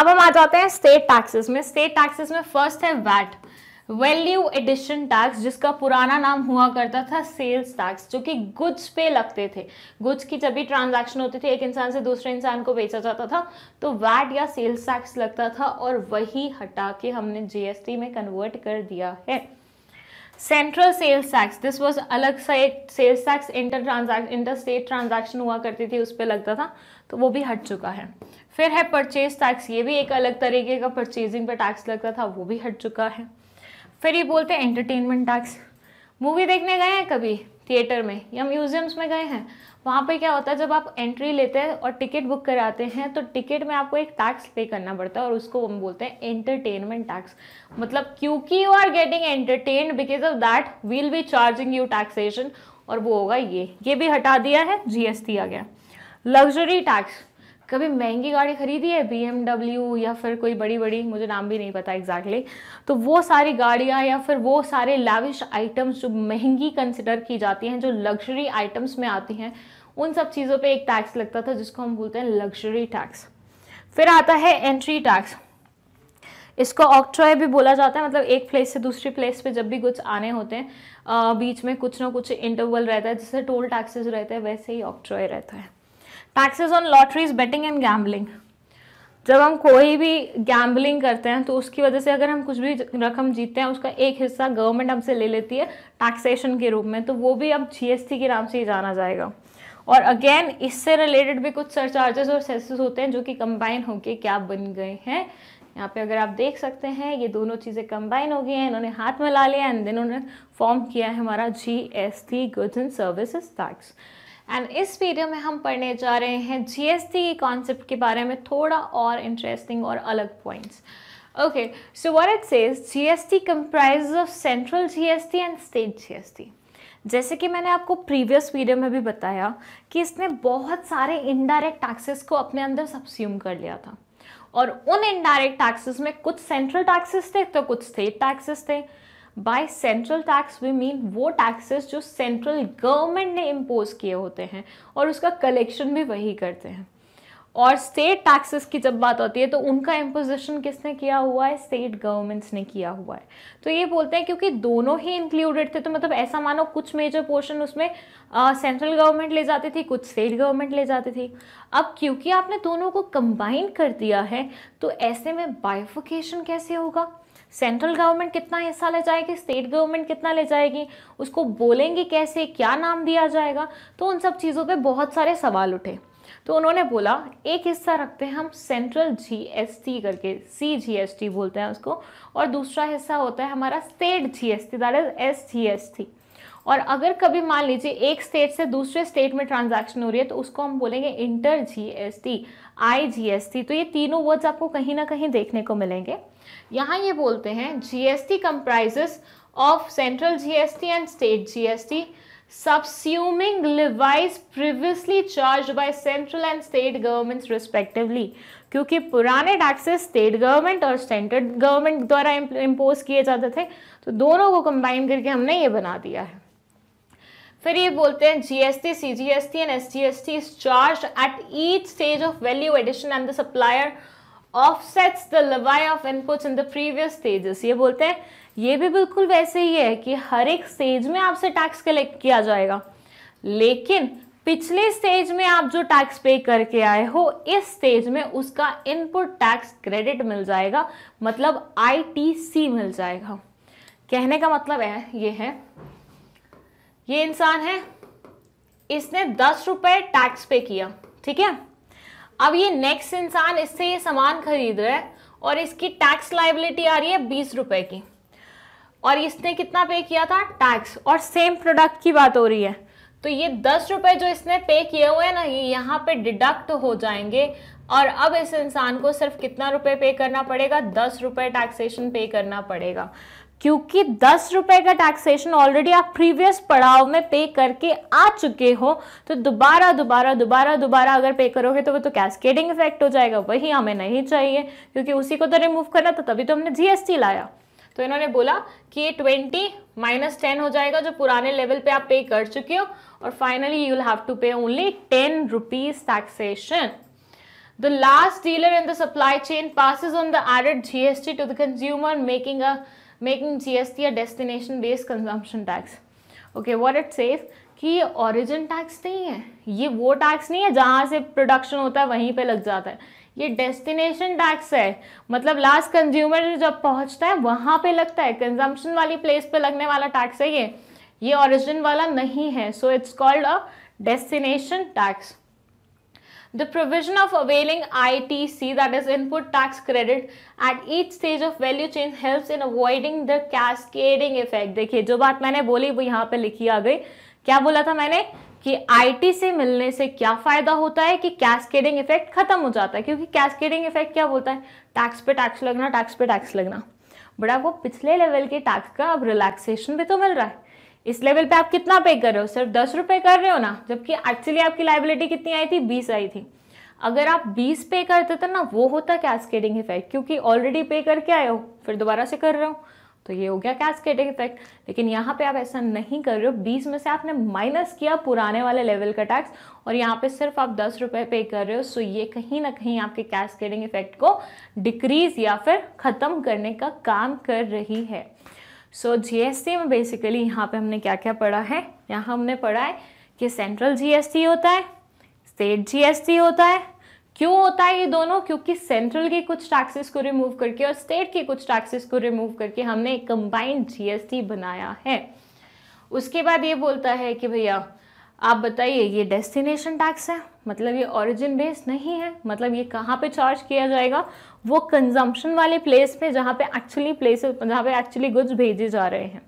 Speaker 1: अब हम आ जाते हैं स्टेट टैक्सेस में स्टेट टैक्सेस में फर्स्ट है वैट वैल्यू एडिशन टैक्स जिसका पुराना नाम हुआ करता था सेल्स टैक्स जो कि गुड्स पे लगते थे गुड्स की जब भी ट्रांजैक्शन होती थी एक इंसान से दूसरे इंसान को बेचा जाता था तो वैट या सेल्स टैक्स लगता था और वही हटा के हमने जीएसटी में कन्वर्ट कर दिया है central sales tax this was अलग सा एक sales tax inter transaction inter state transaction हुआ करती थी उस पर लगता था तो वो भी हट चुका है फिर है परचेज टैक्स ये भी एक अलग तरीके का परचेजिंग पर टैक्स लगता था वो भी हट चुका है फिर ये बोलते हैं एंटरटेनमेंट टैक्स मूवी देखने गए हैं कभी थिएटर में या म्यूजियम्स में गए हैं वहाँ पे क्या होता है जब आप एंट्री लेते हैं और टिकट बुक कराते हैं तो टिकट में आपको एक टैक्स पे करना पड़ता है और उसको हम बोलते हैं एंटरटेनमेंट टैक्स मतलब क्योंकि you are getting entertain because of that will be charging you taxation और वो होगा ये ये भी हटा दिया है जीएसटी आ गया लग्जरी टैक्स कभी महंगी गाड़ी खरीदी है बी या फिर कोई बड़ी बड़ी मुझे नाम भी नहीं पता एग्जैक्टली तो वो सारी गाड़ियाँ या फिर वो सारे लाविश आइटम्स जो महंगी कंसिडर की जाती हैं जो लग्जरी आइटम्स में आती हैं उन सब चीज़ों पे एक टैक्स लगता था जिसको हम बोलते हैं लग्जरी टैक्स फिर आता है एंट्री टैक्स इसको ऑक्ट्रॉय भी बोला जाता है मतलब एक प्लेस से दूसरी प्लेस पे जब भी कुछ आने होते हैं बीच में कुछ ना कुछ इंटरवल रहता है जैसे टोल टैक्सेस रहते हैं वैसे ही ऑक्ट्रॉय रहता है taxes on lotteries betting and gambling जब हम कोई भी गैम्बलिंग करते हैं तो उसकी वजह से अगर हम कुछ भी रकम जीतते हैं उसका एक हिस्सा गवर्नमेंट हमसे ले लेती है टैक्सेशन के रूप में तो वो भी अब जीएसटी के नाम से ही जाना जाएगा और अगेन इससे रिलेटेड भी कुछ सरचार्जेस और सेसेस होते हैं जो कि कंबाइन होके क्या बन गए हैं यहाँ पे अगर आप देख सकते हैं ये दोनों चीज़ें कंबाइन हो गई हैं इन्होंने हाथ में ला लिया एंड देन उन्होंने फॉर्म किया है हमारा G S T goods and services tax and इस वीडियो में हम पढ़ने जा रहे हैं जीएसटी के कॉन्सेप्ट के बारे में थोड़ा और इंटरेस्टिंग और अलग points okay so what it says GST comprise of central GST and state GST जैसे कि मैंने आपको प्रीवियस वीडियो में भी बताया कि इसने बहुत सारे इनडायरेक्ट टैक्सेस को अपने अंदर सब्स्यूम कर लिया था और उन इनडायरेक्ट टैक्सेस में कुछ सेंट्रल टैक्सेस थे तो कुछ स्टेट टैक्सेस थे by central tax we mean वो टैक्सेस जो सेंट्रल गवर्नमेंट ने इम्पोज किए होते हैं और उसका कलेक्शन भी वही करते हैं और स्टेट टैक्सेस की जब बात होती है तो उनका इम्पोजिशन किसने किया हुआ है स्टेट गवर्नमेंट्स ने किया हुआ है तो ये बोलते हैं क्योंकि दोनों ही इंक्लूडेड थे तो मतलब ऐसा मानो कुछ मेजर पोर्शन उसमें सेंट्रल गवर्नमेंट ले जाती थी कुछ स्टेट गवर्नमेंट ले जाती थी अब क्योंकि आपने दोनों को कंबाइन कर दिया है तो ऐसे में बाइफोकेशन कैसे होगा सेंट्रल गवर्नमेंट कितना हिस्सा ले जाएगी स्टेट गवर्नमेंट कितना ले जाएगी उसको बोलेंगे कैसे क्या नाम दिया जाएगा तो उन सब चीज़ों पर बहुत सारे सवाल उठे तो उन्होंने बोला एक हिस्सा रखते हैं हम सेंट्रल जीएसटी करके सी जीएसटी बोलते हैं उसको और दूसरा हिस्सा होता है हमारा state GST that is S T और अगर कभी मान लीजिए एक स्टेट से दूसरे स्टेट में ट्रांजैक्शन हो रही है तो उसको हम बोलेंगे इंटर जीएसटी आईजीएसटी तो ये तीनों वर्ड्स आपको कहीं ना कहीं देखने को मिलेंगे यहाँ ये बोलते हैं GST comprises of central GST and state GST subsuming levies previously charge by central and state governments respectively क्योंकि पुराने टैक्सेस स्टेट गवर्नमेंट और सेंट्रल गवर्नमेंट द्वारा इम्पोज किए जाते थे तो दोनों को कंबाइन करके हमने ये बना दिया है फिर ये बोलते हैं GST T and S S G T is charge at each stage of value addition and the supplier offsets the levy of inputs in the previous stages ये बोलते हैं ये भी बिल्कुल वैसे ही है कि हर एक स्टेज में आपसे टैक्स कलेक्ट किया जाएगा लेकिन पिछले स्टेज में आप जो टैक्स पे करके आए हो इस स्टेज में उसका इनपुट टैक्स क्रेडिट मिल जाएगा मतलब आईटीसी मिल जाएगा कहने का मतलब है ये है ये इंसान है इसने दस रुपए टैक्स पे किया ठीक है अब ये नेक्स्ट इंसान इससे ये सामान खरीद रहा है और इसकी टैक्स लाइबिलिटी आ रही है बीस रुपए की और इसने कितना पे किया था टैक्स और सेम प्रोडक्ट की बात हो रही है तो ये दस रुपए जो इसने पे किए हुए हैं ना ये यहाँ पे डिडक्ट हो जाएंगे और अब इस इंसान को सिर्फ कितना रुपए पे करना पड़ेगा दस रुपये टैक्सेशन पे करना पड़ेगा क्योंकि दस रुपए का टैक्सेशन ऑलरेडी आप प्रीवियस पड़ाव में पे करके आ चुके हो तो दोबारा दोबारा दोबारा दोबारा अगर पे करोगे तो वो तो कैस्केडिंग इफेक्ट हो जाएगा वही हमें नहीं चाहिए क्योंकि उसी को तो रिमूव करना था तभी तो हमने जीएसटी लाया तो इन्होंने बोला कि ये ट्वेंटी माइनस टेन हो जाएगा जो पुराने लेवल पे आप पे कर चुके हो और finally you will have to pay only ten rupees taxation the last dealer in the supply chain passes on the added GST to the consumer making a making GST a destination based consumption tax. Okay, what it says कि ये origin tax नहीं है ये वो tax नहीं है जहाँ से प्रोडक्शन होता है वहीं पे लग जाता है ये डेस्टिनेशन टैक्स है मतलब लास्ट कंज्यूमर जब पहुँचता है वहाँ पे लगता है कंजम्पशन वाली प्लेस पे लगने वाला टैक्स है ये ये ओरिजिन वाला नहीं है so it's called a destination tax the provision of availing ITC that is input tax credit at each stage of value chain helps in avoiding the cascading effect देखिए जो बात मैंने बोली वो यहाँ पे लिखी आ गई क्या बोला था मैंने कि आईटीसी मिलने से क्या फायदा होता है कि कैस्केडिंग इफेक्ट खत्म हो जाता है क्योंकि कैस्केडिंग इफेक्ट क्या बोलता है टैक्स पे टैक्स लगना टैक्स पे टैक्स लगना बट आपको पिछले लेवल के टैक्स का अब रिलैक्सेशन भी तो मिल रहा है इस लेवल पे आप कितना पे कर रहे हो सिर्फ दस रुपए कर रहे हो ना जबकि एक्चुअली आपकी लाइबिलिटी कितनी आई थी बीस आई थी अगर आप बीस पे करते थे ना वो होता कैस्केडिंग इफेक्ट क्योंकि ऑलरेडी पे करके आए हो फिर दोबारा से कर रहे हो तो ये हो गया कैस्केडिंग इफेक्ट लेकिन यहाँ पे आप ऐसा नहीं कर रहे हो बीस में से आपने माइनस किया पुराने वाले लेवल का टैक्स और यहाँ पे सिर्फ आप दस रुपए पे कर रहे हो सो ये कहीं ना कहीं आपके कैस्केडिंग इफेक्ट को डिक्रीज या फिर ख़त्म करने का काम कर रही है सो जीएसटी में बेसिकली यहाँ पे हमने क्या क्या पढ़ा है यहाँ हमने पढ़ा है कि सेंट्रल जीएसटी होता है स्टेट जीएसटी होता है क्यों होता है ये दोनों क्योंकि सेंट्रल के कुछ टैक्सेस को रिमूव करके और स्टेट के कुछ टैक्सेस को रिमूव करके हमने कंबाइंड जीएसटी बनाया है उसके बाद ये बोलता है कि भैया आप बताइए ये डेस्टिनेशन टैक्स है मतलब ये ओरिजिन बेस नहीं है मतलब ये कहाँ पे चार्ज किया जाएगा वो कंजम्पशन वाले प्लेस पे जहाँ पे एक्चुअली प्लेस जहाँ पे एक्चुअली गुड्स भेजे जा रहे हैं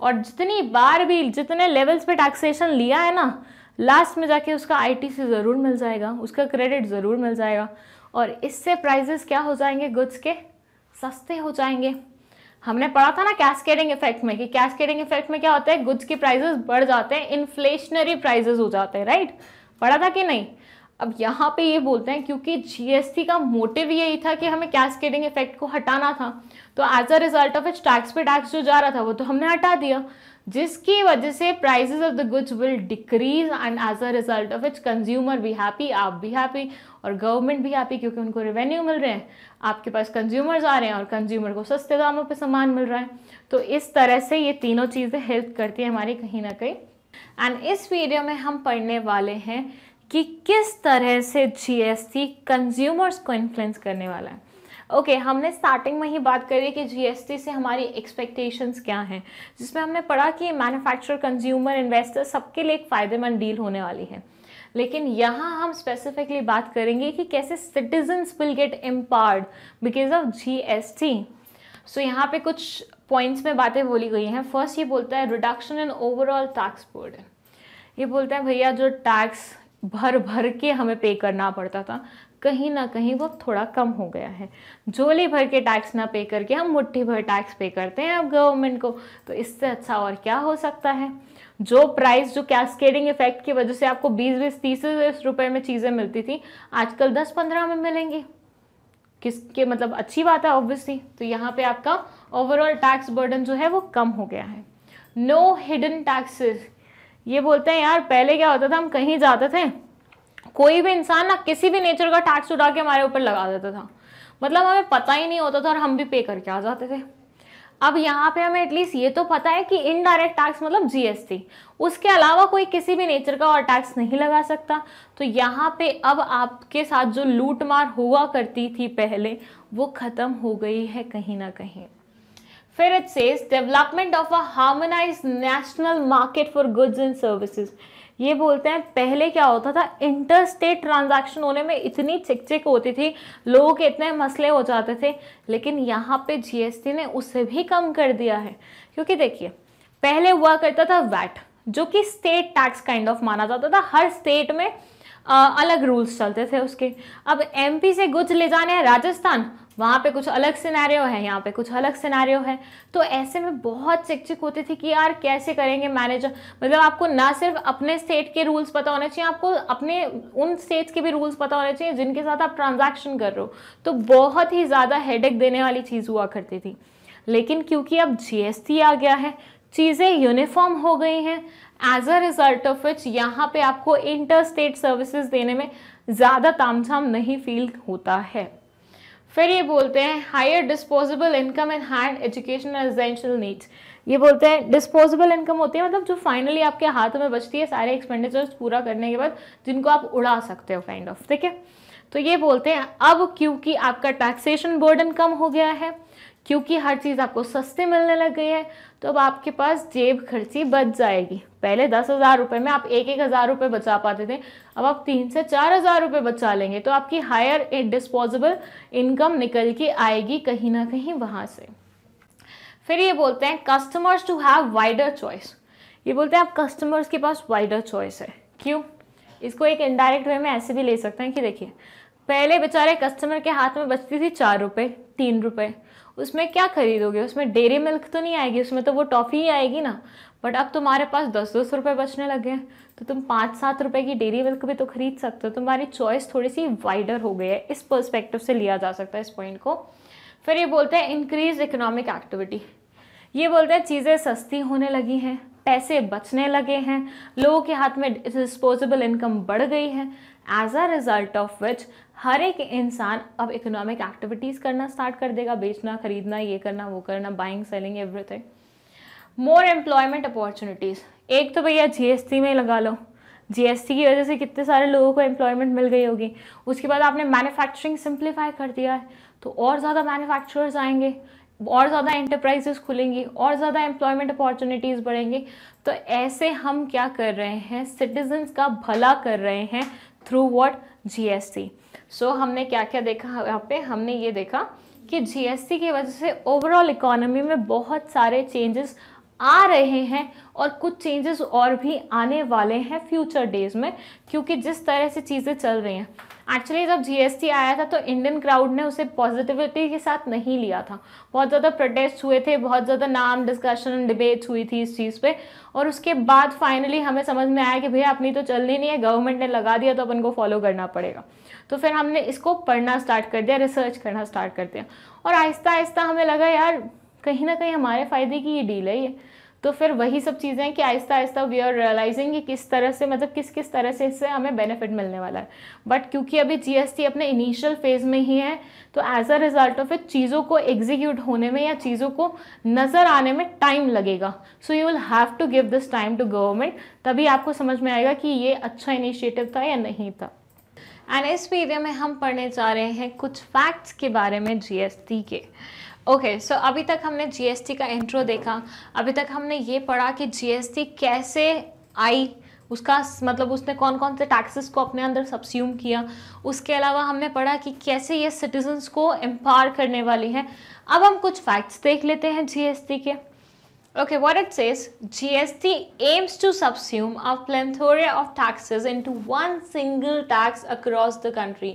Speaker 1: और जितनी बार भी जितने लेवल्स पे टैक्सेशन लिया है ना लास्ट में जाके उसका आईटीसी ज़रूर मिल जाएगा उसका क्रेडिट ज़रूर मिल जाएगा और इससे प्राइजेस क्या हो जाएंगे गुड्स के सस्ते हो जाएंगे हमने पढ़ा था ना कैस्केडिंग इफेक्ट में कि कैस्केडिंग इफेक्ट में क्या होता है गुड्स की प्राइजेस बढ़ जाते हैं इन्फ्लेशनरी प्राइजेस हो जाते हैं राइट पढ़ा था कि नहीं अब यहाँ पे ये बोलते हैं क्योंकि जीएसटी का मोटिव यही था कि हमें कैस्केडिंग इफेक्ट को हटाना था तो as a result of it tax पे टैक्स जो जा रहा था वो तो हमने हटा दिया जिसकी वजह से prices of the goods will decrease and as a result of it consumer भी हैप्पी आप भी हैप्पी और गवर्नमेंट भी हैप्पी क्योंकि उनको रेवेन्यू मिल रहे हैं आपके पास कंज्यूमर्स आ रहे हैं और कंज्यूमर को सस्ते दामों पे सामान मिल रहा है तो इस तरह से ये तीनों चीज़ें हेल्प करती है हमारी कहीं ना कहीं एंड इस वीडियो में हम पढ़ने वाले हैं कि किस तरह से जीएसटी कंज्यूमर्स को इन्फ्लुएंस करने वाला है ओके okay, हमने स्टार्टिंग में ही बात करी कि जीएसटी से हमारी एक्सपेक्टेशंस क्या हैं जिसमें हमने पढ़ा कि मैन्युफैक्चरर कंज्यूमर इन्वेस्टर सबके लिए एक फ़ायदेमंद डील होने वाली है लेकिन यहाँ हम स्पेसिफिकली बात करेंगे कि कैसे citizens will get empowered because of G S T so यहाँ पे कुछ पॉइंट्स में बातें बोली गई हैं फर्स्ट ये बोलता है reduction in overall tax burden ये बोलता है भैया जो टैक्स भर भर के हमें पे करना पड़ता था कहीं ना कहीं वो थोड़ा कम हो गया है झोली भर के टैक्स ना पे करके हम मुट्ठी भर टैक्स पे करते हैं अब गवर्नमेंट को तो इससे अच्छा और क्या हो सकता है जो प्राइस जो कैस्केडिंग इफेक्ट की वजह से आपको बीस बीस तीस तीस रुपए में चीज़ें मिलती थी आजकल दस पंद्रह में मिलेंगी किसके मतलब अच्छी बात है ऑब्वियसली तो यहाँ पे आपका ओवरऑल टैक्स बर्डन जो है वो कम हो गया है नो हिडन टैक्सेस ये बोलते हैं यार पहले क्या होता था हम कहीं जाते थे कोई भी इंसान ना किसी भी नेचर का टैक्स उठा के हमारे ऊपर लगा देता था मतलब हमें पता ही नहीं होता था और हम भी पे करके आ जाते थे अब यहाँ पे हमें एटलीस्ट ये तो पता है कि इनडायरेक्ट टैक्स मतलब जीएसटी उसके अलावा कोई किसी भी नेचर का और टैक्स नहीं लगा सकता तो यहाँ पे अब आपके साथ जो लूटमार हुआ करती थी पहले वो ख़त्म हो गई है कहीं ना कहीं फिर it says development of a harmonise national market for goods and services ये बोलते हैं पहले क्या होता था इंटर स्टेट ट्रांजैक्शन होने में इतनी चिक चिक होती थी लोगों के इतने मसले हो जाते थे लेकिन यहाँ पे जीएसटी ने उसे भी कम कर दिया है क्योंकि देखिए पहले हुआ करता था वैट जो कि स्टेट टैक्स काइंड ऑफ माना जाता था हर स्टेट में आ, अलग रूल्स चलते थे उसके अब एमपी से गुज ले जाने हैं राजस्थान वहाँ पे कुछ अलग सिनेरियो है यहाँ पे कुछ अलग सिनेरियो है तो ऐसे में बहुत चिक चिक होती थी कि यार कैसे करेंगे मैनेजर मतलब आपको ना सिर्फ अपने स्टेट के रूल्स पता होने चाहिए आपको अपने उन स्टेट्स के भी रूल्स पता होने चाहिए जिनके साथ आप ट्रांजैक्शन कर रहे हो तो बहुत ही ज़्यादा हेडेक देने वाली चीज़ हुआ करती थी लेकिन क्योंकि अब जी आ गया है चीज़ें यूनिफॉर्म हो गई हैं as a result of which यहाँ पर आपको इंटर स्टेट सर्विसेज देने में ज़्यादा तामझाम नहीं फील होता है फिर ये बोलते हैं higher disposable income and higher education essential needs ये बोलते हैं डिस्पोजेबल इनकम होती है मतलब जो फाइनली आपके हाथों में बचती है सारे एक्सपेंडिचर्स पूरा करने के बाद जिनको आप उड़ा सकते हो काइंड ऑफ ठीक है तो ये बोलते हैं अब क्योंकि आपका टैक्सेशन बर्डन कम हो गया है क्योंकि हर चीज़ आपको सस्ते मिलने लग गई है तो अब आपके पास जेब खर्ची बच जाएगी पहले दस हज़ार रुपये में आप एक एक हज़ार रुपये बचा पाते थे अब आप तीन से चार हज़ार रुपये बचा लेंगे तो आपकी हायर डिस्पोजेबल इनकम निकल के आएगी कहीं ना कहीं वहाँ से फिर ये बोलते हैं customers to have wider choice ये बोलते हैं आप कस्टमर्स के पास वाइडर चॉइस है क्यों इसको एक इनडायरेक्ट वे में ऐसे भी ले सकते हैं कि देखिए पहले बेचारे कस्टमर के हाथ में बचती थी चार रुपये तीन रुपये उसमें क्या खरीदोगे उसमें डेरी मिल्क तो नहीं आएगी उसमें तो वो टॉफ़ी ही आएगी ना बट अब तुम्हारे पास दस दस रुपये बचने लगे हैं तो तुम पाँच सात रुपये की डेरी मिल्क भी तो खरीद सकते हो तुम्हारी चॉइस थोड़ी सी वाइडर हो गई है इस परस्पेक्टिव से लिया जा सकता है इस पॉइंट को फिर ये बोलते हैं इंक्रीज इकोनॉमिक एक्टिविटी ये बोलते हैं चीज़ें सस्ती होने लगी हैं पैसे बचने लगे हैं लोगों के हाथ में डिस्पोजेबल इनकम बढ़ गई है as a result of which हर एक इंसान अब इकोनॉमिक एक्टिविटीज़ करना स्टार्ट कर देगा बेचना खरीदना ये करना वो करना buying selling everything more employment opportunities एक तो भैया जीएसटी में लगा लो जीएसटी की वजह से कितने सारे लोगों को एम्प्लॉयमेंट मिल गई होगी उसके बाद आपने मैन्युफैक्चरिंग सिंप्लीफाई कर दिया है तो और ज़्यादा मैन्युफैक्चरर्स आएंगे और ज़्यादा एंटरप्राइजेस खुलेंगी और ज़्यादा एम्प्लॉयमेंट अपॉर्चुनिटीज़ बढ़ेंगी तो ऐसे हम क्या कर रहे हैं सिटीजन्स का भला कर रहे हैं थ्रू एस जीएसटी सो हमने क्या क्या देखा यहाँ पे हमने ये देखा कि जीएसटी की वजह से ओवरऑल इकोनॉमी में बहुत सारे चेंजेस आ रहे हैं और कुछ चेंजेस और भी आने वाले हैं फ्यूचर डेज में क्योंकि जिस तरह से चीज़ें चल रही हैं एक्चुअली जब जीएसटी आया था तो इंडियन क्राउड ने उसे पॉजिटिविटी के साथ नहीं लिया था बहुत ज़्यादा प्रोटेस्ट हुए थे बहुत ज़्यादा नाम डिस्कशन डिबेट्स हुई थी इस चीज़ पे और उसके बाद फाइनली हमें समझ में आया कि भैया अपनी तो चलनी नहीं है गवर्नमेंट ने लगा दिया तो अपन को फॉलो करना पड़ेगा तो फिर हमने इसको पढ़ना स्टार्ट कर दिया रिसर्च करना स्टार्ट कर दिया और आहिस्ता आहिस्ता हमें लगा यार कहीं ना कहीं हमारे फ़ायदे की ये डील है ये तो फिर वही सब चीज़ें हैं कि आहिस्ता आहिस्ता वी आर रियलाइजिंग कि किस तरह से मतलब किस किस तरह से इससे हमें बेनिफिट मिलने वाला है बट क्योंकि अभी जीएसटी अपने इनिशियल फेज़ में ही है तो as a result of it चीज़ों को एग्जीक्यूट होने में या चीज़ों को नज़र आने में टाइम लगेगा so you will have to give this time to government तभी आपको समझ में आएगा कि ये अच्छा इनिशिएटिव था या नहीं था एंड इस वीडियो में हम पढ़ने जा रहे हैं कुछ फैक्ट्स के बारे में जीएसटी के ओके okay, सो so अभी तक हमने जीएसटी का इंट्रो देखा अभी तक हमने ये पढ़ा कि जीएसटी कैसे आई उसका मतलब उसने कौन कौन से टैक्सेस को अपने अंदर सब्स्यूम किया उसके अलावा हमने पढ़ा कि कैसे ये सिटीजन्स को एम्पावर करने वाली है अब हम कुछ फैक्ट्स देख लेते हैं जीएसटी के Okay, what it says, GST aims to subsume a of taxes into one single tax across the country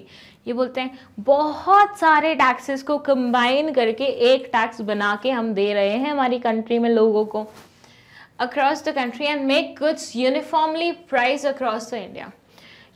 Speaker 1: ये बोलते हैं बहुत सारे टैक्सेस को कंबाइन करके एक टैक्स बना के हम दे रहे हैं हमारी कंट्री में लोगों को across the country and make goods uniformly price across the India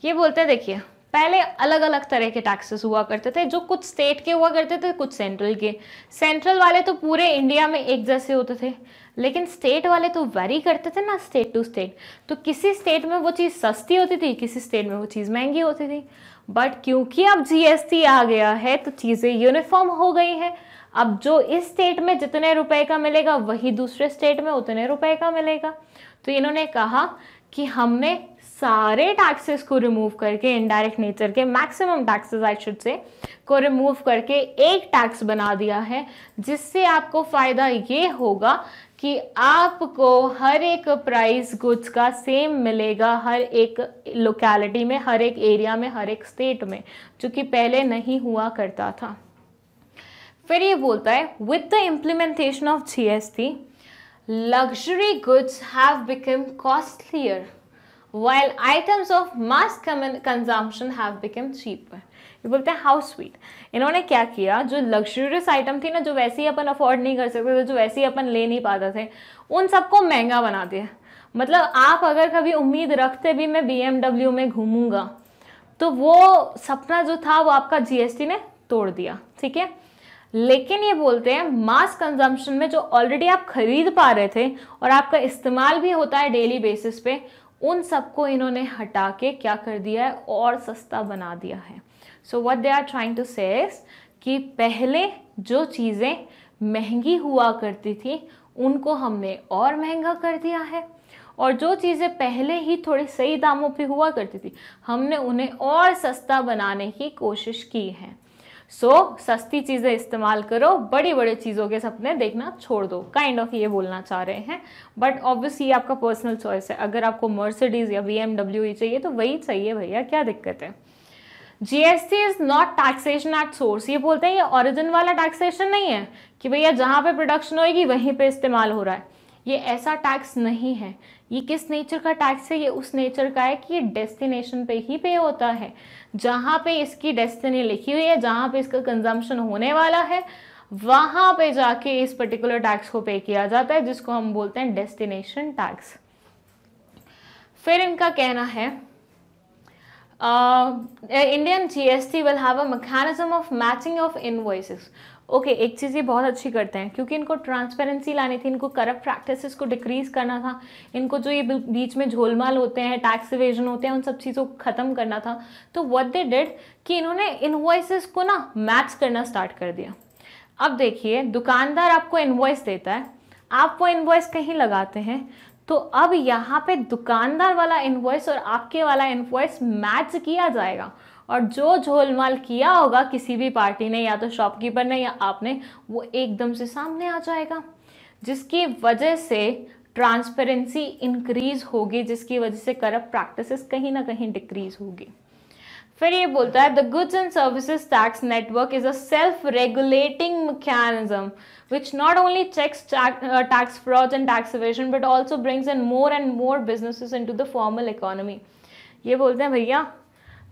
Speaker 1: ये बोलते हैं देखिए पहले अलग अलग तरह के टैक्सेस हुआ करते थे जो कुछ स्टेट के हुआ करते थे कुछ सेंट्रल के सेंट्रल वाले तो पूरे इंडिया में एक जैसे होते थे लेकिन स्टेट वाले तो वेरी करते थे ना स्टेट टू स्टेट तो किसी स्टेट में वो चीज़ सस्ती होती थी किसी स्टेट में वो चीज़ महंगी होती थी बट क्योंकि अब जीएसटी आ गया है तो चीज़ें यूनिफॉर्म हो गई हैं अब जो इस स्टेट में जितने रुपए का मिलेगा वही दूसरे स्टेट में उतने रुपए का मिलेगा तो इन्होंने कहा कि हमने सारे टैक्सेस को रिमूव करके इनडायरेक्ट नेचर के maximum taxes I should say को रिमूव करके एक टैक्स बना दिया है जिससे आपको फ़ायदा ये होगा कि आपको हर एक प्राइस गुड्स का सेम मिलेगा हर एक लोकेलिटी में हर एक एरिया में हर एक स्टेट में जो कि पहले नहीं हुआ करता था फिर ये बोलता है with the implementation of GST luxury goods have become costlier while items of mass consumption have become cheaper ये बोलते हैं हाउस स्वीट इन्होंने क्या किया जो लग्जूरियस आइटम थी ना जो वैसे ही अपन अफोर्ड नहीं कर सकते थे जो वैसे ही अपन ले नहीं पाते थे उन सबको महंगा बना दिया मतलब आप अगर कभी उम्मीद रखते भी मैं बी में घूमूंगा तो वो सपना जो था वो आपका जीएसटी ने तोड़ दिया ठीक है लेकिन ये बोलते हैं मास कंजम्पशन में जो ऑलरेडी आप खरीद पा रहे थे और आपका इस्तेमाल भी होता है डेली बेसिस पे उन सबको इन्होंने हटा के क्या कर दिया है और सस्ता बना दिया है so what they are trying to say कि पहले जो चीज़ें महंगी हुआ करती थी उनको हमने और महंगा कर दिया है और जो चीज़ें पहले ही थोड़ी सही दामों पे हुआ करती थी हमने उन्हें और सस्ता बनाने की कोशिश की है सो so, सस्ती चीज़ें इस्तेमाल करो बड़ी बड़े चीज़ों के सपने देखना छोड़ दो काइंड kind ऑफ of ये बोलना चाह रहे हैं बट ऑब्वियसली आपका पर्सनल चॉइस है अगर आपको मर्सिडीज़ या बी ही चाहिए तो वही चाहिए भैया क्या दिक्कत है GST is not taxation at source ये बोलते हैं ये ओरिजिन वाला टैक्सेशन नहीं है कि भैया जहाँ पे प्रोडक्शन होएगी वहीं पे इस्तेमाल हो रहा है ये ऐसा टैक्स नहीं है ये किस नेचर का टैक्स है ये उस नेचर का है कि ये डेस्टिनेशन पे ही पे होता है जहाँ पे इसकी डेस्टिनी लिखी हुई है जहाँ पे इसका कंजम्पशन होने वाला है वहाँ पे जाके इस पर्टिकुलर टैक्स को पे किया जाता है जिसको हम बोलते हैं डेस्टिनेशन टैक्स फिर इनका कहना है Indian G S T will have a mechanism of matching of invoices okay एक चीज़ ये बहुत अच्छी करते हैं क्योंकि इनको ट्रांसपेरेंसी लानी थी इनको करप्ट प्रैक्टिसेस को डिक्रीज करना था इनको जो ये बीच में झोलमाल होते हैं टैक्स इवेजन होते हैं उन सब चीज़ों को ख़त्म करना था तो वट दे डिड कि इन्होंने इन्वॉइसेस को ना मैच करना स्टार्ट कर दिया अब देखिए दुकानदार आपको इन्वॉइस देता है आप वो इन्वॉइस कहीं लगाते हैं तो अब यहाँ पे दुकानदार वाला इन्वॉइस और आपके वाला इन्वॉइस मैच किया जाएगा और जो झोलमाल किया होगा किसी भी पार्टी ने या तो शॉपकीपर ने या आपने वो एकदम से सामने आ जाएगा जिसकी वजह से ट्रांसपेरेंसी इंक्रीज होगी जिसकी वजह से करप्ट प्रैक्टिसेस कहीं ना कहीं डिक्रीज होगी फिर ये बोलता है the goods and services tax network is a self regulating mechanism which not only checks tax fraud and tax and but evasion brings also more and more and more businesses into the formal ये बोलते हैं भैया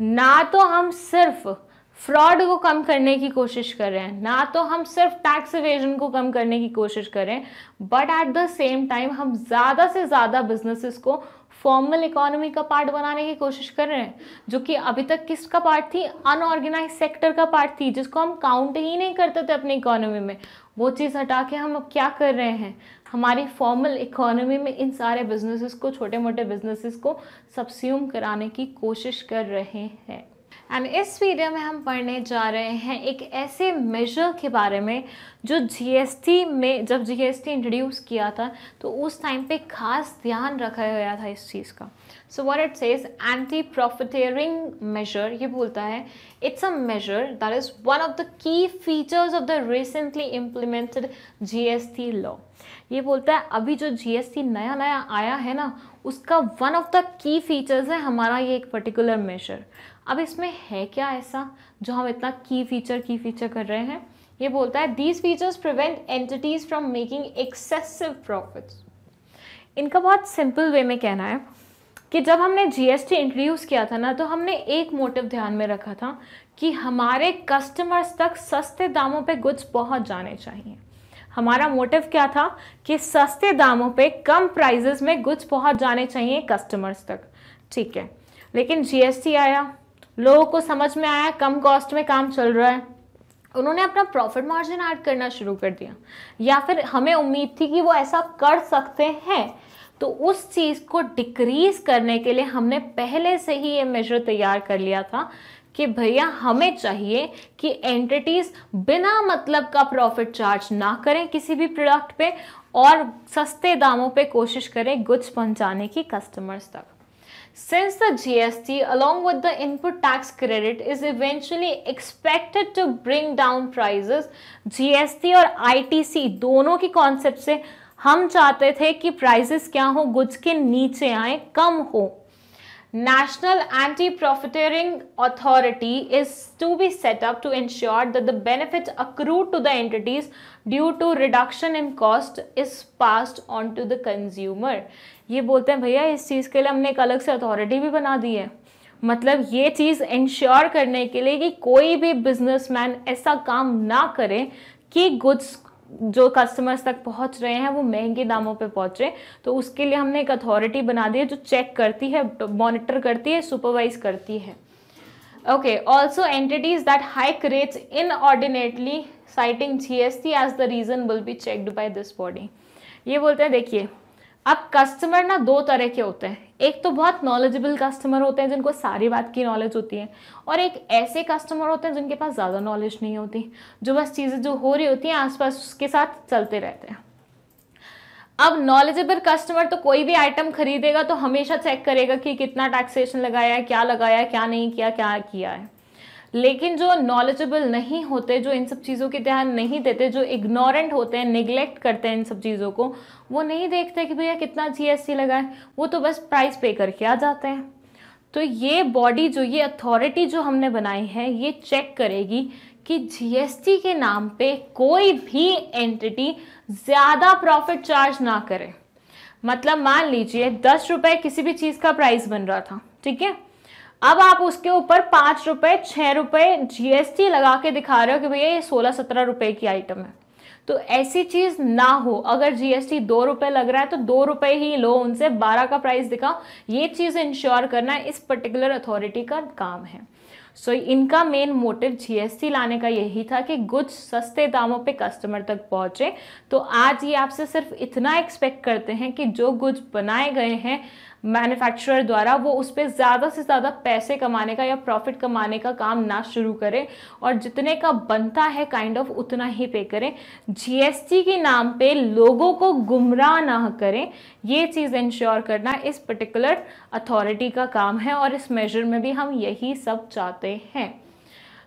Speaker 1: ना तो हम सिर्फ fraud को कम करने की कोशिश कर रहे हैं ना तो हम सिर्फ टैक्स एवेजन को कम करने की कोशिश कर रहे हैं but at the same time हम ज़्यादा से ज़्यादा बिजनेसिस को फॉर्मल इकोनॉमी का पार्ट बनाने की कोशिश कर रहे हैं जो कि अभी तक किसका पार्ट थी अनऑर्गेनाइज सेक्टर का पार्ट थी जिसको हम काउंट ही नहीं करते थे अपनी इकोनॉमी में वो चीज़ हटा के हम क्या कर रहे हैं हमारी फॉर्मल इकोनॉमी में इन सारे बिजनेसेस को छोटे मोटे बिजनेसेस को सब्स्यूम कराने की कोशिश कर रहे हैं एंड इस वीडियो में हम पढ़ने जा रहे हैं एक ऐसे मेजर के बारे में जो जीएसटी में जब जीएसटी इंट्रोड्यूस किया था तो उस टाइम पे खास ध्यान रखा गया था इस चीज़ का so what it says anti profiteering measure ये बोलता है it's a measure that is one of the key features of the recently implemented GST law ये बोलता है अभी जो जी नया नया आया है ना उसका one of the key features है हमारा ये एक पर्टिकुलर मेजर अब इसमें है क्या ऐसा जो हम इतना की फीचर की फीचर कर रहे हैं ये बोलता है these features prevent entities from making excessive profits इनका बहुत सिंपल वे में कहना है कि जब हमने जीएसटी इंट्रोड्यूस किया था ना तो हमने एक मोटिव ध्यान में रखा था कि हमारे कस्टमर्स तक सस्ते दामों पे गुड्स पहुँच जाने चाहिए हमारा मोटिव क्या था कि सस्ते दामों पे कम प्राइजेस में गुड्स पहुंच जाने चाहिए कस्टमर्स तक ठीक है लेकिन जीएसटी आया लोगों को समझ में आया कम कॉस्ट में काम चल रहा है उन्होंने अपना प्रॉफिट मार्जिन ऐड करना शुरू कर दिया या फिर हमें उम्मीद थी कि वो ऐसा कर सकते हैं तो उस चीज़ को डिक्रीज करने के लिए हमने पहले से ही ये मेजर तैयार कर लिया था कि भैया हमें चाहिए कि एंटिटीज़ बिना मतलब का प्रॉफिट चार्ज ना करें किसी भी प्रोडक्ट पे और सस्ते दामों पे कोशिश करें गुड्स पहुंचाने की कस्टमर्स तक Since the GST along with the input tax credit is eventually expected to bring down prices, GST or ITC दोनों के कॉन्सेप्ट से हम चाहते थे कि प्राइसेस क्या हो goods के नीचे आए कम हो National Anti-Profiteering Authority is to be set up to ensure that the benefits accrued to the entities due to reduction in cost is passed on to the consumer. ये बोलते हैं भैया इस चीज़ के लिए हमने एक अलग से अथॉरिटी भी बना दी है मतलब ये चीज़ इंश्योर करने के लिए कि कोई भी बिजनेसमैन ऐसा काम ना करे कि गुड्स जो कस्टमर्स तक पहुंच रहे हैं वो महंगे दामों पे पहुंचे तो उसके लिए हमने एक अथॉरिटी बना दी है जो चेक करती है मॉनिटर करती है सुपरवाइज करती है okay also that also entities inordinately citing G S T as the reason will be checked by this body ये बोलते हैं देखिए अब कस्टमर ना दो तरह के होते हैं एक तो बहुत नॉलेजेबल कस्टमर होते हैं जिनको सारी बात की नॉलेज होती है और एक ऐसे कस्टमर होते हैं जिनके पास ज़्यादा नॉलेज नहीं होती जो बस चीज़ें जो हो रही होती हैं आसपास उसके साथ चलते रहते हैं अब नॉलेजेबल कस्टमर तो कोई भी आइटम खरीदेगा तो हमेशा चेक करेगा कि कितना टैक्सेशन लगाया है क्या लगाया है क्या नहीं किया क्या किया है लेकिन जो नॉलेजेबल नहीं होते जो इन सब चीज़ों के ध्यान नहीं देते जो इग्नोरेंट होते हैं निगलेक्ट करते हैं इन सब चीज़ों को वो नहीं देखते कि भैया कितना जीएसटी लगा है वो तो बस प्राइस पे करके आ जाते हैं तो ये बॉडी जो ये अथॉरिटी जो हमने बनाई है ये चेक करेगी कि जीएसटी के नाम पे कोई भी एंटिटी ज़्यादा प्रॉफिट चार्ज ना करे मतलब मान लीजिए दस रुपये किसी भी चीज़ का प्राइस बन रहा था ठीक है अब आप उसके ऊपर पाँच रुपए छह रुपए जीएसटी लगा के दिखा रहे हो कि भैया ये सोलह सत्रह रुपए की आइटम है तो ऐसी चीज ना हो अगर जीएसटी दो रुपए लग रहा है तो दो रुपए ही लो उनसे बारह का प्राइस दिखाओ ये चीज इंश्योर करना इस पर्टिकुलर अथॉरिटी का काम है सो so, इनका मेन मोटिव जीएसटी लाने का यही था कि गुड्स सस्ते दामों पे कस्टमर तक पहुंचे तो आज ये आपसे सिर्फ इतना एक्सपेक्ट करते हैं कि जो गुड्स बनाए गए हैं मैन्युफैक्चरर द्वारा वो उस पर ज़्यादा से ज़्यादा पैसे कमाने का या प्रॉफिट कमाने का काम ना शुरू करें और जितने का बनता है काइंड kind ऑफ of, उतना ही पे करें जीएसटी के नाम पे लोगों को गुमराह ना करें ये चीज़ इंश्योर करना इस पर्टिकुलर अथॉरिटी का काम है और इस मेजर में भी हम यही सब चाहते हैं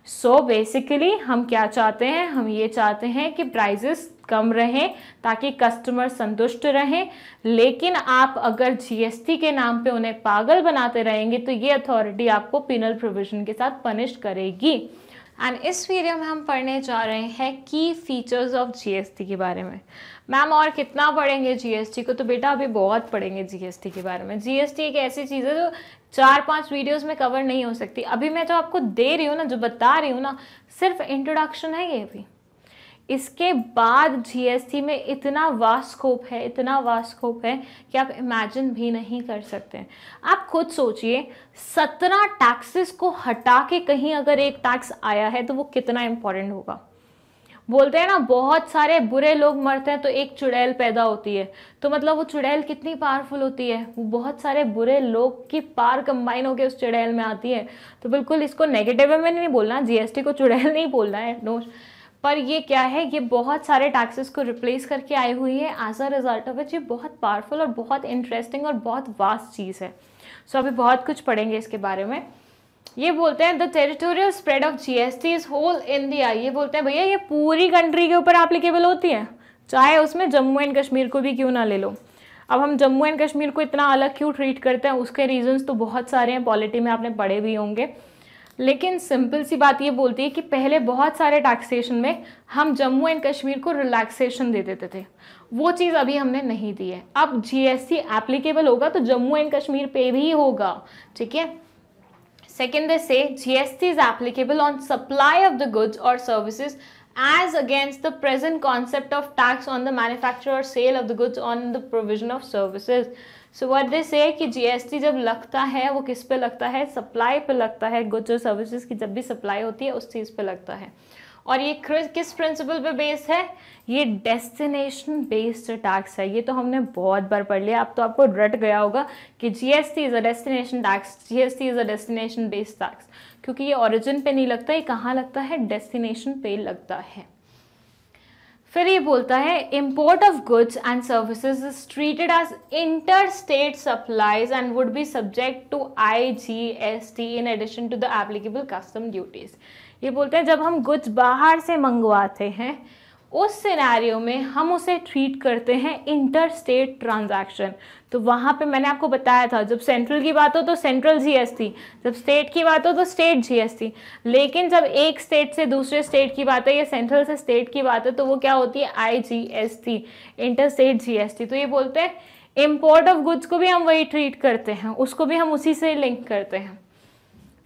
Speaker 1: सो so बेसिकली हम क्या चाहते हैं हम ये चाहते हैं कि प्राइजेस कम रहें ताकि कस्टमर संतुष्ट रहें लेकिन आप अगर जीएसटी के नाम पे उन्हें पागल बनाते रहेंगे तो ये अथॉरिटी आपको पिनल प्रोविजन के साथ पनिश करेगी एंड इस वीडियो में हम पढ़ने जा रहे हैं की फीचर्स ऑफ जीएसटी के बारे में मैम और कितना पढ़ेंगे जीएसटी को तो बेटा अभी बहुत पढ़ेंगे जीएसटी के बारे में जीएसटी एक ऐसी चीज़ है जो चार पांच वीडियोस में कवर नहीं हो सकती अभी मैं जो आपको दे रही हूँ ना जो बता रही हूँ ना सिर्फ इंट्रोडक्शन है ये भी इसके बाद जीएसटी में इतना वास्कोप स्कोप है इतना वास्कोप है कि आप इमेजिन भी नहीं कर सकते आप खुद सोचिए सत्रह टैक्सेस को हटा के कहीं अगर एक टैक्स आया है तो वो कितना इम्पोर्टेंट होगा बोलते हैं ना बहुत सारे बुरे लोग मरते हैं तो एक चुड़ैल पैदा होती है तो मतलब वो चुड़ैल कितनी पावरफुल होती है वो बहुत सारे बुरे लोग की पार कंबाइन होकर उस चुड़ैल में आती है तो बिल्कुल इसको नेगेटिव में नहीं बोलना जीएसटी को चुड़ैल नहीं बोलना है नो पर ये क्या है ये बहुत सारे टैक्सेस को रिप्लेस करके आई हुई है as a result of which ये बहुत पावरफुल और बहुत इंटरेस्टिंग और बहुत वास्ट चीज़ है सो so, अभी बहुत कुछ पढ़ेंगे इसके बारे में ये बोलते हैं the territorial spread of G S T is whole India ये बोलते हैं भैया ये पूरी कंट्री के ऊपर एप्लीकेबल होती है चाहे उसमें जम्मू एंड कश्मीर को भी क्यों ना ले लो अब हम जम्मू एंड कश्मीर को इतना अलग क्यों ट्रीट करते हैं उसके रीजंस तो बहुत सारे हैं पॉलिटी में आपने पढ़े भी होंगे लेकिन सिंपल सी बात ये बोलती है कि पहले बहुत सारे टैक्सेशन में हम जम्मू एंड कश्मीर को रिलैक्सेशन दे देते थे वो चीज़ अभी हमने नहीं दी है अब जीएसटी एप्लीकेबल होगा तो जम्मू एंड कश्मीर पे भी होगा ठीक है Second, they say GST is applicable on supply of the goods or services as against the present concept of tax on the manufacture or sale of the goods on the provision of services. So what they say कि GST जब लगता है वो किस पे लगता है supply पे लगता है गुड्स और सर्विसेज की जब भी सप्लाई होती है उस चीज़ पे लगता है और ये किस प्रिंसिपल पे बेस्ड है ये डेस्टिनेशन बेस्ड टैक्स है ये तो हमने बहुत बार पढ़ लिया अब तो आपको रट गया होगा कि GST is a destination tax GST is a destination based tax क्योंकि ये ओरिजिन पे नहीं लगता ये कहाँ लगता है डेस्टिनेशन पे लगता है फिर ये बोलता है import of goods and services is treated as inter state supplies and would be subject to I G S T in addition to the applicable custom duties ये बोलते हैं जब हम गुड्स बाहर से मंगवाते हैं उस सिनेरियो में हम उसे ट्रीट करते हैं इंटर स्टेट ट्रांजैक्शन तो वहाँ पे मैंने आपको बताया था जब सेंट्रल की बात हो तो सेंट्रल जीएसटी जब स्टेट की बात हो तो स्टेट जीएसटी लेकिन जब एक स्टेट से दूसरे स्टेट की बात है या सेंट्रल से स्टेट की बात है तो वो क्या होती है टी इंटर स्टेट जीएसटी तो ये बोलते हैं इम्पोर्ट ऑफ गुड्स को भी हम वही ट्रीट करते हैं उसको भी हम उसी से लिंक करते हैं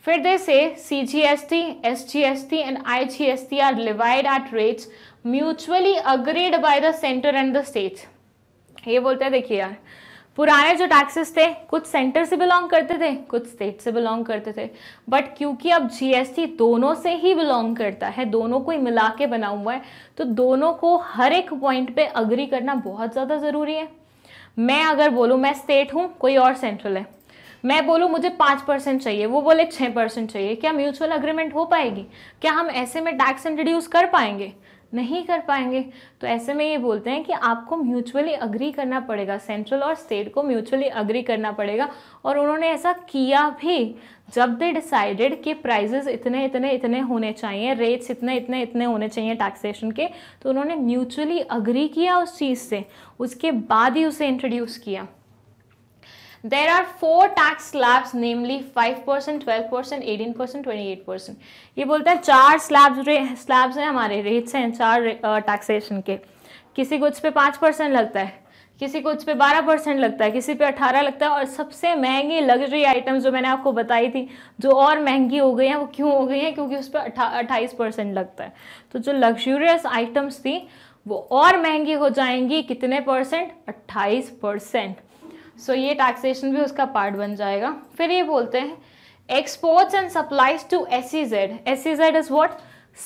Speaker 1: फिर C G G S S T S T and I G S T are divide at rate mutually agreed by the centre and the state ये बोलते हैं देखिए यार पुराने जो टैक्सेस थे कुछ सेंटर से बिलोंग करते थे कुछ स्टेट से बिलोंग करते थे बट क्योंकि अब जीएसटी दोनों से ही बिलोंग करता है दोनों को ही मिला के बना हुआ है तो दोनों को हर एक पॉइंट पे अग्री करना बहुत ज़्यादा ज़रूरी है मैं अगर बोलूँ मैं स्टेट हूँ कोई और सेंट्रल है मैं बोलूँ मुझे पाँच परसेंट चाहिए वो बोले छः परसेंट चाहिए क्या म्यूचुअल अग्रीमेंट हो पाएगी क्या हम ऐसे में टैक्स इंट्रोड्यूस कर पाएंगे नहीं कर पाएंगे तो ऐसे में ये बोलते हैं कि आपको म्यूचुअली अग्री करना पड़ेगा सेंट्रल और स्टेट को म्यूचुअली अग्री करना पड़ेगा और उन्होंने ऐसा किया भी जब दे डिसाइडेड कि प्राइजेस इतने इतने इतने होने चाहिए रेट्स इतने इतने इतने होने चाहिए टैक्सेशन के तो उन्होंने म्यूचुअली अग्री किया उस चीज़ से उसके बाद ही उसे इंट्रोड्यूस किया there are four tax slabs namely five percent twelve percent eighteen percent twenty eight percent ये बोलता है चार स्लैब्स स्लैब्स हैं हमारे रेट्स हैं चार टैक्सेशन के किसी कुछ पे पाँच परसेंट लगता है किसी को उस पर बारह परसेंट लगता है किसी पे अठारह लगता है और सबसे महंगी लग्जरी आइटम्स जो मैंने आपको बताई थी जो और महंगी हो गई हैं वो क्यों हो गई हैं क्योंकि उस पर अट्ठाईस परसेंट लगता है तो जो लग्जूरियस आइटम्स थी वो और महंगी हो जाएंगी कितने परसेंट अट्ठाईस परसेंट सो ये टैक्सेशन भी उसका पार्ट बन जाएगा फिर ये बोलते हैं exports S C Z S C Z is what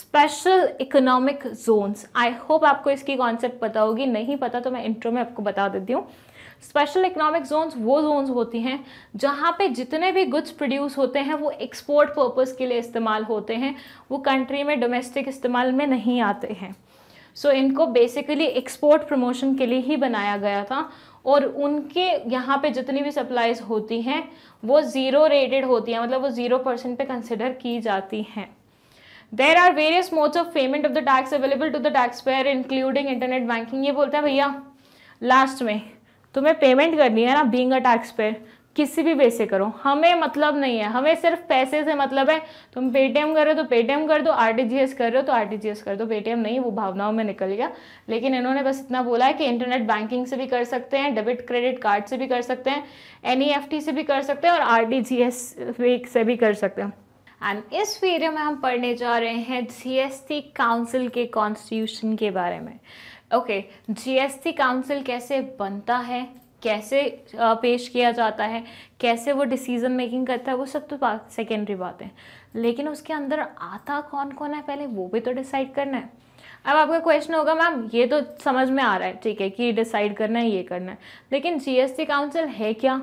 Speaker 1: special economic zones I hope आपको इसकी कॉन्सेप्ट पता होगी नहीं पता तो मैं इंट्रो में आपको बता देती हूँ स्पेशल इकोनॉमिक जोन्स वो जोन्स होती हैं जहाँ पे जितने भी गुड्स प्रोड्यूस होते हैं वो एक्सपोर्ट पर्पज के लिए इस्तेमाल होते हैं वो कंट्री में डोमेस्टिक इस्तेमाल में नहीं आते हैं सो so, इनको बेसिकली एक्सपोर्ट प्रमोशन के लिए ही बनाया गया था और उनके यहाँ पे जितनी भी सप्लाईज होती हैं वो ज़ीरो रेटेड होती हैं मतलब वो ज़ीरो परसेंट पे कंसिडर की जाती हैं there are various modes of payment of the tax available to the taxpayer including internet banking ये बोलते हैं भैया लास्ट में तुम्हें पेमेंट करनी है ना बींग अ टैक्स पेयर किसी भी वे से करो हमें मतलब नहीं है हमें सिर्फ पैसे से मतलब है तुम पेटीएम कर रहे हो तो पेटीएम कर दो आरटीजीएस कर रहे हो तो आरटीजीएस कर दो पेटीएम नहीं वो भावनाओं में निकल गया लेकिन इन्होंने बस इतना बोला है कि इंटरनेट बैंकिंग से भी कर सकते हैं डेबिट क्रेडिट कार्ड से भी कर सकते हैं एन e से भी कर सकते हैं और आर से भी कर सकते हैं एंड इस वीडियो में हम पढ़ने जा रहे हैं जी काउंसिल के कॉन्स्टिट्यूशन के बारे में ओके जी काउंसिल कैसे बनता है कैसे पेश किया जाता है कैसे वो डिसीज़न मेकिंग करता है वो सब तो सेकेंडरी बात है लेकिन उसके अंदर आता कौन कौन है पहले वो भी तो डिसाइड करना है अब आपका क्वेश्चन होगा मैम ये तो समझ में आ रहा है ठीक है कि डिसाइड करना है ये करना है लेकिन जीएसटी काउंसिल है क्या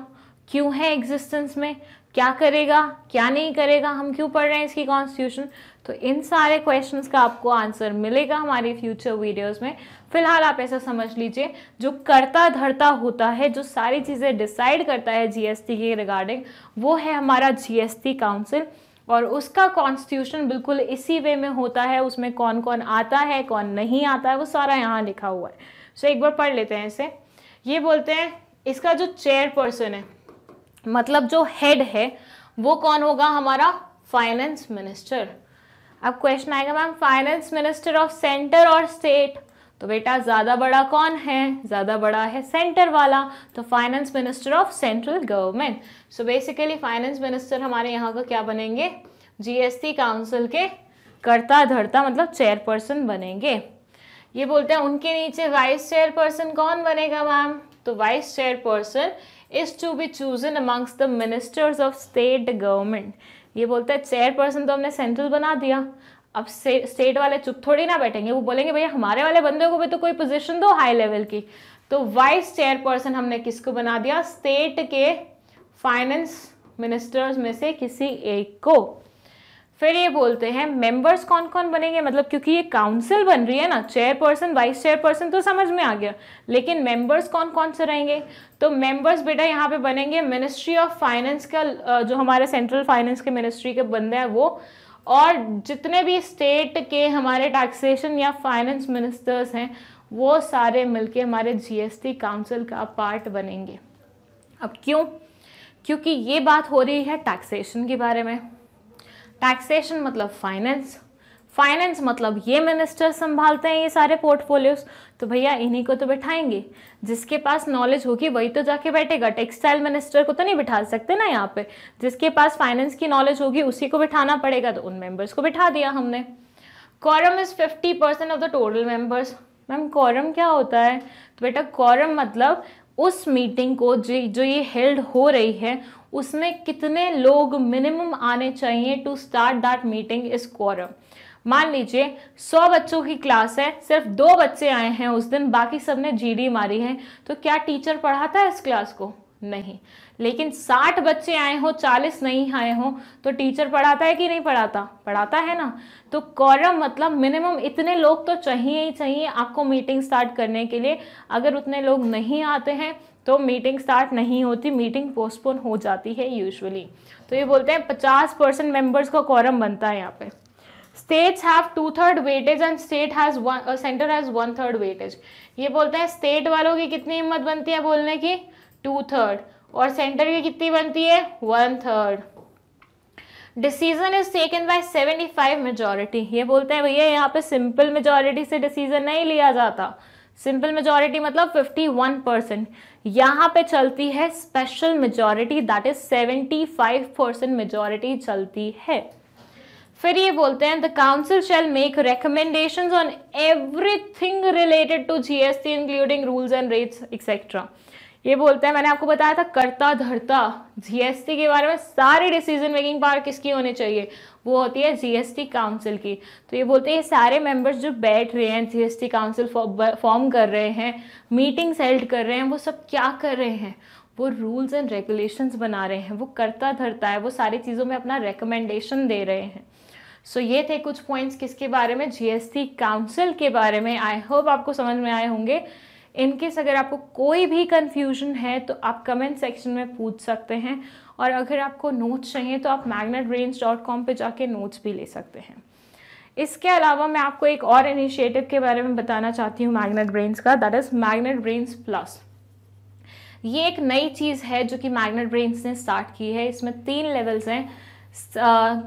Speaker 1: क्यों है एग्जिस्टेंस में क्या करेगा क्या नहीं करेगा हम क्यों पढ़ रहे हैं इसकी कॉन्स्टिट्यूशन तो इन सारे क्वेश्चंस का आपको आंसर मिलेगा हमारी फ्यूचर वीडियोस में फिलहाल आप ऐसा समझ लीजिए जो करता धरता होता है जो सारी चीज़ें डिसाइड करता है जीएसटी के रिगार्डिंग वो है हमारा जीएसटी काउंसिल और उसका कॉन्स्टिट्यूशन बिल्कुल इसी वे में होता है उसमें कौन कौन आता है कौन नहीं आता है वो सारा यहाँ लिखा हुआ है सो एक बार पढ़ लेते हैं इसे ये बोलते हैं इसका जो चेयरपर्सन है मतलब जो हेड है वो कौन होगा हमारा फाइनेंस मिनिस्टर अब क्वेश्चन आएगा ma'am finance minister of centre और स्टेट तो बेटा ज़्यादा बड़ा कौन है ज़्यादा बड़ा है सेंटर वाला तो finance minister of central government so basically finance minister हमारे यहाँ का क्या बनेंगे जीएसटी काउंसिल के करता धरता मतलब चेयरपर्सन बनेंगे ये बोलते हैं उनके नीचे वाइस चेयरपर्सन कौन बनेगा मैम तो vice chairperson is to be chosen amongst the ministers of state government ये बोलते हैं चेयरपर्सन तो हमने सेंट्रल बना दिया अब स्टेट वाले चुप थोड़ी ना बैठेंगे वो बोलेंगे भैया हमारे वाले बंदे को भी तो कोई पोजीशन दो हाई लेवल की तो वाइस चेयरपर्सन हमने किसको बना दिया स्टेट के फाइनेंस मिनिस्टर्स में से किसी एक को फिर ये बोलते हैं मेंबर्स कौन कौन बनेंगे मतलब क्योंकि ये काउंसिल बन रही है ना चेयरपर्सन वाइस चेयरपर्सन तो समझ में आ गया लेकिन मेंबर्स कौन कौन से रहेंगे तो मेंबर्स बेटा यहाँ पे बनेंगे मिनिस्ट्री ऑफ फाइनेंस का जो हमारे सेंट्रल फाइनेंस के मिनिस्ट्री के बंदे हैं वो और जितने भी स्टेट के हमारे टैक्सेशन या फाइनेंस मिनिस्टर्स हैं वो सारे मिलके हमारे जीएसटी काउंसिल का पार्ट बनेंगे अब क्यों क्योंकि ये बात हो रही है टैक्सेशन के बारे में टैक्सेशन मतलब फाइनेंस फाइनेंस मतलब ये मिनिस्टर संभालते हैं ये सारे पोर्टफोलियोस तो भैया इन्हीं को तो बैठाएंगे जिसके पास नॉलेज होगी वही तो जाके बैठेगा टेक्सटाइल मिनिस्टर को तो नहीं बिठा सकते ना यहाँ पे जिसके पास फाइनेंस की नॉलेज होगी उसी को बिठाना पड़ेगा तो उन मेंबर्स को बिठा दिया हमने quorum is fifty percent of the total members ma'am quorum क्या होता है तो बेटा कॉरम मतलब उस मीटिंग को जो जो ये हेल्ड हो रही है उसमें कितने लोग मिनिमम आने चाहिए to start that meeting is quorum मान लीजिए सौ बच्चों की क्लास है सिर्फ दो बच्चे आए हैं उस दिन बाकी सब ने जीडी मारी है तो क्या टीचर पढ़ाता है इस क्लास को नहीं लेकिन साठ बच्चे आए हों चालीस नहीं आए हों तो टीचर पढ़ाता है कि नहीं पढ़ाता पढ़ाता है ना तो कॉरम मतलब मिनिमम इतने लोग तो चाहिए ही चाहिए आपको मीटिंग स्टार्ट करने के लिए अगर उतने लोग नहीं आते हैं तो मीटिंग स्टार्ट नहीं होती मीटिंग पोस्टपोन हो जाती है यूजुअली तो ये बोलते हैं पचास परसेंट मेम्बर्स का कॉरम बनता है यहाँ पे states have two third weightage and state has one centre has one third weightage ये बोलता है स्टेट वालों की कितनी हिम्मत बनती है बोलने की टू थर्ड और सेंटर की कितनी बनती है one third decision is taken by seventy five majority ये बोलते हैं भैया यहाँ पे सिंपल मेजोरिटी से डिसीजन नहीं लिया जाता सिंपल मेजोरिटी मतलब फिफ्टी वन परसेंट यहाँ पे चलती है special majority that is seventy five percent majority चलती है फिर ये बोलते हैं the council shall make recommendation on everything related to GST including rules and rates etcetera ये बोलते हैं मैंने आपको बताया था करता धरता जीएसटी के बारे में सारे डिसीजन मेकिंग पावर किसकी होनी चाहिए वो होती है जीएसटी काउंसिल की तो ये बोलते हैं सारे मेंबर्स जो बैठ रहे हैं जीएसटी काउंसिल फॉर्म कर रहे हैं मीटिंग्स हेल्ड कर रहे हैं वो सब क्या कर रहे हैं वो रूल्स एंड रेगुलेशंस बना रहे हैं वो करता धरता है वो सारी चीज़ों में अपना रिकमेंडेशन दे रहे हैं सो so, ये थे कुछ पॉइंट्स किसके बारे में जीएसटी काउंसिल के बारे में आई होप आपको समझ में आए होंगे इनकेस अगर आपको कोई भी कन्फ्यूजन है तो आप कमेंट सेक्शन में पूछ सकते हैं और अगर आपको नोट्स चाहिए तो आप मैगनेट रेंज डॉट कॉम पर जाके नोट्स भी ले सकते हैं इसके अलावा मैं आपको एक और इनिशिएटिव के बारे में बताना चाहती हूँ मैग्नेट ब्रेन्स का that is magnet brains plus ये एक नई चीज़ है जो कि मैग्नेट ब्रेन्स ने स्टार्ट की है इसमें तीन लेवल्स हैं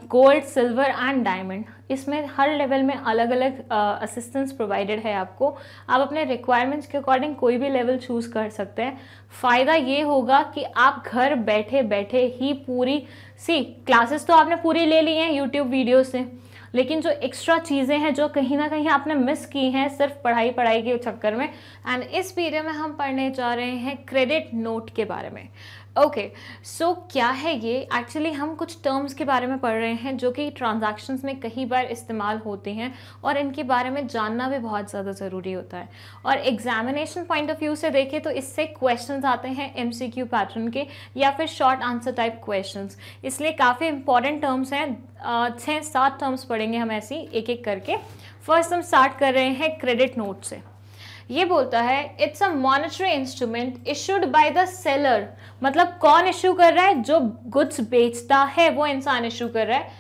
Speaker 1: गोल्ड सिल्वर एंड डायमंड इसमें हर लेवल में अलग अलग असिस्टेंस uh, प्रोवाइडेड है आपको आप अपने रिक्वायरमेंट्स के अकॉर्डिंग कोई भी लेवल चूज़ कर सकते हैं फ़ायदा ये होगा कि आप घर बैठे बैठे ही पूरी सी क्लासेस तो आपने पूरी ले ली हैं यूट्यूब वीडियो से लेकिन जो एक्स्ट्रा चीज़ें हैं जो कहीं ना कहीं आपने मिस की हैं सिर्फ पढ़ाई पढ़ाई के चक्कर में एंड इस पीरियड में हम पढ़ने जा रहे हैं क्रेडिट नोट के बारे में ओके okay, सो so, क्या है ये एक्चुअली हम कुछ टर्म्स के बारे में पढ़ रहे हैं जो कि ट्रांजैक्शंस में कई बार इस्तेमाल होते हैं और इनके बारे में जानना भी बहुत ज़्यादा ज़रूरी होता है और एग्जामिनेशन पॉइंट ऑफ व्यू से देखें तो इससे क्वेश्चन आते हैं एम पैटर्न के या फिर शॉर्ट आंसर टाइप क्वेश्चन इसलिए काफ़ी इंपॉर्टेंट टर्म्स हैं छः सात टर्म्स पढ़ेंगे हम ऐसी एक एक करके फर्स्ट हम स्टार्ट कर रहे हैं क्रेडिट नोट से ये बोलता है it's a monetary instrument issued by the seller मतलब कौन इशू कर रहा है जो गुड्स बेचता है वो इंसान इशू कर रहा है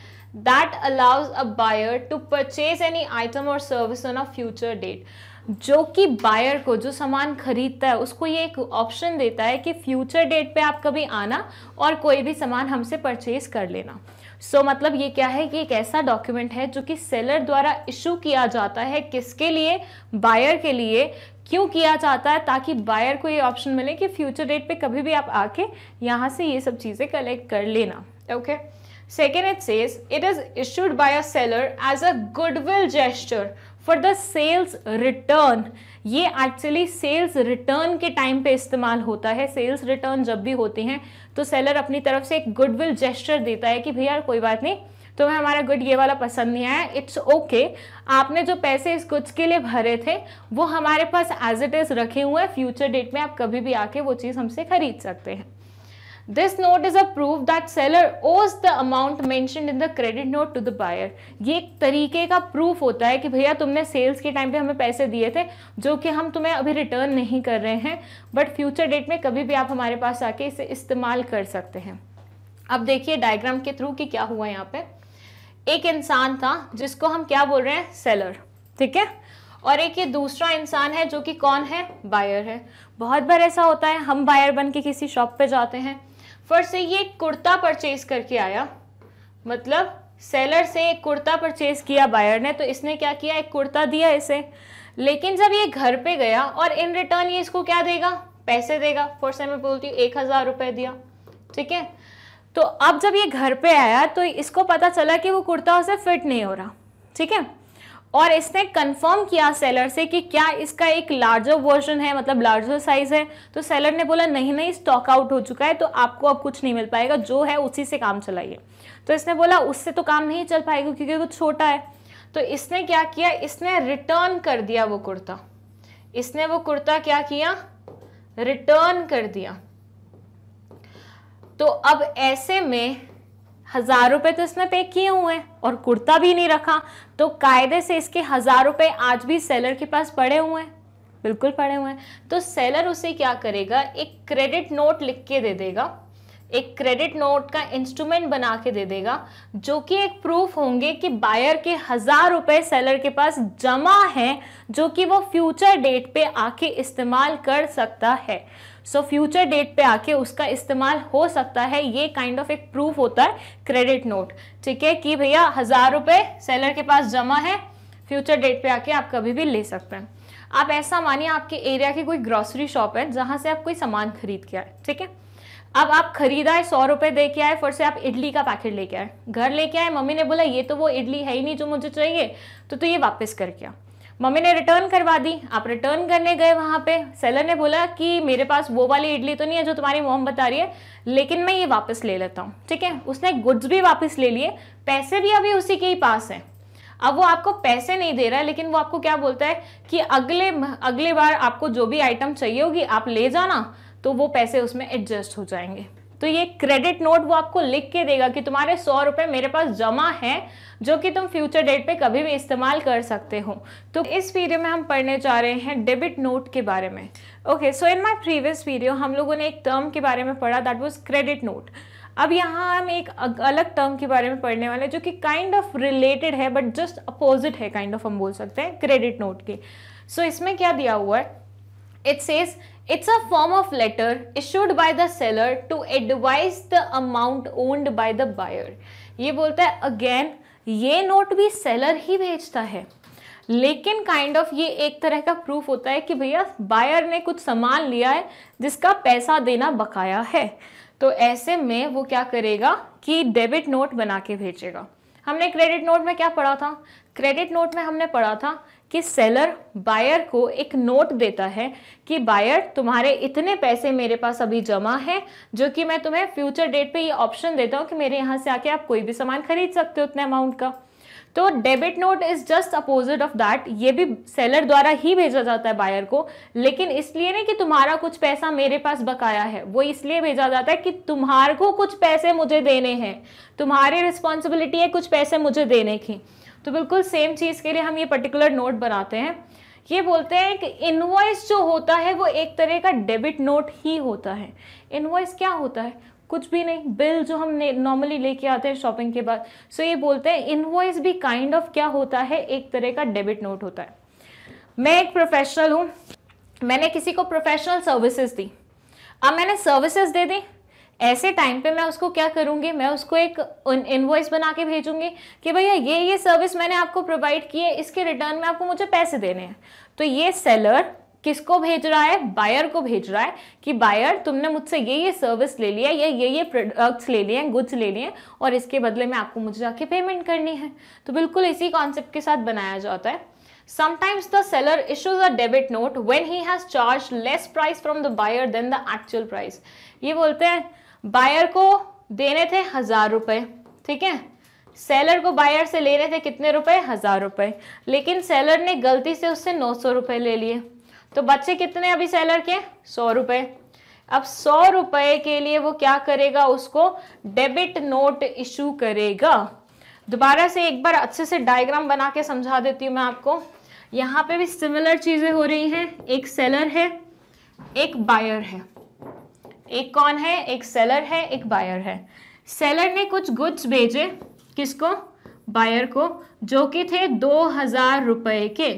Speaker 1: that allows a buyer to purchase any item और service on a future date जो कि बायर को जो सामान खरीदता है उसको ये एक ऑप्शन देता है कि फ्यूचर डेट पे आप कभी आना और कोई भी सामान हमसे परचेज कर लेना सो so, मतलब ये क्या है कि एक ऐसा डॉक्यूमेंट है जो कि सेलर द्वारा इशू किया जाता है किसके लिए बायर के लिए क्यों किया जाता है ताकि बायर को ये ऑप्शन मिले कि फ्यूचर डेट पे कभी भी आप आके यहाँ से ये सब चीज़ें कलेक्ट कर लेना okay second it says it is issued by a seller as a goodwill gesture for the sales return ये एक्चुअली सेल्स रिटर्न के टाइम पे इस्तेमाल होता है सेल्स रिटर्न जब भी होते हैं तो सेलर अपनी तरफ से एक गुडविल जेस्टर देता है कि भैया कोई बात नहीं तुम्हें हमारा गुड ये वाला पसंद नहीं आया इट्स ओके आपने जो पैसे इस गुड्स के लिए भरे थे वो हमारे पास एज इट इज़ रखे हुए हैं फ्यूचर डेट में आप कभी भी आके वो चीज़ हमसे खरीद सकते हैं this note is a proof that seller owes the amount mention in the credit note to the buyer ये एक तरीके का प्रूफ होता है कि भैया तुमने सेल्स के टाइम पे हमें पैसे दिए थे जो कि हम तुम्हें अभी रिटर्न नहीं कर रहे हैं बट फ्यूचर डेट में कभी भी आप हमारे पास आके इसे इस्तेमाल कर सकते हैं अब देखिए डायग्राम के थ्रू कि क्या हुआ यहाँ पे एक इंसान था जिसको हम क्या बोल रहे हैं सेलर ठीक है और एक ये दूसरा इंसान है जो कि कौन है बायर है बहुत बार ऐसा होता है हम बायर बन के किसी शॉप पे जाते हैं फर्स्ट से ये कुर्ता परचेज करके आया मतलब सेलर से एक कुर्ता परचेज किया बायर ने तो इसने क्या किया एक कुर्ता दिया इसे लेकिन जब ये घर पे गया और इन रिटर्न ये इसको क्या देगा पैसे देगा फर्स्ट से मैं बोलती हूँ एक हज़ार रुपये दिया ठीक है तो अब जब ये घर पे आया तो इसको पता चला कि वो कुर्ता उसे फिट नहीं हो रहा ठीक है और इसने कंफर्म किया सेलर से कि क्या इसका एक लार्जर वर्जन है मतलब लार्जर साइज है तो सेलर ने बोला नहीं नहीं स्टॉक आउट हो चुका है तो आपको अब कुछ नहीं मिल पाएगा जो है उसी से काम चलाइए तो इसने बोला उससे तो काम नहीं चल पाएगा क्योंकि वो छोटा है तो इसने क्या किया इसने रिटर्न कर दिया वो कुर्ता इसने वो कुर्ता क्या किया रिटर्न कर दिया तो अब ऐसे में हजार रुपए तो इसने पे किए हुए हैं और कुर्ता भी नहीं रखा तो कायदे से इसके हज़ार रुपए आज भी सेलर के पास पड़े हुए हैं बिल्कुल पड़े हुए हैं तो सेलर उसे क्या करेगा एक क्रेडिट नोट लिख के दे देगा एक क्रेडिट नोट का इंस्ट्रूमेंट बना के दे देगा जो कि एक प्रूफ होंगे कि बायर के हज़ार रुपए सेलर के पास जमा हैं जो कि वो फ्यूचर डेट पे आके इस्तेमाल कर सकता है सो फ्यूचर डेट पे आके उसका इस्तेमाल हो सकता है ये काइंड ऑफ एक प्रूफ होता है क्रेडिट नोट ठीक है कि भैया हज़ार रुपये सेलर के पास जमा है फ्यूचर डेट पे आके आप कभी भी ले सकते हैं आप ऐसा मानिए आपके एरिया की कोई ग्रॉसरी शॉप है जहां से आप कोई सामान खरीद के आए ठीक है अब आप खरीदा है सौ रुपए दे के आए फिर से आप इडली का पैकेट लेके आए घर लेके आए मम्मी ने बोला ये तो वो इडली है ही नहीं जो मुझे चाहिए तो तो ये वापस करके आ मम्मी ने रिटर्न करवा दी आप रिटर्न करने गए वहाँ पे सेलर ने बोला कि मेरे पास वो वाली इडली तो नहीं है जो तुम्हारी मोम बता रही है लेकिन मैं ये वापस ले लेता हूँ ठीक है उसने गुड्स भी वापस ले लिए पैसे भी अभी उसी के ही पास हैं अब वो आपको पैसे नहीं दे रहा है लेकिन वो आपको क्या बोलता है कि अगले अगले बार आपको जो भी आइटम चाहिए होगी आप ले जाना तो वो पैसे उसमें एडजस्ट हो जाएंगे तो ये क्रेडिट नोट वो आपको लिख के देगा कि तुम्हारे सौ रुपये मेरे पास जमा है जो कि तुम फ्यूचर डेट पे कभी भी इस्तेमाल कर सकते हो तो इस वीडियो में हम पढ़ने जा रहे हैं डेबिट नोट के बारे में okay so in my previous video हम लोगों ने एक टर्म के बारे में पढ़ा दैट वॉज क्रेडिट नोट अब यहाँ हम एक अलग टर्म के बारे में पढ़ने वाले जो कि काइंड ऑफ रिलेटेड है बट जस्ट अपोजिट है काइंड kind ऑफ of हम बोल सकते हैं क्रेडिट नोट के सो so, इसमें क्या दिया हुआ है it says It's a form of letter issued by the seller to advise the amount owned by the buyer. ये बोलता है again ये नोट भी सेलर ही भेजता है लेकिन काइंड kind ऑफ of ये एक तरह का प्रूफ होता है कि भैया बायर ने कुछ सामान लिया है जिसका पैसा देना बकाया है तो ऐसे में वो क्या करेगा कि डेबिट नोट बना के भेजेगा हमने क्रेडिट नोट में क्या पढ़ा था क्रेडिट नोट में हमने पढ़ा था कि सेलर बायर को एक नोट देता है कि बायर तुम्हारे इतने पैसे मेरे पास अभी जमा है जो कि मैं तुम्हें फ्यूचर डेट पे ये ऑप्शन देता हूँ कि मेरे यहाँ से आके आप कोई भी सामान खरीद सकते हो उतने अमाउंट का तो debit note is just opposite of that ये भी सेलर द्वारा ही भेजा जाता है बायर को लेकिन इसलिए नहीं कि तुम्हारा कुछ पैसा मेरे पास बकाया है वो इसलिए भेजा जाता है कि तुम्हारे को कुछ पैसे मुझे देने हैं तुम्हारी रिस्पॉन्सिबिलिटी है कुछ पैसे मुझे देने की तो बिल्कुल सेम चीज़ के लिए हम ये पर्टिकुलर नोट बनाते हैं ये बोलते हैं कि इनवॉइस जो होता है वो एक तरह का डेबिट नोट ही होता है इनवॉइस क्या होता है कुछ भी नहीं बिल जो हम नॉर्मली लेके आते हैं शॉपिंग के बाद सो so ये बोलते हैं इनवॉइस भी काइंड ऑफ क्या होता है एक तरह का डेबिट नोट होता है मैं एक प्रोफेशनल हूं मैंने किसी को प्रोफेशनल सर्विसेज दी अब मैंने सर्विसेज दे दी ऐसे टाइम पे मैं उसको क्या करूँगी मैं उसको एक इनवॉइस बना के भेजूंगी कि भैया ये ये सर्विस मैंने आपको प्रोवाइड की है इसके रिटर्न में आपको मुझे पैसे देने हैं तो ये सेलर किसको भेज रहा है बायर को भेज रहा है कि बायर तुमने मुझसे ये ये सर्विस ले लिया या ये ये प्रोडक्ट्स ले लिए हैं गुड्स ले लिए और इसके बदले में आपको मुझे जाके पेमेंट करनी है तो बिल्कुल इसी कॉन्सेप्ट के साथ बनाया जाता है Sometimes the seller issues a debit note when he has charged less price from the buyer than the actual price. ये बोलते हैं बायर को देने थे हजार रुपए ठीक है सेलर को बायर से लेने थे कितने रुपए हजार रुपए लेकिन सेलर ने गलती से उससे नौ सौ रुपये ले लिए तो बच्चे कितने अभी सेलर के सौ रुपए अब सौ रुपए के लिए वो क्या करेगा उसको डेबिट नोट इशू करेगा दोबारा से एक बार अच्छे से डायग्राम बना के समझा देती हूँ मैं आपको यहाँ पे भी सिमिलर चीज़ें हो रही हैं एक सेलर है एक बायर है एक कौन है एक सेलर है एक बायर है सेलर ने कुछ गुड्स भेजे किसको बायर को जो कि थे दो हज़ार रुपए के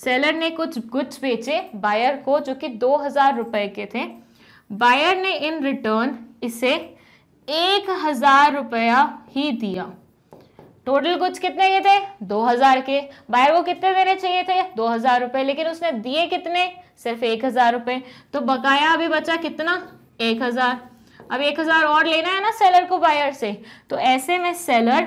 Speaker 1: सेलर ने कुछ गुड्स बेचे बायर को जो कि दो हज़ार रुपए के थे बायर ने इन रिटर्न इसे एक हज़ार रुपया ही दिया टोटल गुड्स कितने के थे दो हज़ार के बायर को कितने देने चाहिए थे दो हज़ार रुपए लेकिन उसने दिए कितने सिर्फ एक हज़ार रुपए तो बकाया अभी बचा कितना एक हज़ार अब एक हज़ार और लेना है ना सेलर को बायर से तो ऐसे में सेलर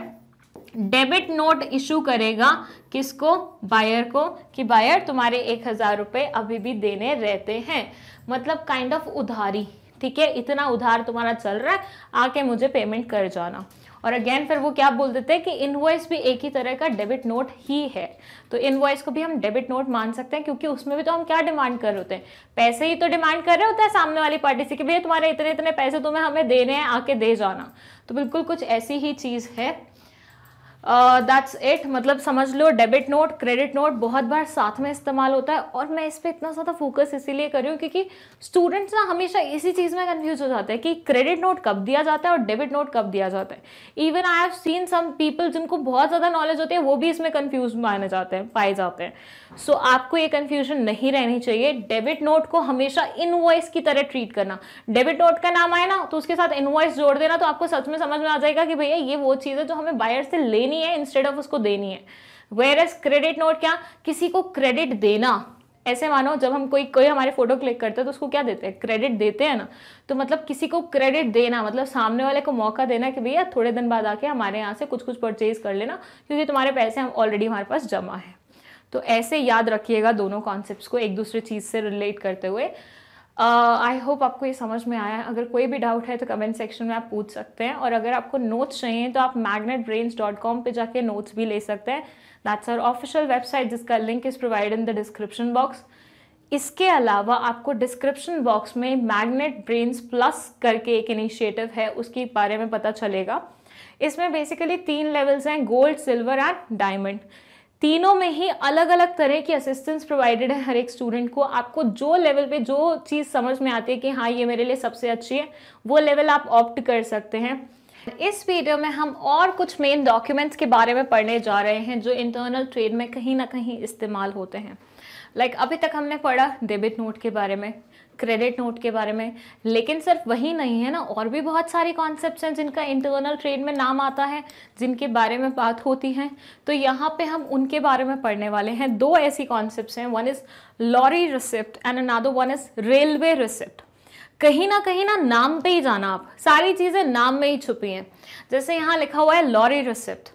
Speaker 1: डेबिट नोट इशू करेगा किसको बायर को कि बायर तुम्हारे एक हज़ार रुपये अभी भी देने रहते हैं मतलब काइंड kind ऑफ of उधारी ठीक है इतना उधार तुम्हारा चल रहा है आके मुझे पेमेंट कर जाना और अगेन फिर वो क्या बोल देते हैं कि इनवॉइस भी एक ही तरह का डेबिट नोट ही है तो इनवॉइस को भी हम डेबिट नोट मान सकते हैं क्योंकि उसमें भी तो हम क्या डिमांड कर रहे होते हैं पैसे ही तो डिमांड कर रहे होते हैं सामने वाली पार्टी से कि भैया तुम्हारे इतने इतने पैसे तुम्हें हमें देने हैं आके दे जाना तो बिल्कुल कुछ ऐसी ही चीज़ है दैट्स uh, इट मतलब समझ लो डेबिट नोट क्रेडिट नोट बहुत बार साथ में इस्तेमाल होता है और मैं इस पर इतना ज़्यादा फोकस इसीलिए कर रही हूँ क्योंकि स्टूडेंट्स ना हमेशा इसी चीज़ में कन्फ्यूज हो जाते हैं कि क्रेडिट नोट कब दिया जाता है और डेबिट नोट कब दिया जाता है even I have seen some people जिनको बहुत ज़्यादा नॉलेज होती है वो भी इसमें कन्फ्यूज माने जाते हैं पाए जाते हैं सो so, आपको ये कन्फ्यूजन नहीं रहनी चाहिए डेबिट नोट को हमेशा इनवॉइस की तरह ट्रीट करना डेबिट नोट का नाम आए ना तो उसके साथ इनवॉइस जोड़ देना तो आपको सच में समझ में आ जाएगा कि भैया ये वो चीज़ है जो हमें बायर से लेने लेनी है इंस्टेड ऑफ उसको देनी है वेयर एज क्रेडिट नोट क्या किसी को क्रेडिट देना ऐसे मानो जब हम कोई कोई हमारे फोटो क्लिक करता है तो उसको क्या देते हैं क्रेडिट देते हैं ना तो मतलब किसी को क्रेडिट देना मतलब सामने वाले को मौका देना कि भैया थोड़े दिन बाद आके हमारे यहाँ से कुछ कुछ परचेज कर लेना क्योंकि तुम्हारे पैसे हम ऑलरेडी हमारे पास जमा है तो ऐसे याद रखिएगा दोनों कॉन्सेप्ट को एक दूसरे चीज़ से रिलेट करते हुए आई होप आपको ये समझ में आया अगर कोई भी डाउट है तो कमेंट सेक्शन में आप पूछ सकते हैं और अगर आपको नोट्स चाहिए तो आप मैगनेट ब्रेन्स डॉट कॉम पर जाके नोट्स भी ले सकते हैं दैट्स आर ऑफिशियल वेबसाइट जिसका link is provide in the description box इसके अलावा आपको डिस्क्रिप्शन बॉक्स में मैग्नेट ब्रेन्स प्लस करके एक इनिशिएटिव है उसके बारे में पता चलेगा इसमें बेसिकली तीन लेवल्स हैं गोल्ड सिल्वर एंड डायमंड तीनों में ही अलग अलग तरह की असिस्टेंस प्रोवाइडेड है हर एक स्टूडेंट को आपको जो लेवल पे जो चीज़ समझ में आती है कि हाँ ये मेरे लिए सबसे अच्छी है वो लेवल आप ऑप्ट कर सकते हैं इस वीडियो में हम और कुछ मेन डॉक्यूमेंट्स के बारे में पढ़ने जा रहे हैं जो इंटरनल ट्रेड में कहीं ना कहीं इस्तेमाल होते हैं लाइक like अभी तक हमने पढ़ा डेबिट नोट के बारे में क्रेडिट नोट के बारे में लेकिन सिर्फ वही नहीं है ना और भी बहुत सारे कॉन्सेप्ट हैं जिनका इंटरनल ट्रेड में नाम आता है जिनके बारे में बात होती है तो यहाँ पे हम उनके बारे में पढ़ने वाले हैं दो ऐसी कॉन्सेप्ट हैं one is lorry receipt and another one is railway receipt कहीं ना कहीं ना नाम पे ही जाना आप सारी चीज़ें नाम में ही छुपी हैं जैसे यहाँ लिखा हुआ है lorry receipt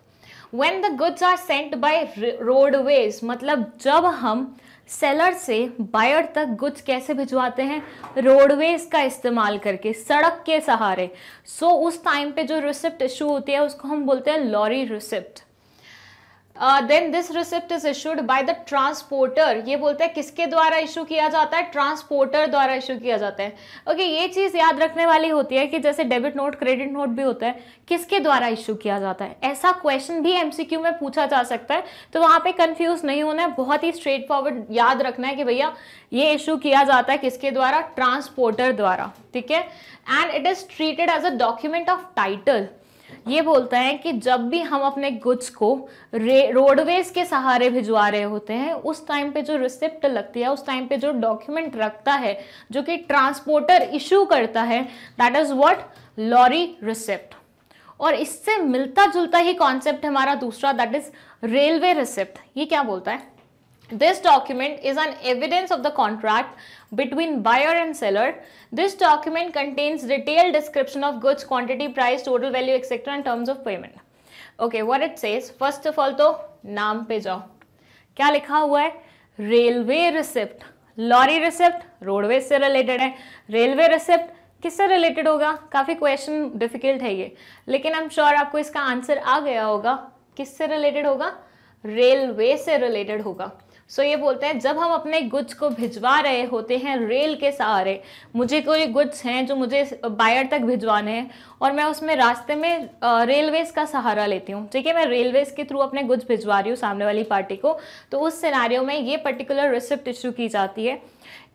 Speaker 1: when the goods are sent by roadways मतलब जब हम सेलर से बायर तक गुड्स कैसे भिजवाते हैं रोडवेज का इस्तेमाल करके सड़क के सहारे सो so, उस टाइम पे जो रिसिप्ट इशू होती है उसको हम बोलते हैं lorry receipt then this receipt is issued by the transporter ये बोलते हैं किसके द्वारा इशू किया जाता है ट्रांसपोर्टर द्वारा इशू किया जाता है ओके okay, ये चीज़ याद रखने वाली होती है कि जैसे डेबिट नोट क्रेडिट नोट भी होता है किसके द्वारा इशू किया जाता है ऐसा क्वेश्चन भी एमसीक्यू में पूछा जा सकता है तो वहाँ पे कंफ्यूज नहीं होना है बहुत ही स्ट्रेट फॉरवर्ड याद रखना है कि भैया ये इशू किया जाता है किसके द्वारा ट्रांसपोर्टर द्वारा ठीक है and it is treated as a document of title ये बोलता है कि जब भी हम अपने गुड्स को रोडवेज के सहारे भिजवा रहे होते हैं उस टाइम पे जो रिसिप्ट लगती है उस टाइम पे जो डॉक्यूमेंट रखता है जो कि ट्रांसपोर्टर इशू करता है that is what lorry receipt और इससे मिलता जुलता ही कॉन्सेप्ट हमारा दूसरा दैट इज़ रेलवे रिसिप्ट ये क्या बोलता है this document is an evidence of the contract between buyer and seller. This document contains detailed description of goods, quantity, price, total value, etc. in terms of payment. Okay, what it says, first of all to naam pe jao. Kya likha hua hai? Railway receipt. Lorry receipt, roadway se related hai. Railway receipt, किससे related होगा काफ़ी question difficult है ये लेकिन I am sure आपको इसका answer आ गया होगा किससे रिलेटेड होगा रेलवे से रिलेटेड होगा सो so ये बोलते हैं जब हम अपने गुड्स को भिजवा रहे होते हैं रेल के सहारे मुझे कोई गुड्स हैं जो मुझे बायर तक भिजवाने हैं और मैं उसमें रास्ते में रेलवेज़ का सहारा लेती हूँ ठीक है मैं रेलवेज़ के थ्रू अपने गुड्स भिजवा रही हूँ सामने वाली पार्टी को तो उस सिनारियो में ये पर्टिकुलर रिसिप्ट इशू की जाती है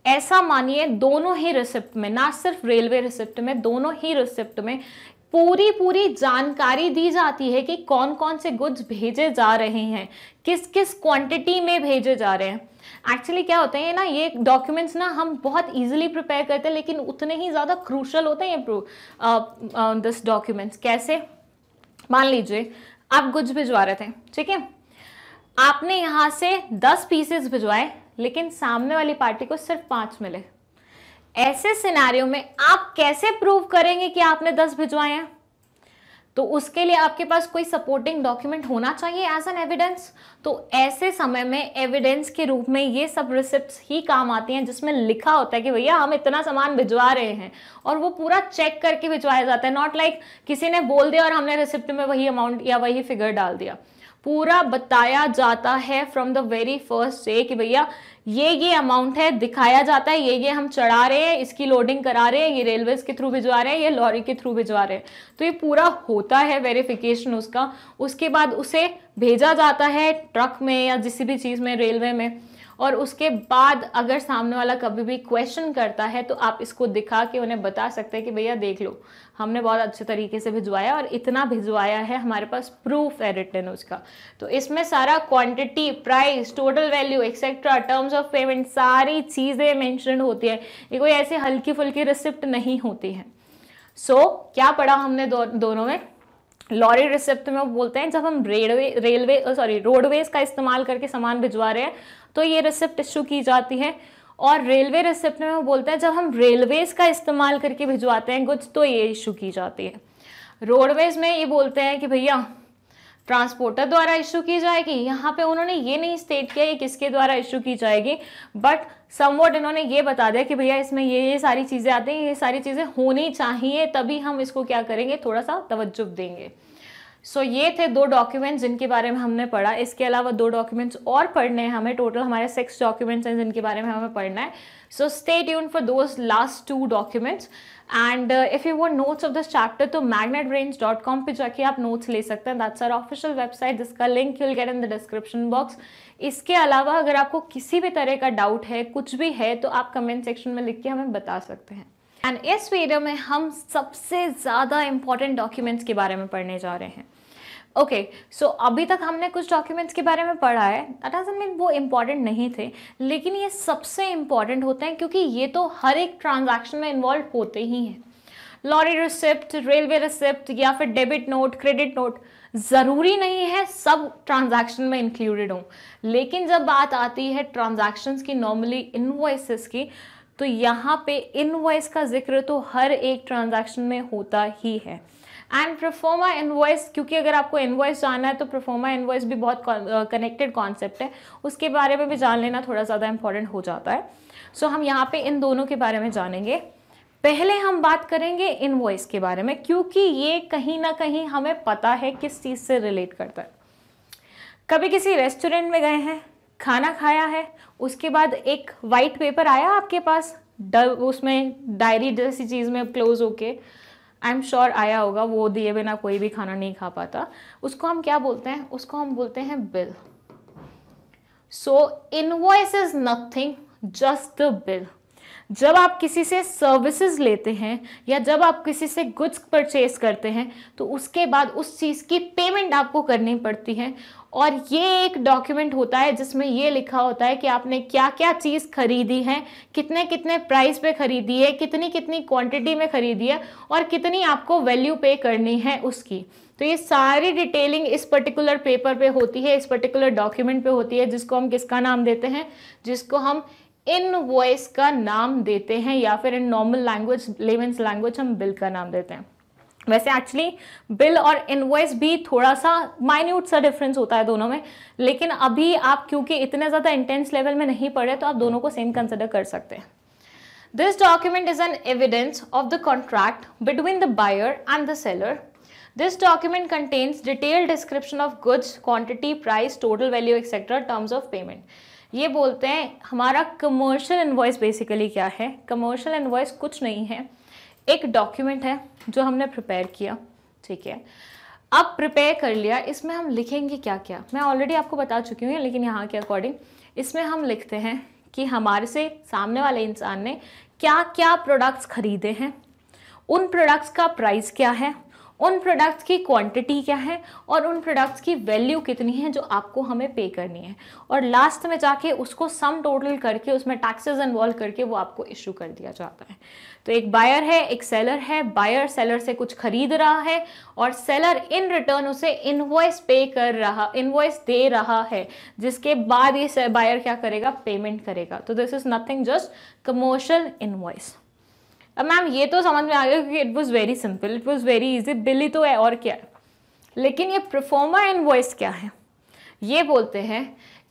Speaker 1: ऐसा मानिए दोनों ही रिसिप्ट में ना सिर्फ रेलवे रिसिप्ट में दोनों ही रिसिप्ट में पूरी पूरी जानकारी दी जाती है कि कौन कौन से गुड्स भेजे जा रहे हैं किस किस क्वांटिटी में भेजे जा रहे हैं एक्चुअली क्या होते हैं ना ये डॉक्यूमेंट्स ना हम बहुत इजीली प्रिपेयर करते हैं लेकिन उतने ही ज़्यादा क्रूशल होते हैं ये दिस डॉक्यूमेंट्स कैसे मान लीजिए आप गुड्स भिजवा रहे थे ठीक है आपने यहाँ से दस पीसेस भिजवाए लेकिन सामने वाली पार्टी को सिर्फ पाँच मिले ऐसे सिनारियो में आप कैसे प्रूव करेंगे कि आपने दस भिजवाए हैं तो उसके लिए आपके पास कोई सपोर्टिंग डॉक्यूमेंट होना चाहिए एज एन एविडेंस तो ऐसे समय में एविडेंस के रूप में ये सब रिसिप्ट ही काम आती हैं जिसमें लिखा होता है कि भैया हम इतना सामान भिजवा रहे हैं और वो पूरा चेक करके भिजवाया जाता है नॉट लाइक like किसी ने बोल दिया और हमने रिसिप्ट में वही अमाउंट या वही फिगर डाल दिया पूरा बताया जाता है from the very first day कि भैया ये ये अमाउंट है दिखाया जाता है ये ये हम चढ़ा रहे हैं इसकी लोडिंग करा रहे हैं ये रेलवेज के थ्रू भिजवा रहे हैं ये लॉरी के थ्रू भिजवा रहे हैं तो ये पूरा होता है वेरिफिकेशन उसका उसके बाद उसे भेजा जाता है ट्रक में या किसी भी चीज़ में रेलवे में और उसके बाद अगर सामने वाला कभी भी क्वेश्चन करता है तो आप इसको दिखा के उन्हें बता सकते हैं कि भैया देख लो हमने बहुत अच्छे तरीके से भिजवाया और इतना भिजवाया है हमारे पास प्रूफ है रिटर्न उसका तो इसमें सारा quantity price total value etcetera terms of payment सारी चीज़ें मैंशन होती है ये कोई ऐसी हल्की फुल्की रिसिप्ट नहीं होती है सो so, क्या पढ़ा हमने दो, दोनों में लॉरी रिसिप्ट में बोलते हैं जब हम रेलवे रेलवे सॉरी रोडवेज का इस्तेमाल करके सामान भिजवा रहे हैं तो ये रिसिप्ट इशू की जाती है और रेलवे रिसिप्ट में वो बोलते हैं जब हम रेलवेज़ का इस्तेमाल करके भिजवाते हैं गुड्स तो ये इशू की जाती है रोडवेज़ में ये बोलते हैं कि भैया ट्रांसपोर्टर द्वारा इशू की जाएगी यहाँ पे उन्होंने ये नहीं स्टेट किया ये किसके द्वारा इशू की जाएगी बट समवट इन्होंने ये बता दिया कि भैया इसमें ये ये सारी चीज़ें आती हैं ये सारी चीज़ें होनी चाहिए तभी हम इसको क्या करेंगे थोड़ा सा तवज्जुब देंगे सो so, ये थे दो डॉक्यूमेंट्स जिनके बारे में हमने पढ़ा इसके अलावा दो डॉक्यूमेंट्स और पढ़ने हैं हमें टोटल हमारे सिक्स डॉक्यूमेंट्स हैं जिनके बारे में हमें पढ़ना है so stay tune for those last two documents and if you want notes of this chapter तो मैगनेट रेंज डॉट कॉम पर जाके आप नोट्स ले सकते हैं दैट्स आर ऑफिशियल वेबसाइट जिसका link you'll get in the description box इसके अलावा अगर आपको किसी भी तरह का डाउट है कुछ भी है तो आप कमेंट सेक्शन में लिख के हमें बता सकते हैं एंड इस वीडियो में हम सबसे ज़्यादा इम्पॉर्टेंट डॉक्यूमेंट्स के बारे में पढ़ने जा रहे हैं ओके okay, सो so अभी तक हमने कुछ डॉक्यूमेंट्स के बारे में पढ़ा है दैट डजन मीन वो इम्पॉर्टेंट नहीं थे लेकिन ये सबसे इम्पॉर्टेंट होते हैं क्योंकि ये तो हर एक ट्रांजैक्शन में इन्वॉल्व होते ही हैं लॉरी रिसिप्ट रेलवे रिसिप्ट या फिर डेबिट नोट क्रेडिट नोट ज़रूरी नहीं है सब ट्रांजैक्शन में इंक्लूडेड हों लेकिन जब बात आती है ट्रांजैक्शंस की नॉर्मली इन्वॉइसिस की तो यहाँ पे इनवॉइस का जिक्र तो हर एक ट्रांजैक्शन में होता ही है एंड प्रोफोमा इन्वॉइस क्योंकि अगर आपको इन्वॉइस जाना है तो प्रोफोमा इन्वॉइस भी बहुत कनेक्टेड कॉन्सेप्ट है उसके बारे में भी जान लेना थोड़ा ज़्यादा इंपॉर्टेंट हो जाता है सो so, हम यहाँ पे इन दोनों के बारे में जानेंगे पहले हम बात करेंगे इन्वॉइस के बारे में क्योंकि ये कहीं ना कहीं हमें पता है किस चीज़ से रिलेट करता है कभी किसी रेस्टोरेंट में गए हैं खाना खाया है उसके बाद एक वाइट पेपर आया आपके पास उसमें डायरी जैसी चीज़ में क्लोज होके आई एम श्योर आया होगा वो दिए बिना कोई भी खाना नहीं खा पाता उसको हम क्या बोलते हैं उसको हम बोलते हैं bill so invoice is nothing just the bill जब आप किसी से सर्विसेज लेते हैं या जब आप किसी से गुड्स परचेज करते हैं तो उसके बाद उस चीज़ की पेमेंट आपको करनी पड़ती है और ये एक डॉक्यूमेंट होता है जिसमें ये लिखा होता है कि आपने क्या क्या चीज़ खरीदी है कितने कितने प्राइस पे खरीदी है कितनी कितनी क्वांटिटी में खरीदी है और कितनी आपको वैल्यू पे करनी है उसकी तो ये सारी डिटेलिंग इस पर्टिकुलर पेपर पे होती है इस पर्टिकुलर डॉक्यूमेंट पे होती है जिसको हम किसका नाम देते हैं जिसको हम इन वॉइस का नाम देते हैं या फिर in normal language layman's language हम बिल का नाम देते हैं वैसे एक्चुअली बिल और इनवॉइस भी थोड़ा सा माइन्यूट सा डिफरेंस होता है दोनों में लेकिन अभी आप क्योंकि इतने ज़्यादा इंटेंस लेवल में नहीं पढ़े तो आप दोनों को सेम कंसिडर कर सकते हैं this document is an evidence of the contract between the buyer and the seller this document contains detail description of goods quantity price total value etcetera terms of payment ये बोलते हैं हमारा commercial invoice basically क्या है commercial invoice कुछ नहीं है एक डॉक्यूमेंट है जो हमने प्रिपेयर किया ठीक है अब प्रिपेयर कर लिया इसमें हम लिखेंगे क्या क्या मैं ऑलरेडी आपको बता चुकी हूँ लेकिन यहाँ के अकॉर्डिंग इसमें हम लिखते हैं कि हमारे से सामने वाले इंसान ने क्या क्या प्रोडक्ट्स खरीदे हैं उन प्रोडक्ट्स का प्राइस क्या है उन प्रोडक्ट्स की क्वांटिटी क्या है और उन प्रोडक्ट्स की वैल्यू कितनी है जो आपको हमें पे करनी है और लास्ट में जाके उसको सम टोटल करके उसमें टैक्सेस इन्वॉल्व करके वो आपको इशू कर दिया जाता है तो एक बायर है एक सेलर है बायर सेलर से कुछ खरीद रहा है और सेलर इन रिटर्न उसे इन्वॉइस पे कर रहा इन्वॉइस दे रहा है जिसके बाद ये बायर क्या करेगा पेमेंट करेगा तो this is nothing just commercial invoice अब मैम ये तो समझ में आ गया क्योंकि it was very simple it was very easy बिली तो है और क्या लेकिन ये प्रफॉर्मा इन क्या है ये बोलते हैं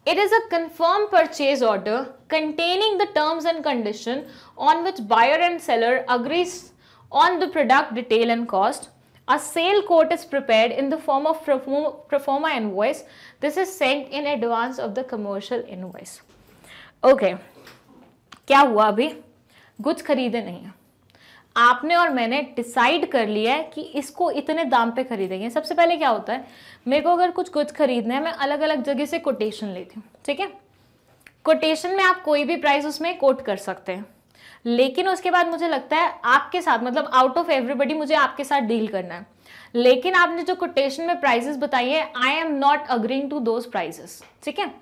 Speaker 1: it is a confirm purchase order containing the terms and condition on which buyer and seller agrees on the product detail and cost a sale quote is prepare in the form of proforma in this is sent in advance of the commercial in okay क्या हुआ अभी goods खरीदे नहीं है आपने और मैंने decide कर लिया है कि इसको इतने दाम पे खरीदेंगे सबसे पहले क्या होता है मेरे को अगर कुछ गुड्स खरीदना है मैं अलग अलग जगह से कोटेशन लेती हूँ ठीक है कोटेशन में आप कोई भी प्राइस उसमें कोट कर सकते हैं लेकिन उसके बाद मुझे लगता है आपके साथ मतलब आउट ऑफ एवरीबडी मुझे आपके साथ डील करना है लेकिन आपने जो कोटेशन में प्राइजेस बताई है I am not agreeing to those prices ठीक है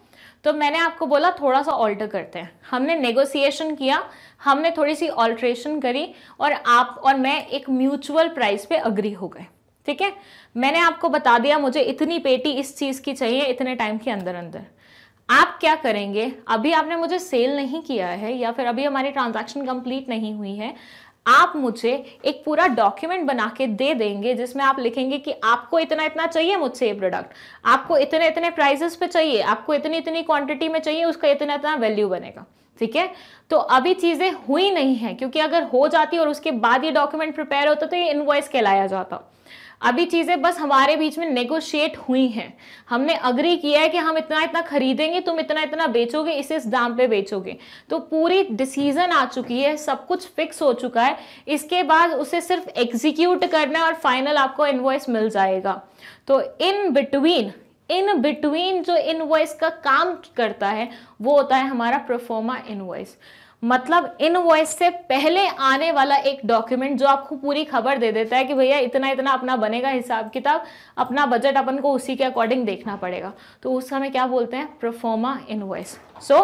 Speaker 1: तो मैंने आपको बोला थोड़ा सा ऑल्टर करते हैं हमने नेगोशिएशन किया हमने थोड़ी सी ऑल्ट्रेशन करी और आप और मैं एक म्यूचुअल प्राइस पे अग्री हो गए ठीक है मैंने आपको बता दिया मुझे इतनी पेटी इस चीज़ की चाहिए इतने टाइम के अंदर अंदर आप क्या करेंगे अभी आपने मुझे सेल नहीं किया है या फिर अभी हमारी ट्रांजैक्शन कंप्लीट नहीं हुई है आप मुझे एक पूरा डॉक्यूमेंट बना के दे देंगे जिसमें आप लिखेंगे कि आपको इतना इतना चाहिए मुझसे ये प्रोडक्ट आपको इतने इतने प्राइजेस पे चाहिए आपको इतनी इतनी क्वांटिटी में चाहिए उसका इतना इतना वैल्यू बनेगा ठीक है तो अभी चीज़ें हुई नहीं है क्योंकि अगर हो जाती और उसके बाद ये डॉक्यूमेंट प्रिपेयर होता तो ये वॉयस कहलाया जाता अभी चीज़ें बस हमारे बीच में नेगोशिएट हुई हैं हमने अग्री किया है कि हम इतना इतना खरीदेंगे तुम इतना इतना बेचोगे इस इस दाम पे बेचोगे तो पूरी डिसीजन आ चुकी है सब कुछ फिक्स हो चुका है इसके बाद उसे सिर्फ एग्जीक्यूट करना है और फाइनल आपको इन्वॉइस मिल जाएगा तो इन बिटवीन इन बिटवीन जो इनवॉइस का काम करता है वो होता है हमारा प्रोफोमा इनवॉइस मतलब इनवॉइस से पहले आने वाला एक डॉक्यूमेंट जो आपको पूरी खबर दे देता है कि भैया इतना इतना अपना बनेगा हिसाब किताब अपना बजट अपन को उसी के अकॉर्डिंग देखना पड़ेगा तो उस समय क्या बोलते हैं प्रोफोमा इनवॉइस सो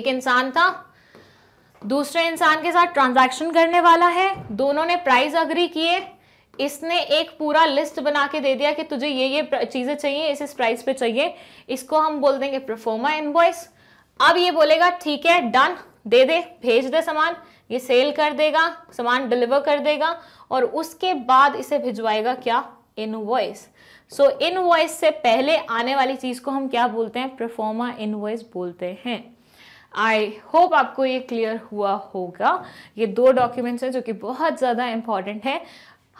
Speaker 1: एक इंसान था दूसरे इंसान के साथ ट्रांजैक्शन करने वाला है दोनों ने प्राइस अग्री किए इसने एक पूरा लिस्ट बना के दे दिया कि तुझे ये ये चीज़ें चाहिए इस इस प्राइस पे चाहिए इसको हम बोल देंगे प्रोफोमा इनवॉइस अब ये बोलेगा ठीक है डन दे दे भेज दे सामान ये सेल कर देगा सामान डिलीवर कर देगा और उसके बाद इसे भिजवाएगा क्या इनवॉइस सो इनवॉइस से पहले आने वाली चीज़ को हम क्या बोलते हैं प्रोफोमा इनवॉइस बोलते हैं आई होप आपको ये क्लियर हुआ होगा ये दो डॉक्यूमेंट्स हैं जो कि बहुत ज़्यादा इंपॉर्टेंट है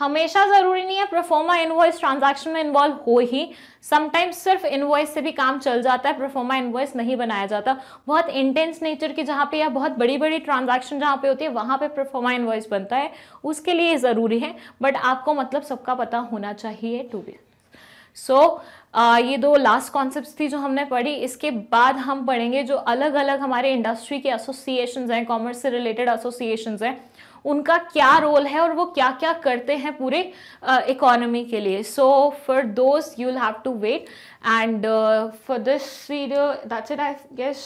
Speaker 1: हमेशा ज़रूरी नहीं है प्रोफोमा इनवॉइस ट्रांजैक्शन में इन्वॉल्व हो ही समटाइम्स सिर्फ इनवॉइस से भी काम चल जाता है प्रोफोमा इनवॉइस नहीं बनाया जाता बहुत इंटेंस नेचर की जहाँ पे या बहुत बड़ी बड़ी ट्रांजैक्शन जहाँ पे होती है वहाँ पे प्रोफोमा इनवॉइस बनता है उसके लिए ज़रूरी है बट आपको मतलब सबका पता होना चाहिए टू बी सो so, ये दो लास्ट कॉन्सेप्ट थी जो हमने पढ़ी इसके बाद हम पढ़ेंगे जो अलग अलग हमारे इंडस्ट्री के एसोसिएशन हैं कॉमर्स से रिलेटेड एसोसिएशन हैं उनका क्या रोल है और वो क्या क्या करते हैं पूरे इकोनॉमी के लिए so for those you have to wait and for this video that's it I guess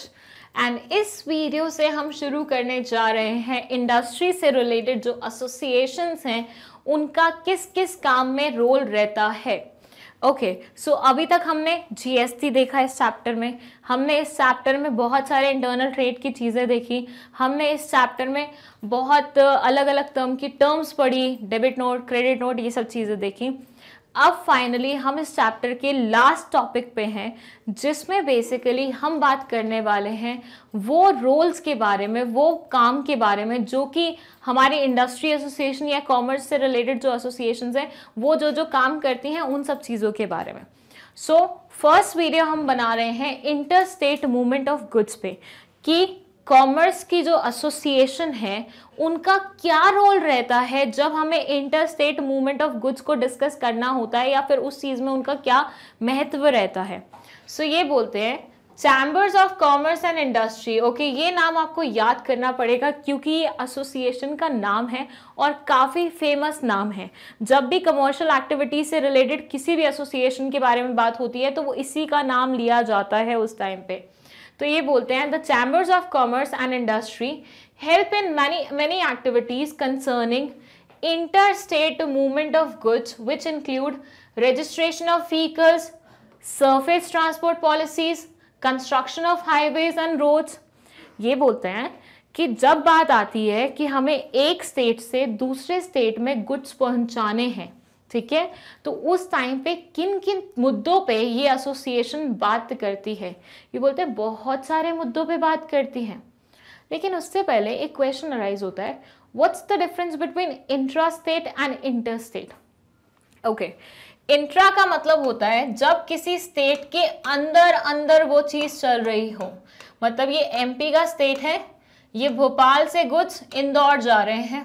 Speaker 1: and इस वीडियो से हम शुरू करने जा रहे हैं इंडस्ट्री से रिलेटेड जो एसोसिएशंस हैं उनका किस किस काम में रोल रहता है ओके okay, सो so अभी तक हमने जीएसटी देखा इस चैप्टर में हमने इस चैप्टर में बहुत सारे इंटरनल ट्रेड की चीज़ें देखी हमने इस चैप्टर में बहुत अलग अलग टर्म की टर्म्स पढ़ी डेबिट नोट क्रेडिट नोट ये सब चीज़ें देखी अब फाइनली हम इस चैप्टर के लास्ट टॉपिक पे हैं जिसमें बेसिकली हम बात करने वाले हैं वो रोल्स के बारे में वो काम के बारे में जो कि हमारे इंडस्ट्री एसोसिएशन या कॉमर्स से रिलेटेड जो एसोसिएशन हैं वो जो जो काम करती हैं उन सब चीज़ों के बारे में सो फर्स्ट वीडियो हम बना रहे हैं inter state movement of goods पे कि कॉमर्स की जो एसोसिएशन है उनका क्या रोल रहता है जब हमें inter state movement of goods को डिस्कस करना होता है या फिर उस चीज़ में उनका क्या महत्व रहता है सो so, ये बोलते हैं chambers of commerce and industry okay ये नाम आपको याद करना पड़ेगा क्योंकि ये एसोसिएशन का नाम है और काफ़ी फेमस नाम है जब भी कमर्शियल एक्टिविटी से रिलेटेड किसी भी एसोसिएशन के बारे में बात होती है तो वो इसी का नाम लिया जाता है उस टाइम पे तो ये बोलते हैं the chambers of commerce and industry help in many many activities concerning inter state movement of goods which include registration of vehicles surface transport policies construction of highways and roads ये बोलते हैं कि जब बात आती है कि हमें एक स्टेट से दूसरे स्टेट में गुड्स पहुंचाने हैं ठीक है तो उस टाइम पे किन किन मुद्दों पे ये एसोसिएशन बात करती है ये बोलते हैं बहुत सारे मुद्दों पे बात करती है लेकिन उससे पहले एक क्वेश्चन अराइज होता है what's the difference between intra state and inter state okay intra का मतलब होता है जब किसी स्टेट के अंदर अंदर वो चीज़ चल रही हो मतलब ये एमपी का स्टेट है ये भोपाल से गुज इंदौर जा रहे हैं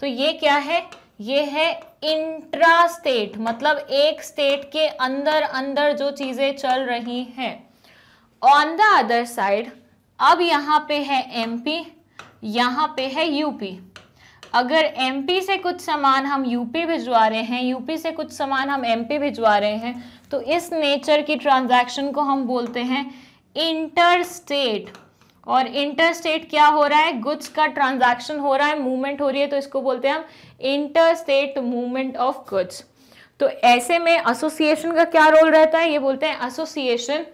Speaker 1: तो ये क्या है ये है इंट्रा स्टेट मतलब एक स्टेट के अंदर अंदर जो चीज़ें चल रही हैं ऑन द अदर साइड अब यहाँ पे है एमपी यहाँ पे है यूपी अगर एमपी से कुछ सामान हम यूपी भिजवा रहे हैं यूपी से कुछ सामान हम एमपी भिजवा रहे हैं तो इस नेचर की ट्रांजैक्शन को हम बोलते हैं इंटर स्टेट और इंटर स्टेट क्या हो रहा है गुड्स का ट्रांजैक्शन हो रहा है मूवमेंट हो रही है तो इसको बोलते हैं हम inter state movement of goods तो ऐसे में एसोसिएशन का क्या रोल रहता है ये बोलते हैं एसोसिएशन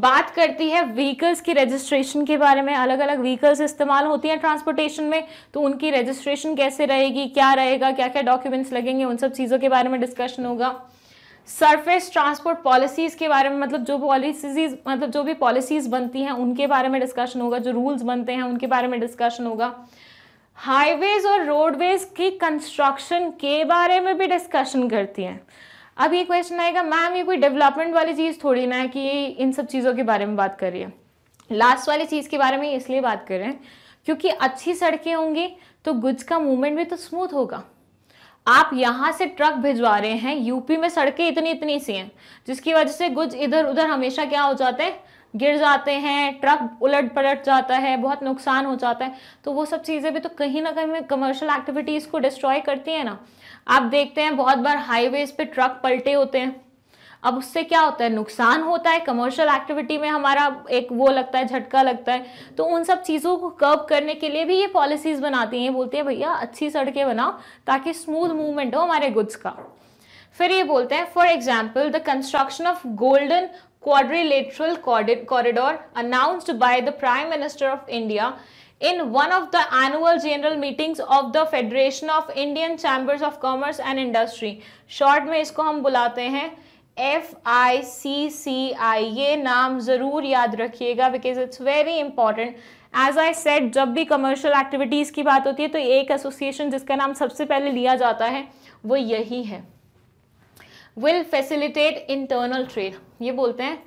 Speaker 1: बात करती है व्हीकल्स की रजिस्ट्रेशन के बारे में अलग अलग व्हीकल्स इस्तेमाल होती हैं ट्रांसपोर्टेशन में तो उनकी रजिस्ट्रेशन कैसे रहेगी क्या रहेगा क्या क्या डॉक्यूमेंट्स लगेंगे उन सब चीज़ों के बारे में डिस्कशन होगा सरफेस ट्रांसपोर्ट पॉलिसीज के बारे में मतलब जो पॉलिसीज मतलब जो भी पॉलिसीज बनती हैं उनके बारे में डिस्कशन होगा जो रूल्स बनते हैं उनके बारे में डिस्कशन होगा हाईवेज और रोडवेज की कंस्ट्रक्शन के बारे में भी डिस्कशन करती हैं अब ये क्वेश्चन आएगा मैम ये कोई डेवलपमेंट वाली चीज़ थोड़ी ना है कि इन सब चीज़ों के बारे में बात कर रही है लास्ट वाली चीज़ के बारे में इसलिए बात कर रहे हैं क्योंकि अच्छी सड़कें होंगी तो गुज का मूवमेंट भी तो स्मूथ होगा आप यहाँ से ट्रक भिजवा रहे हैं यूपी में सड़कें इतनी इतनी सी हैं जिसकी वजह से गुज इधर उधर हमेशा क्या हो जाते हैं गिर जाते हैं ट्रक उलट पलट जाता है बहुत नुकसान हो जाता है तो वो सब चीज़ें भी तो कहीं ना कहीं कमर्शियल एक्टिविटीज़ को डिस्ट्रॉय करती है ना आप देखते हैं बहुत बार हाईवेज पे ट्रक पलटे होते हैं अब उससे क्या होता है नुकसान होता है कमर्शियल एक्टिविटी में हमारा एक वो लगता है झटका लगता है तो उन सब चीज़ों को कर्व करने के लिए भी ये पॉलिसीज बनाती हैं बोलते हैं भैया अच्छी सड़कें बनाओ ताकि स्मूथ मूवमेंट हो हमारे गुड्स का फिर ये बोलते हैं for example the construction of golden quadrilateral corridor announced by the prime minister of India in one of the annual general meetings of the federation of Indian chambers of commerce and industry short में इसको हम बुलाते हैं F I सी सी आई ये नाम ज़रूर याद रखिएगा because it's very important as I said जब भी कमर्शियल एक्टिविटीज़ की बात होती है तो एक एसोसिएशन जिसका नाम सबसे पहले लिया जाता है वो यही है विल फैसिलिटेट इंटरनल ट्रेड ये बोलते हैं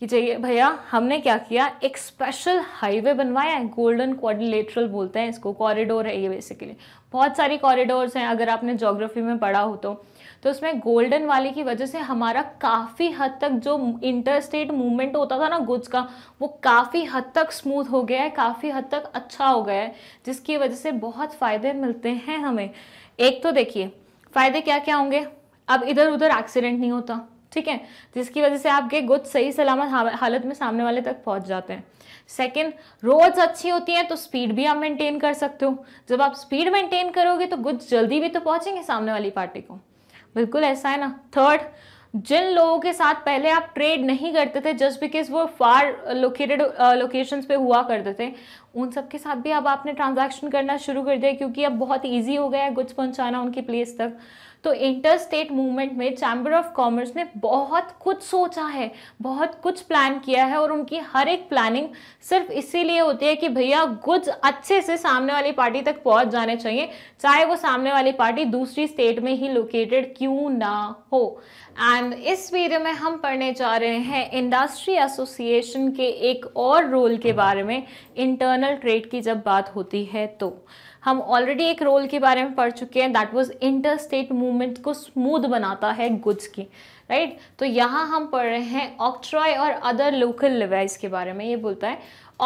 Speaker 1: कि चाहिए भैया हमने क्या किया एक स्पेशल हाईवे बनवाया है गोल्डन क्वारिलेटरल बोलते हैं इसको कॉरिडोर है ये बेसिकली बहुत सारी कॉरिडोर्स हैं अगर आपने जोग्राफी में पढ़ा हो तो तो उसमें गोल्डन वाले की वजह से हमारा काफ़ी हद तक जो इंटर स्टेट मूवमेंट होता था ना गुड्स का वो काफ़ी हद तक स्मूथ हो गया है काफ़ी हद तक अच्छा हो गया है जिसकी वजह से बहुत फ़ायदे मिलते हैं हमें एक तो देखिए फ़ायदे क्या क्या होंगे अब इधर उधर एक्सीडेंट नहीं होता ठीक है जिसकी वजह से आपके गुद सही सलामत हालत में सामने वाले तक पहुंच जाते हैं सेकंड रोड्स अच्छी होती हैं तो स्पीड भी आप मेंटेन कर सकते हो जब आप स्पीड मेंटेन करोगे तो गुद जल्दी भी तो पहुंचेंगे सामने वाली पार्टी को बिल्कुल ऐसा है ना थर्ड जिन लोगों के साथ पहले आप ट्रेड नहीं करते थे जस्ट बिकॉज वो फार लोकेटेड लोकेशन पे हुआ करते थे उन सब के साथ भी अब आपने ट्रांजैक्शन करना शुरू कर दिया क्योंकि अब बहुत इजी हो गया है गुड्स पहुंचाना उनकी प्लेस तक तो इंटर स्टेट मूवमेंट में चैम्बर ऑफ कॉमर्स ने बहुत कुछ सोचा है बहुत कुछ प्लान किया है और उनकी हर एक प्लानिंग सिर्फ इसीलिए होती है कि भैया गुड्स अच्छे से सामने वाली पार्टी तक पहुंच जाने चाहिए चाहे वो सामने वाली पार्टी दूसरी स्टेट में ही लोकेटेड क्यों ना हो एंड इस वीडियो में हम पढ़ने जा रहे हैं इंडस्ट्री एसोसिएशन के एक और रोल के बारे में इंटरनल ट्रेड की जब बात होती है तो हम ऑलरेडी एक रोल के बारे में पढ़ चुके हैं that was inter state movement को स्मूथ बनाता है गुड्स की राइट right? तो यहाँ हम पढ़ रहे हैं ऑक्ट्रॉय और अदर लोकल लिवाइज के बारे में ये बोलता है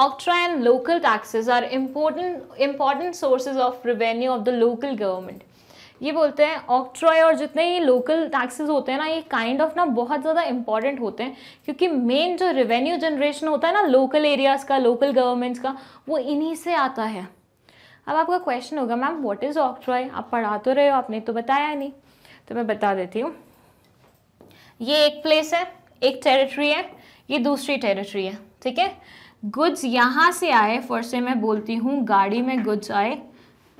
Speaker 1: octroi and local taxes are important important sources of revenue of the local government ये बोलते हैं ऑक्ट्रॉय और जितने ही लोकल टैक्सेस होते हैं ना ये काइंड ऑफ ना बहुत ज़्यादा इंपॉर्टेंट होते हैं क्योंकि मेन जो रेवेन्यू जनरेशन होता है ना लोकल एरियाज़ का लोकल गवर्नमेंट्स का वो इन्हीं से आता है अब आपका क्वेश्चन होगा मैम व्हाट इज़ ऑक्ट्रॉय आप पढ़ा तो रहे हो आपने तो बताया नहीं तो मैं बता देती हूँ ये एक प्लेस है एक टेरिटरी है ये दूसरी टेरिटरी है ठीक है गुड्स यहाँ से आए फर्स्ट से मैं बोलती हूँ गाड़ी में गुड्स आए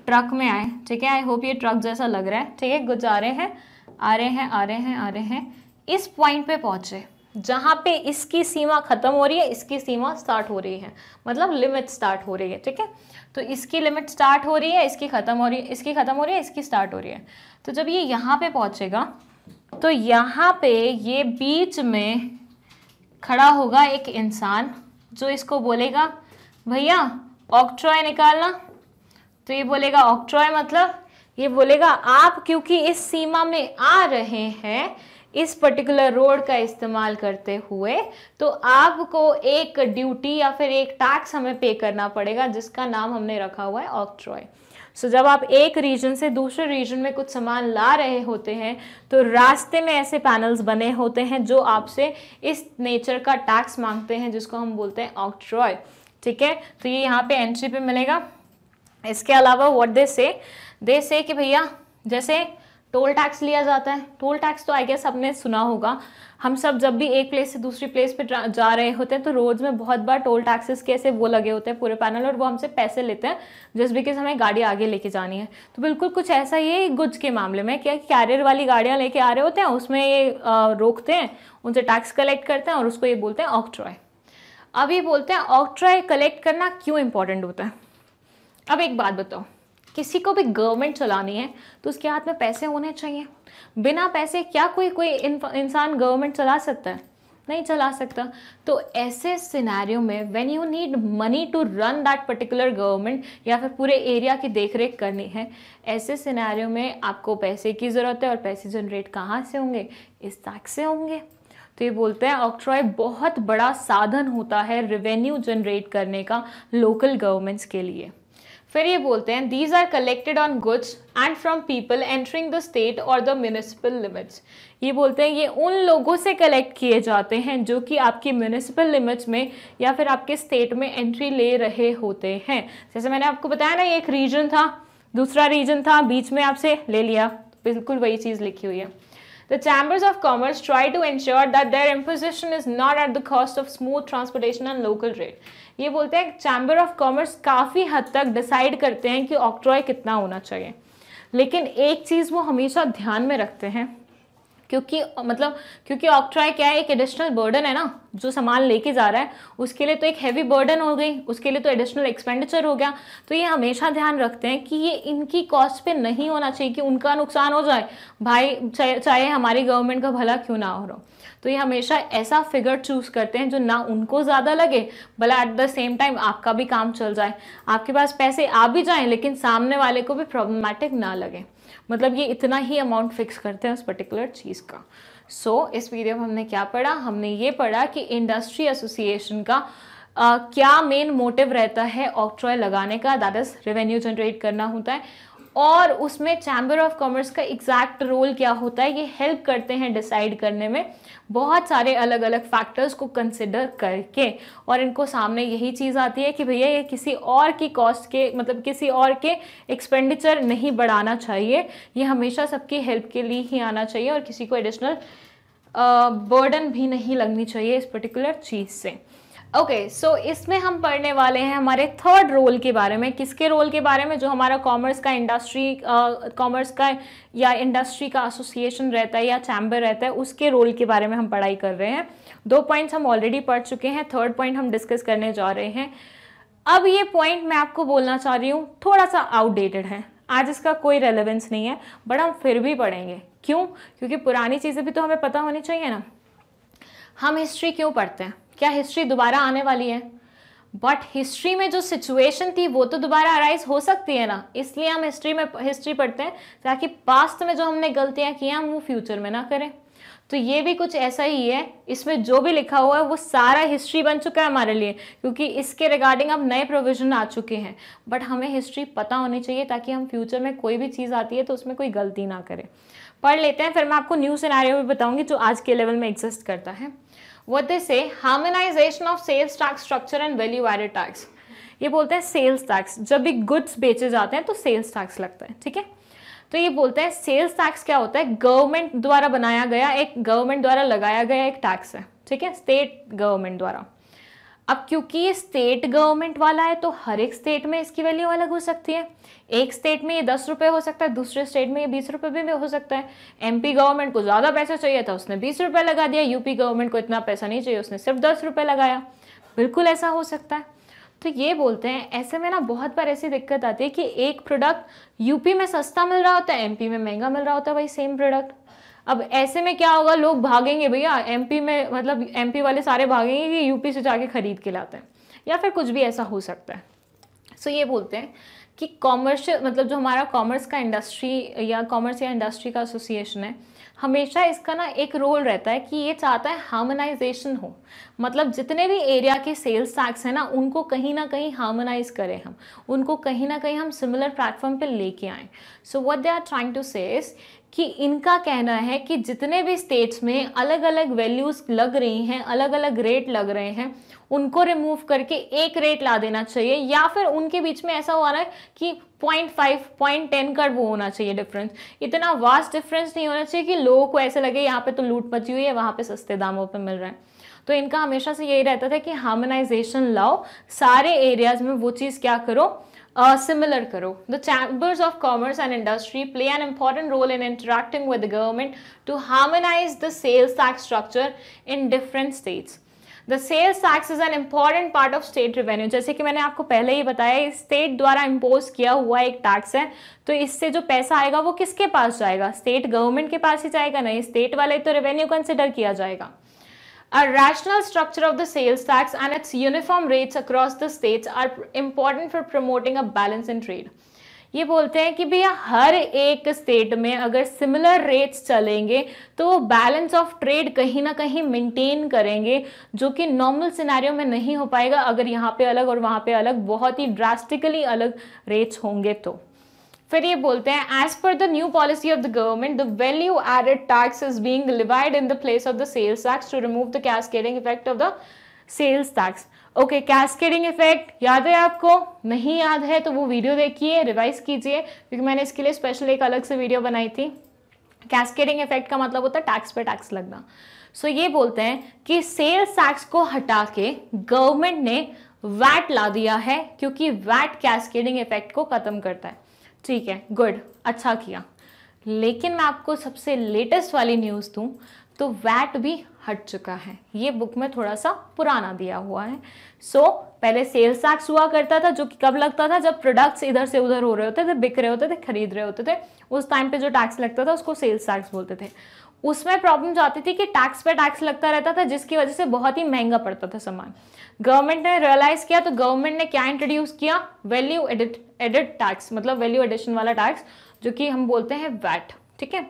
Speaker 1: ट्रक में आए ठीक है आई होप ये ट्रक जैसा लग रहा है ठीक है गुड्स आ रहे हैं आ रहे हैं आ रहे हैं आ रहे हैं इस पॉइंट पे पहुँचे जहाँ पे इसकी सीमा ख़त्म हो रही है इसकी सीमा स्टार्ट हो रही है मतलब लिमिट स्टार्ट हो रही है ठीक है तो इसकी लिमिट स्टार्ट हो रही है इसकी ख़त्म हो रही है इसकी ख़त्म हो रही है इसकी स्टार्ट हो रही है तो जब ये यहाँ पे पहुँचेगा तो यहाँ पे ये बीच में खड़ा होगा एक इंसान जो इसको बोलेगा भैया ऑक्ट्रॉय निकालना तो ये बोलेगा ऑक्ट्रॉय मतलब ये बोलेगा आप क्योंकि इस सीमा में आ रहे हैं इस पर्टिकुलर रोड का इस्तेमाल करते हुए तो आपको एक ड्यूटी या फिर एक टैक्स हमें पे करना पड़ेगा जिसका नाम हमने रखा हुआ है ऑक्ट्रॉय सो so, जब आप एक रीजन से दूसरे रीजन में कुछ सामान ला रहे होते हैं तो रास्ते में ऐसे पैनल्स बने होते हैं जो आपसे इस नेचर का टैक्स मांगते हैं जिसको हम बोलते हैं ऑक्ट्रॉय ठीक है तो ये यहाँ पे एंट्री पे मिलेगा इसके अलावा व्हाट दे से दे से कि भैया जैसे टोल टैक्स लिया जाता है टोल टैक्स तो आई गेस सबने सुना होगा हम सब जब भी एक प्लेस से दूसरी प्लेस पे जा रहे होते हैं तो रोड्स में बहुत बार टोल टैक्सेस के ऐसे वो लगे होते हैं पूरे पैनल और वो हमसे पैसे लेते हैं जिस बिकॉज हमें गाड़ी आगे लेके जानी है तो बिल्कुल कुछ ऐसा ये गुज के मामले में क्या कैरियर वाली गाड़ियाँ लेके आ रहे होते हैं उसमें ये रोकते हैं उनसे टैक्स कलेक्ट करते हैं और उसको ये बोलते हैं ऑक्ट्रॉय अब ये बोलते हैं ऑक्ट्रॉय कलेक्ट करना क्यों इम्पोर्टेंट होता है अब एक बात बताओ किसी को भी गवर्नमेंट चलानी है तो उसके हाथ में पैसे होने चाहिए बिना पैसे क्या कोई कोई इंसान गवर्नमेंट चला सकता है नहीं चला सकता तो ऐसे सिनेरियो में when you need money to run that particular government या फिर पूरे एरिया की देखरेख करनी है ऐसे सिनेरियो में आपको पैसे की ज़रूरत है और पैसे जनरेट कहाँ से होंगे इस टैक्स से होंगे तो ये बोलते हैं ऑक्ट्रॉय बहुत बड़ा साधन होता है रेवेन्यू जनरेट करने का लोकल गवर्नमेंट्स के लिए फिर ये बोलते हैं these are collected on goods and from people entering the state और द म्यूनिसिपल लिमिट्स ये बोलते हैं ये उन लोगों से कलेक्ट किए जाते हैं जो कि आपकी म्यूनिसिपल लिमिट्स में या फिर आपके स्टेट में एंट्री ले रहे होते हैं जैसे मैंने आपको बताया ना ये एक रीजन था दूसरा रीजन था बीच में आपसे ले लिया बिल्कुल वही चीज़ लिखी हुई है the chambers of commerce try to ensure that their imposition is not at the cost of smooth transportation and local rate ये बोलते हैं चैम्बर ऑफ कॉमर्स काफ़ी हद तक डिसाइड करते हैं कि ऑक्ट्रॉय कितना होना चाहिए लेकिन एक चीज़ वो हमेशा ध्यान में रखते हैं क्योंकि मतलब क्योंकि ऑक्ट्रॉय क्या है एक एडिशनल बर्डन है ना जो सामान लेके जा रहा है उसके लिए तो एक हैवी बर्डन हो गई उसके लिए तो एडिशनल एक्सपेंडिचर हो गया तो ये हमेशा ध्यान रखते हैं कि ये इनकी कॉस्ट पे नहीं होना चाहिए कि उनका नुकसान हो जाए भाई चाहे चाहे हमारी गवर्नमेंट का भला क्यों ना हो रहा तो ये हमेशा ऐसा फिगर चूज करते हैं जो ना उनको ज़्यादा लगे भला एट द सेम टाइम आपका भी काम चल जाए आपके पास पैसे आ भी जाए लेकिन सामने वाले को भी प्रॉब्लमेटिक ना लगे मतलब ये इतना ही अमाउंट फिक्स करते हैं उस पर्टिकुलर चीज़ का सो so, इस वीडियो में हमने क्या पढ़ा हमने ये पढ़ा कि इंडस्ट्री एसोसिएशन का आ, क्या मेन मोटिव रहता है ऑक्ट्रॉय लगाने का दैट इज रेवेन्यू जनरेट करना होता है और उसमें चैम्बर ऑफ कॉमर्स का एग्जैक्ट रोल क्या होता है ये हेल्प करते हैं डिसाइड करने में बहुत सारे अलग अलग फैक्टर्स को कंसिडर करके और इनको सामने यही चीज़ आती है कि भैया ये किसी और की कॉस्ट के मतलब किसी और के एक्सपेंडिचर नहीं बढ़ाना चाहिए ये हमेशा सबकी हेल्प के लिए ही आना चाहिए और किसी को एडिशनल बर्डन भी नहीं लगनी चाहिए इस पर्टिकुलर चीज़ से ओके okay, सो so इसमें हम पढ़ने वाले हैं हमारे थर्ड रोल के बारे में किसके रोल के बारे में जो हमारा कॉमर्स का इंडस्ट्री कॉमर्स का या इंडस्ट्री का एसोसिएशन रहता है या चैम्बर रहता है उसके रोल के बारे में हम पढ़ाई कर रहे हैं दो पॉइंट्स हम ऑलरेडी पढ़ चुके हैं थर्ड पॉइंट हम डिस्कस करने जा रहे हैं अब ये पॉइंट मैं आपको बोलना चाह रही हूँ थोड़ा सा आउटडेटेड है आज इसका कोई रेलेवेंस नहीं है बट हम फिर भी पढ़ेंगे क्यों क्योंकि पुरानी चीज़ें भी तो हमें पता होनी चाहिए ना हम हिस्ट्री क्यों पढ़ते हैं क्या हिस्ट्री दोबारा आने वाली है बट हिस्ट्री में जो सिचुएशन थी वो तो दोबारा अराइज हो सकती है ना इसलिए हम हिस्ट्री में हिस्ट्री पढ़ते हैं ताकि पास्ट में जो हमने गलतियाँ की हैं हम वो फ्यूचर में ना करें तो ये भी कुछ ऐसा ही है इसमें जो भी लिखा हुआ है वो सारा हिस्ट्री बन चुका है हमारे लिए क्योंकि इसके रिगार्डिंग अब नए प्रोविजन आ चुके हैं बट हमें हिस्ट्री पता होनी चाहिए ताकि हम फ्यूचर में कोई भी चीज़ आती है तो उसमें कोई गलती ना करें पढ़ लेते हैं फिर मैं आपको न्यू सिनारियों भी बताऊँगी जो आज के लेवल में एग्जिस्ट करता है what they say harmonization of sales tax structure and value added tax ये बोलते हैं सेल्स टैक्स जब भी गुड्स बेचे जाते हैं तो सेल्स टैक्स लगता है ठीक है तो ये बोलते हैं सेल्स टैक्स क्या होता है गवर्नमेंट द्वारा बनाया गया एक गवर्नमेंट द्वारा लगाया गया एक टैक्स है ठीक है स्टेट गवर्नमेंट द्वारा अब क्योंकि ये स्टेट गवर्नमेंट वाला है तो हर एक स्टेट में इसकी वैल्यू अलग हो सकती है एक स्टेट में ये दस रुपये हो सकता है दूसरे स्टेट में ये बीस रुपये भी, हो सकता है एमपी गवर्नमेंट को ज़्यादा पैसा चाहिए था उसने बीस रुपये लगा दिया यूपी गवर्नमेंट को इतना पैसा नहीं चाहिए उसने सिर्फ दस रुपये लगाया बिल्कुल ऐसा हो सकता है तो ये बोलते हैं ऐसे में ना बहुत बार ऐसी दिक्कत आती है कि एक प्रोडक्ट यूपी में सस्ता मिल रहा होता है एमपी में महंगा मिल रहा होता है वही सेम प्रोडक्ट अब ऐसे में क्या होगा लोग भागेंगे भैया एमपी में मतलब एमपी वाले सारे भागेंगे कि यूपी से जाके खरीद के लाते हैं या फिर कुछ भी ऐसा हो सकता है सो ये बोलते हैं कि कॉमर्स मतलब जो हमारा कॉमर्स का इंडस्ट्री या कॉमर्स या इंडस्ट्री का एसोसिएशन है हमेशा इसका ना एक रोल रहता है कि ये चाहता है हार्मोनाइजेशन हो मतलब जितने भी एरिया के सेल्स टैक्स हैं ना उनको कहीं ना कहीं हार्मोनाइज करें हम उनको कहीं ना कहीं हम सिमिलर प्लेटफॉर्म पे लेके आए so what they are trying to say कि इनका कहना है कि जितने भी स्टेट्स में अलग अलग वैल्यूज़ लग रही हैं अलग अलग रेट लग रहे हैं उनको रिमूव करके एक रेट ला देना चाहिए या फिर उनके बीच में ऐसा हो रहा है कि पॉइंट फाइव पॉइंट टेन का वो होना चाहिए डिफरेंस इतना वास्ट डिफरेंस नहीं होना चाहिए कि लोगों को ऐसे लगे यहाँ पे तो लूट मची हुई है वहाँ पे सस्ते दामों पे मिल रहा है तो इनका हमेशा से यही रहता था कि हार्मोनाइजेशन लाओ सारे एरियाज में वो चीज़ क्या करो सिमिलर करो the chambers of commerce and industry play an important role in interacting with government to harmonize the sales tax structure in different states the sales tax is an important part of state revenue जैसे कि मैंने आपको पहले ही बताया state द्वारा impose किया हुआ एक टैक्स है तो इससे जो पैसा आएगा वो किसके पास जाएगा स्टेट गवर्नमेंट के पास ही जाएगा नहीं स्टेट वाले तो रेवेन्यू कंसिडर किया जाएगा A rational structure of the sales tax and its uniform rates across the states are important for promoting a balance in trade. ये बोलते हैं कि भैया हर एक स्टेट में अगर सिमिलर रेट्स चलेंगे तो बैलेंस ऑफ ट्रेड कहीं ना कहीं मेंटेन करेंगे जो कि नॉर्मल सिनेरियो में नहीं हो पाएगा अगर यहाँ पे अलग और वहाँ पे अलग बहुत ही ड्रास्टिकली अलग रेट्स होंगे तो फिर ये बोलते हैं as per the new policy of the government the value added tax is being divide in the place of the sales tax to remove the cascading effect of the sales tax okay cascading effect याद है आपको नहीं याद है तो वो video देखिए revise कीजिए क्योंकि मैंने इसके लिए स्पेशल एक अलग से वीडियो बनाई थी कैस्केडिंग इफेक्ट का मतलब होता है टैक्स पे टैक्स लगना सो so, ये बोलते हैं कि सेल्स टैक्स को हटा के गवर्नमेंट ने वैट ला दिया है क्योंकि वैट कैस्केडिंग इफेक्ट को ख़त्म करता है ठीक है गुड अच्छा किया लेकिन मैं आपको सबसे लेटेस्ट वाली न्यूज़ दूँ तो वैट भी हट चुका है ये बुक में थोड़ा सा पुराना दिया हुआ है सो so, पहले सेल्स टैक्स हुआ करता था जो कि कब लगता था जब प्रोडक्ट्स इधर से उधर हो रहे होते थे बिक रहे होते थे खरीद रहे होते थे उस टाइम पे जो टैक्स लगता था उसको सेल्स टैक्स बोलते थे उसमें प्रॉब्लम आती थी कि टैक्स पे टैक्स लगता रहता था जिसकी वजह से बहुत ही महंगा पड़ता था सामान गवर्नमेंट ने रियलाइज किया तो गवर्नमेंट ने क्या इंट्रोड्यूस किया वैल्यू एडिट एडिट टैक्स मतलब वैल्यू एडिशन वाला टैक्स जो कि हम बोलते हैं वैट ठीक है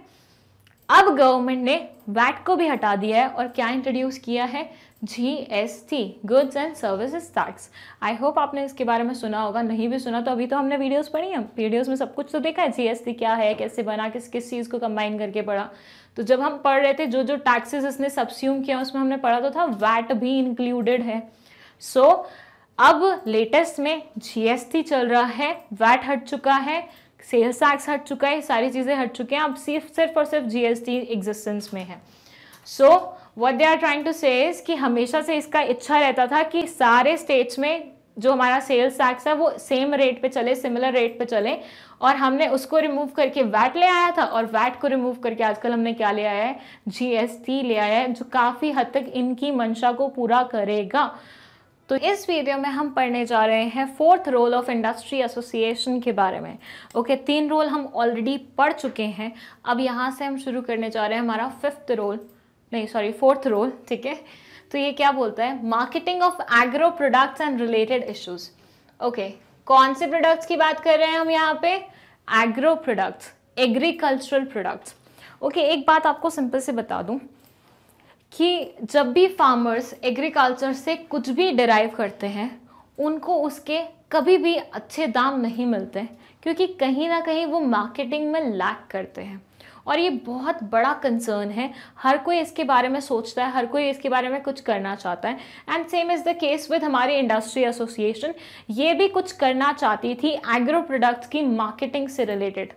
Speaker 1: अब गवर्नमेंट ने वैट को भी हटा दिया है और क्या इंट्रोड्यूस किया है G S T goods and services tax I hope आपने इसके बारे में सुना होगा नहीं भी सुना तो अभी तो हमने वीडियोस पढ़ी हैं वीडियोस में सब कुछ तो देखा है जी एस टी क्या है कैसे बना किस किस चीज़ को कंबाइन करके पढ़ा तो जब हम पढ़ रहे थे जो जो टैक्सेस इसने सब्स्यूम किया उसमें हमने पढ़ा तो था वैट भी इंक्लूडेड है सो so, अब लेटेस्ट में जीएसटी चल रहा है वैट हट चुका है सेल्स टैक्स हट चुका है सारी चीज़ें हट चुके हैं अब सिर्फ सिर्फ और सिर्फ जीएसटी एग्जिस्टेंस में है so what they are trying to say कि हमेशा से इसका इच्छा रहता था कि सारे स्टेट्स में जो हमारा सेल्स टैक्स है वो सेम रेट पे चले सिमिलर रेट पे चले और हमने उसको रिमूव करके वैट ले आया था और वैट को रिमूव करके आजकल हमने क्या ले आया है जीएसटी ले आया है जो काफ़ी हद तक इनकी मंशा को पूरा करेगा तो इस वीडियो में हम पढ़ने जा रहे हैं fourth role of industry association के बारे में ओके okay, तीन रोल हम ऑलरेडी पढ़ चुके हैं अब यहाँ से हम शुरू करने जा रहे हैं हमारा फिफ्थ रोल नहीं सॉरी फोर्थ रोल ठीक है तो ये क्या बोलता है marketing of agro products and related issues okay कौन से प्रोडक्ट्स की बात कर रहे हैं हम यहाँ पे agro products agricultural products okay एक बात आपको सिंपल से बता दूँ कि जब भी फार्मर्स एग्रीकल्चर से कुछ भी डिराइव करते हैं उनको उसके कभी भी अच्छे दाम नहीं मिलते क्योंकि कहीं ना कहीं वो मार्केटिंग में लैक करते हैं और ये बहुत बड़ा कंसर्न है हर कोई इसके बारे में सोचता है हर कोई इसके बारे में कुछ करना चाहता है and same is the case with हमारे इंडस्ट्री एसोसिएशन ये भी कुछ करना चाहती थी एग्रो प्रोडक्ट्स की मार्केटिंग से रिलेटेड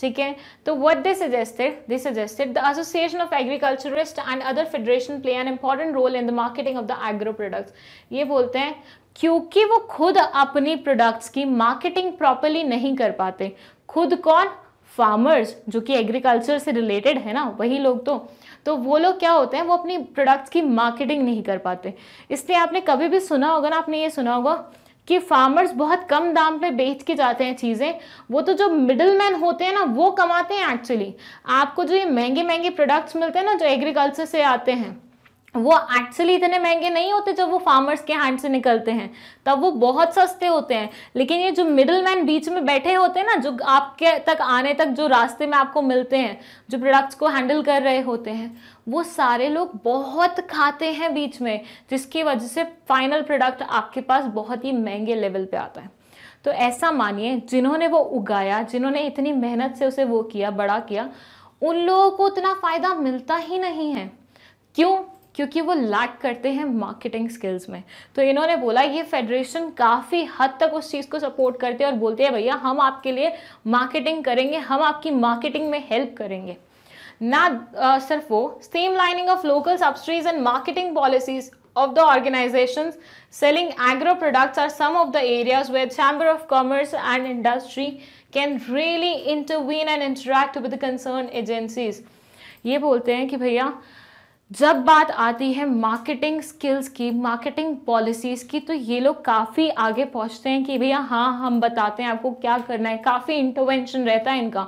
Speaker 1: ठीक है तो what they suggested they suggested the association of agriculturist and other federation play an important role in the marketing of the agro products ये बोलते हैं क्योंकि वो खुद अपनी प्रोडक्ट्स की मार्केटिंग प्रॉपरली नहीं कर पाते खुद कौन फार्मर्स जो कि एग्रीकल्चर से रिलेटेड है ना वही लोग तो तो वो लोग क्या होते हैं वो अपनी प्रोडक्ट्स की मार्केटिंग नहीं कर पाते इसलिए आपने कभी भी सुना होगा ना आपने ये सुना होगा कि फार्मर्स बहुत कम दाम पे बेच के जाते हैं चीज़ें वो तो जो मिडल मैन होते हैं ना वो कमाते हैं एक्चुअली आपको जो ये महंगे महंगे प्रोडक्ट्स मिलते हैं ना जो एग्रीकल्चर से आते हैं वो एक्चुअली इतने महंगे नहीं होते जब वो फार्मर्स के हैंड से निकलते हैं तब वो बहुत सस्ते होते हैं लेकिन ये जो मिडल मैन बीच में बैठे होते हैं ना जो आपके तक आने तक जो रास्ते में आपको मिलते हैं जो प्रोडक्ट्स को हैंडल कर रहे होते हैं वो सारे लोग बहुत खाते हैं बीच में जिसकी वजह से फाइनल प्रोडक्ट आपके पास बहुत ही महंगे लेवल पे आता है तो ऐसा मानिए जिन्होंने वो उगाया जिन्होंने इतनी मेहनत से उसे वो किया बड़ा किया उन लोगों को उतना फ़ायदा मिलता ही नहीं है क्यों क्योंकि वो लैक करते हैं मार्केटिंग स्किल्स में तो इन्होंने बोला ये फेडरेशन काफ़ी हद तक उस चीज़ को सपोर्ट करते हैं और बोलते हैं भैया हम आपके लिए मार्केटिंग करेंगे हम आपकी मार्केटिंग में हेल्प करेंगे ना सिर्फ वो same lining of local subsidies and marketing policies of the organization selling agro products are some of the areas where the chamber of commerce and industry can really intervene and interact with concern agencies ये बोलते हैं कि भैया जब बात आती है marketing skills की मार्केटिंग पॉलिसीज की तो ये लोग काफ़ी आगे पहुंचते हैं कि भैया हाँ हम बताते हैं आपको क्या करना है काफ़ी इंटरवेंशन रहता है इनका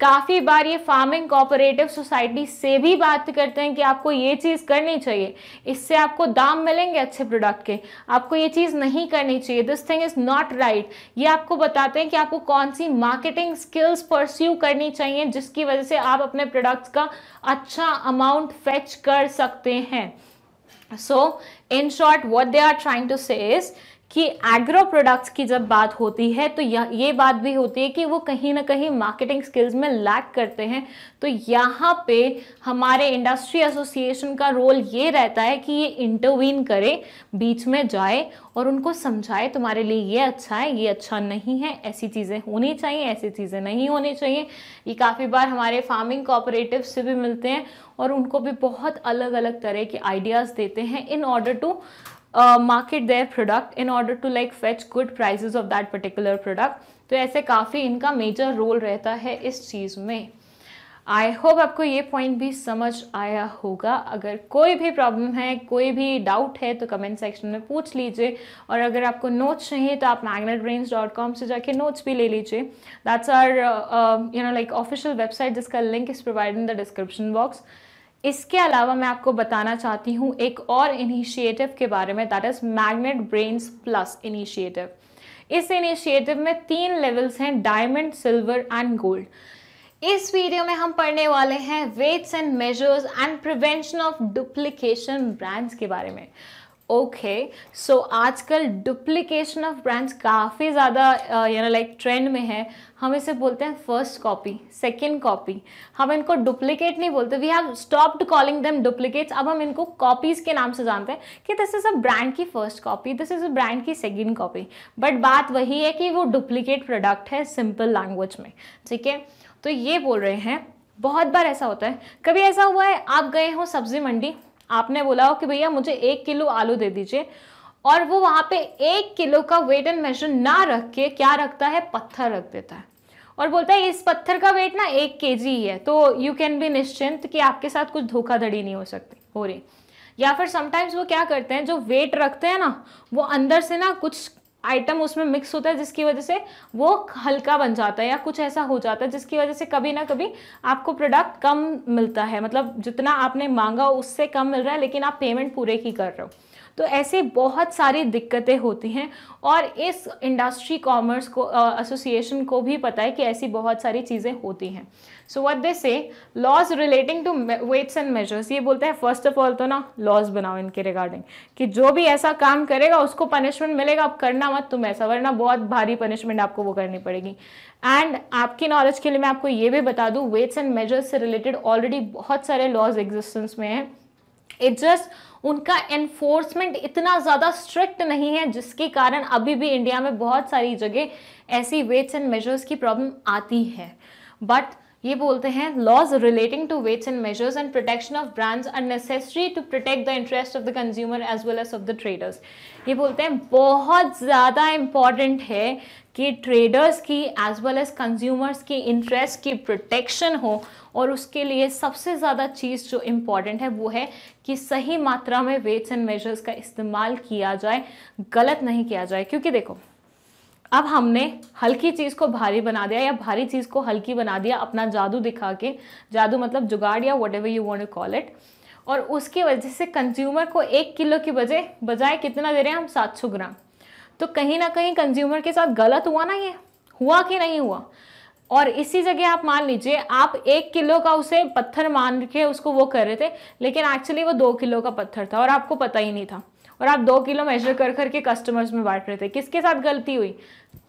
Speaker 1: काफ़ी बार ये फार्मिंग कोऑपरेटिव सोसाइटी से भी बात करते हैं कि आपको ये चीज़ करनी चाहिए इससे आपको दाम मिलेंगे अच्छे प्रोडक्ट के आपको ये चीज़ नहीं करनी चाहिए this thing is not right ये आपको बताते हैं कि आपको कौन सी मार्केटिंग स्किल्स परस्यू करनी चाहिए जिसकी वजह से आप अपने प्रोडक्ट्स का अच्छा अमाउंट फेच कर सकते हैं so in short what they are trying to say कि एग्रो प्रोडक्ट्स की जब बात होती है तो ये बात भी होती है कि वो कहीं ना कहीं मार्केटिंग स्किल्स में लैक करते हैं तो यहाँ पे हमारे इंडस्ट्री एसोसिएशन का रोल ये रहता है कि ये इंटरवीन करे बीच में जाए और उनको समझाए तुम्हारे लिए ये अच्छा है ये अच्छा नहीं है ऐसी चीज़ें होनी चाहिए ऐसी चीज़ें नहीं होनी चाहिए ये काफ़ी बार हमारे फार्मिंग कोऑपरेटिव से भी मिलते हैं और उनको भी बहुत अलग अलग तरह के आइडियाज़ देते हैं in order to market their product in order to like fetch good good of that particular product तो ऐसे काफ़ी इनका मेजर रोल रहता है इस चीज़ में आई होप आपको ये पॉइंट भी समझ आया होगा अगर कोई भी प्रॉब्लम है कोई भी डाउट है तो कमेंट सेक्शन में पूछ लीजिए और अगर आपको नोट्स चाहिए तो आप मैगनेट ब्रेन्स डॉट कॉम से जाके नोट्स भी ले लीजिए that's are you know like official website जिसका link is provide in the description box इसके अलावा मैं आपको बताना चाहती हूँ एक और इनिशिएटिव के बारे में that is magnet brains plus initiative इस इनिशिएटिव में तीन लेवल्स हैं डायमंड सिल्वर एंड गोल्ड इस वीडियो में हम पढ़ने वाले हैं weights and measures and prevention of duplication brands के बारे में ओके सो आजकल डुप्लीकेशन ऑफ ब्रांड्स काफ़ी ज़्यादा यू नो लाइक ट्रेंड में है हम इसे बोलते हैं फर्स्ट कॉपी सेकेंड कॉपी हम इनको डुप्लीकेट नहीं बोलते we have stopped calling them duplicates अब हम इनको कॉपीज़ के नाम से जानते हैं कि दिस इज़ अ ब्रांड की first copy this is a brand की सेकेंड कॉपी बट बात वही है कि वो डुप्लीकेट प्रोडक्ट है सिंपल लैंग्वेज में ठीक है तो ये बोल रहे हैं बहुत बार ऐसा होता है कभी ऐसा हुआ है आप गए हो सब्जी मंडी आपने बोला हो कि भैया मुझे एक किलो आलू दे दीजिए और वो वहाँ पे एक किलो का वेट एंड मेजर ना रख के क्या रखता है पत्थर रख देता है और बोलता है इस पत्थर का वेट ना एक के जी है तो यू कैन बी निश्चिंत कि आपके साथ कुछ धोखाधड़ी नहीं हो सकती हो रही या फिर समटाइम्स वो क्या करते हैं जो वेट रखते हैं ना वो अंदर से ना कुछ आइटम उसमें मिक्स होता है जिसकी वजह से वो हल्का बन जाता है या कुछ ऐसा हो जाता है जिसकी वजह से कभी ना कभी आपको प्रोडक्ट कम मिलता है मतलब जितना आपने मांगा उससे कम मिल रहा है लेकिन आप पेमेंट पूरे ही कर रहे हो तो ऐसे बहुत सारी दिक्कतें होती हैं और इस इंडस्ट्री कॉमर्स को एसोसिएशन को भी पता है कि ऐसी बहुत सारी चीज़ें होती हैं सो what they say laws relating to weights and measures ये बोलते हैं फर्स्ट ऑफ ऑल तो ना लॉज बनाओ इनके रिगार्डिंग कि जो भी ऐसा काम करेगा उसको पनिशमेंट मिलेगा आप करना मत तुम ऐसा वरना बहुत भारी पनिशमेंट आपको वो करनी पड़ेगी एंड आपकी नॉलेज के लिए मैं आपको ये भी बता दूँ वेट्स एंड मेजर्स से रिलेटेड ऑलरेडी बहुत सारे लॉज एग्जिस्टेंस में हैं इट जस्ट उनका एनफोर्समेंट इतना ज़्यादा स्ट्रिक्ट नहीं है जिसके कारण अभी भी इंडिया में बहुत सारी जगह ऐसी वेट्स एंड मेजर्स की प्रॉब्लम आती है बट ये बोलते हैं laws relating to weights and measures and protection of brands are necessary to protect the interest of the consumer as well as of the traders ये बोलते हैं बहुत ज़्यादा इम्पॉर्टेंट है कि ट्रेडर्स की एज वेल एज कंज्यूमर्स की interest की प्रोटेक्शन हो और उसके लिए सबसे ज़्यादा चीज़ जो इम्पॉर्टेंट है वो है कि सही मात्रा में वेट्स एंड मेजर्स का इस्तेमाल किया जाए गलत नहीं किया जाए क्योंकि देखो अब हमने हल्की चीज़ को भारी बना दिया या भारी चीज़ को हल्की बना दिया अपना जादू दिखा के जादू मतलब जुगाड़ या whatever you want call it और उसकी वजह से कंज्यूमर को एक किलो की बजाय बजाय कितना दे रहे हैं हम सात सौ ग्राम तो कहीं ना कहीं कंज्यूमर के साथ गलत हुआ ना ये हुआ कि नहीं हुआ और इसी जगह आप मान लीजिए आप एक किलो का उसे पत्थर मान के उसको वो कर रहे थे लेकिन एक्चुअली वो दो किलो का पत्थर था और आपको पता ही नहीं था और आप दो किलो मेजर कर करके कस्टमर्स में बांट रहे थे किसके साथ गलती हुई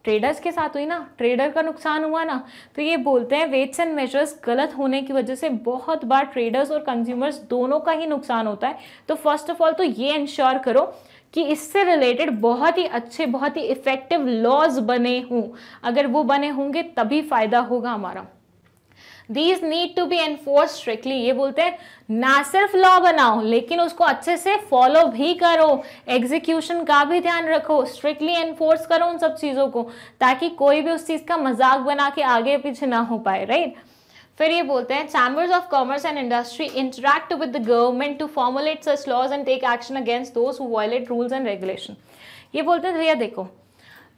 Speaker 1: ट्रेडर्स के साथ हुई ना ट्रेडर का नुकसान हुआ ना तो ये बोलते हैं वेट्स एंड मेजर्स गलत होने की वजह से बहुत बार ट्रेडर्स और कंज्यूमर्स दोनों का ही नुकसान होता है तो फर्स्ट ऑफ ऑल तो ये इंश्योर करो कि इससे रिलेटेड बहुत ही अच्छे बहुत ही इफ़ेक्टिव लॉज बने हों अगर वो बने होंगे तभी फ़ायदा होगा हमारा these need to be enforce strictly ये बोलते हैं ना सिर्फ लॉ बनाओ लेकिन उसको अच्छे से फॉलो भी करो एग्जीक्यूशन का भी ध्यान रखो स्ट्रिक्टली एनफोर्स करो उन सब चीज़ों को ताकि कोई भी उस चीज़ का मजाक बना के आगे पीछे ना हो पाए राइट right? फिर ये बोलते हैं chambers of commerce and industry interact with the government to formulate such laws and take action against those who violate rules and regulation ये बोलते हैं भैया देखो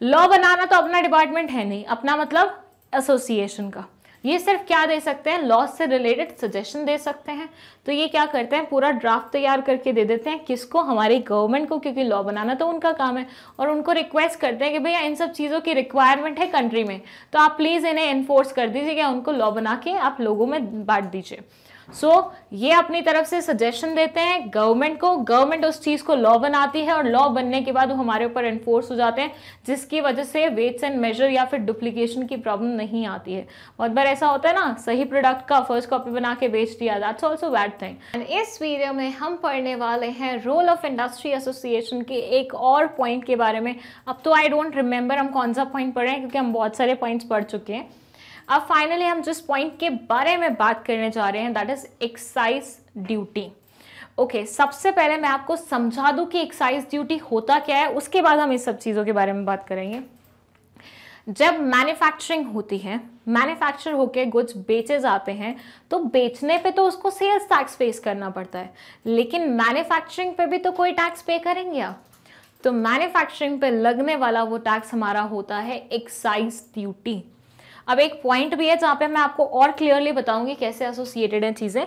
Speaker 1: लॉ बनाना तो अपना डिपार्टमेंट है नहीं अपना मतलब एसोसिएशन का ये सिर्फ क्या दे सकते हैं लॉस से रिलेटेड सजेशन दे सकते हैं तो ये क्या करते हैं पूरा ड्राफ्ट तैयार करके दे देते हैं किसको हमारी गवर्नमेंट को क्योंकि लॉ बनाना तो उनका काम है और उनको रिक्वेस्ट करते हैं कि भैया इन सब चीज़ों की रिक्वायरमेंट है कंट्री में तो आप प्लीज़ इन्हें इन्फोर्स कर दीजिए या उनको लॉ बना के आप लोगों में बांट दीजिए सो so, ये अपनी तरफ से सजेशन देते हैं गवर्नमेंट को गवर्नमेंट उस चीज़ को लॉ बनाती है और लॉ बनने के बाद वो हमारे ऊपर एनफोर्स हो जाते हैं जिसकी वजह से वेट्स एंड मेजर या फिर डुप्लीकेशन की प्रॉब्लम नहीं आती है बहुत बार ऐसा होता है ना सही प्रोडक्ट का फर्स्ट कॉपी बना के बेच दिया दैट्स ऑल्सो बैड थिंग इस वीडियो में हम पढ़ने वाले हैं रोल ऑफ इंडस्ट्री एसोसिएशन के एक और पॉइंट के बारे में अब तो आई डोंट रिमेंबर हम कौन सा पॉइंट पढ़ रहे हैं क्योंकि हम बहुत सारे पॉइंट्स पढ़ चुके हैं अब फाइनली हम जिस पॉइंट के बारे में बात करने जा रहे हैं that is excise duty okay okay, सबसे पहले मैं आपको समझा दूं कि एक्साइज ड्यूटी होता क्या है उसके बाद हम इस सब चीज़ों के बारे में बात करेंगे जब मैन्युफैक्चरिंग होती है मैन्युफैक्चर होके गुड्स बेचे जाते हैं तो बेचने पे तो उसको सेल्स टैक्स पेस करना पड़ता है लेकिन मैन्युफैक्चरिंग पे भी तो कोई टैक्स पे करेंगे आप तो मैन्युफैक्चरिंग पे लगने वाला वो टैक्स हमारा होता है एक्साइज ड्यूटी अब एक पॉइंट भी है जहां पे मैं आपको और क्लियरली बताऊंगी कैसे एसोसिएटेड हैं चीजें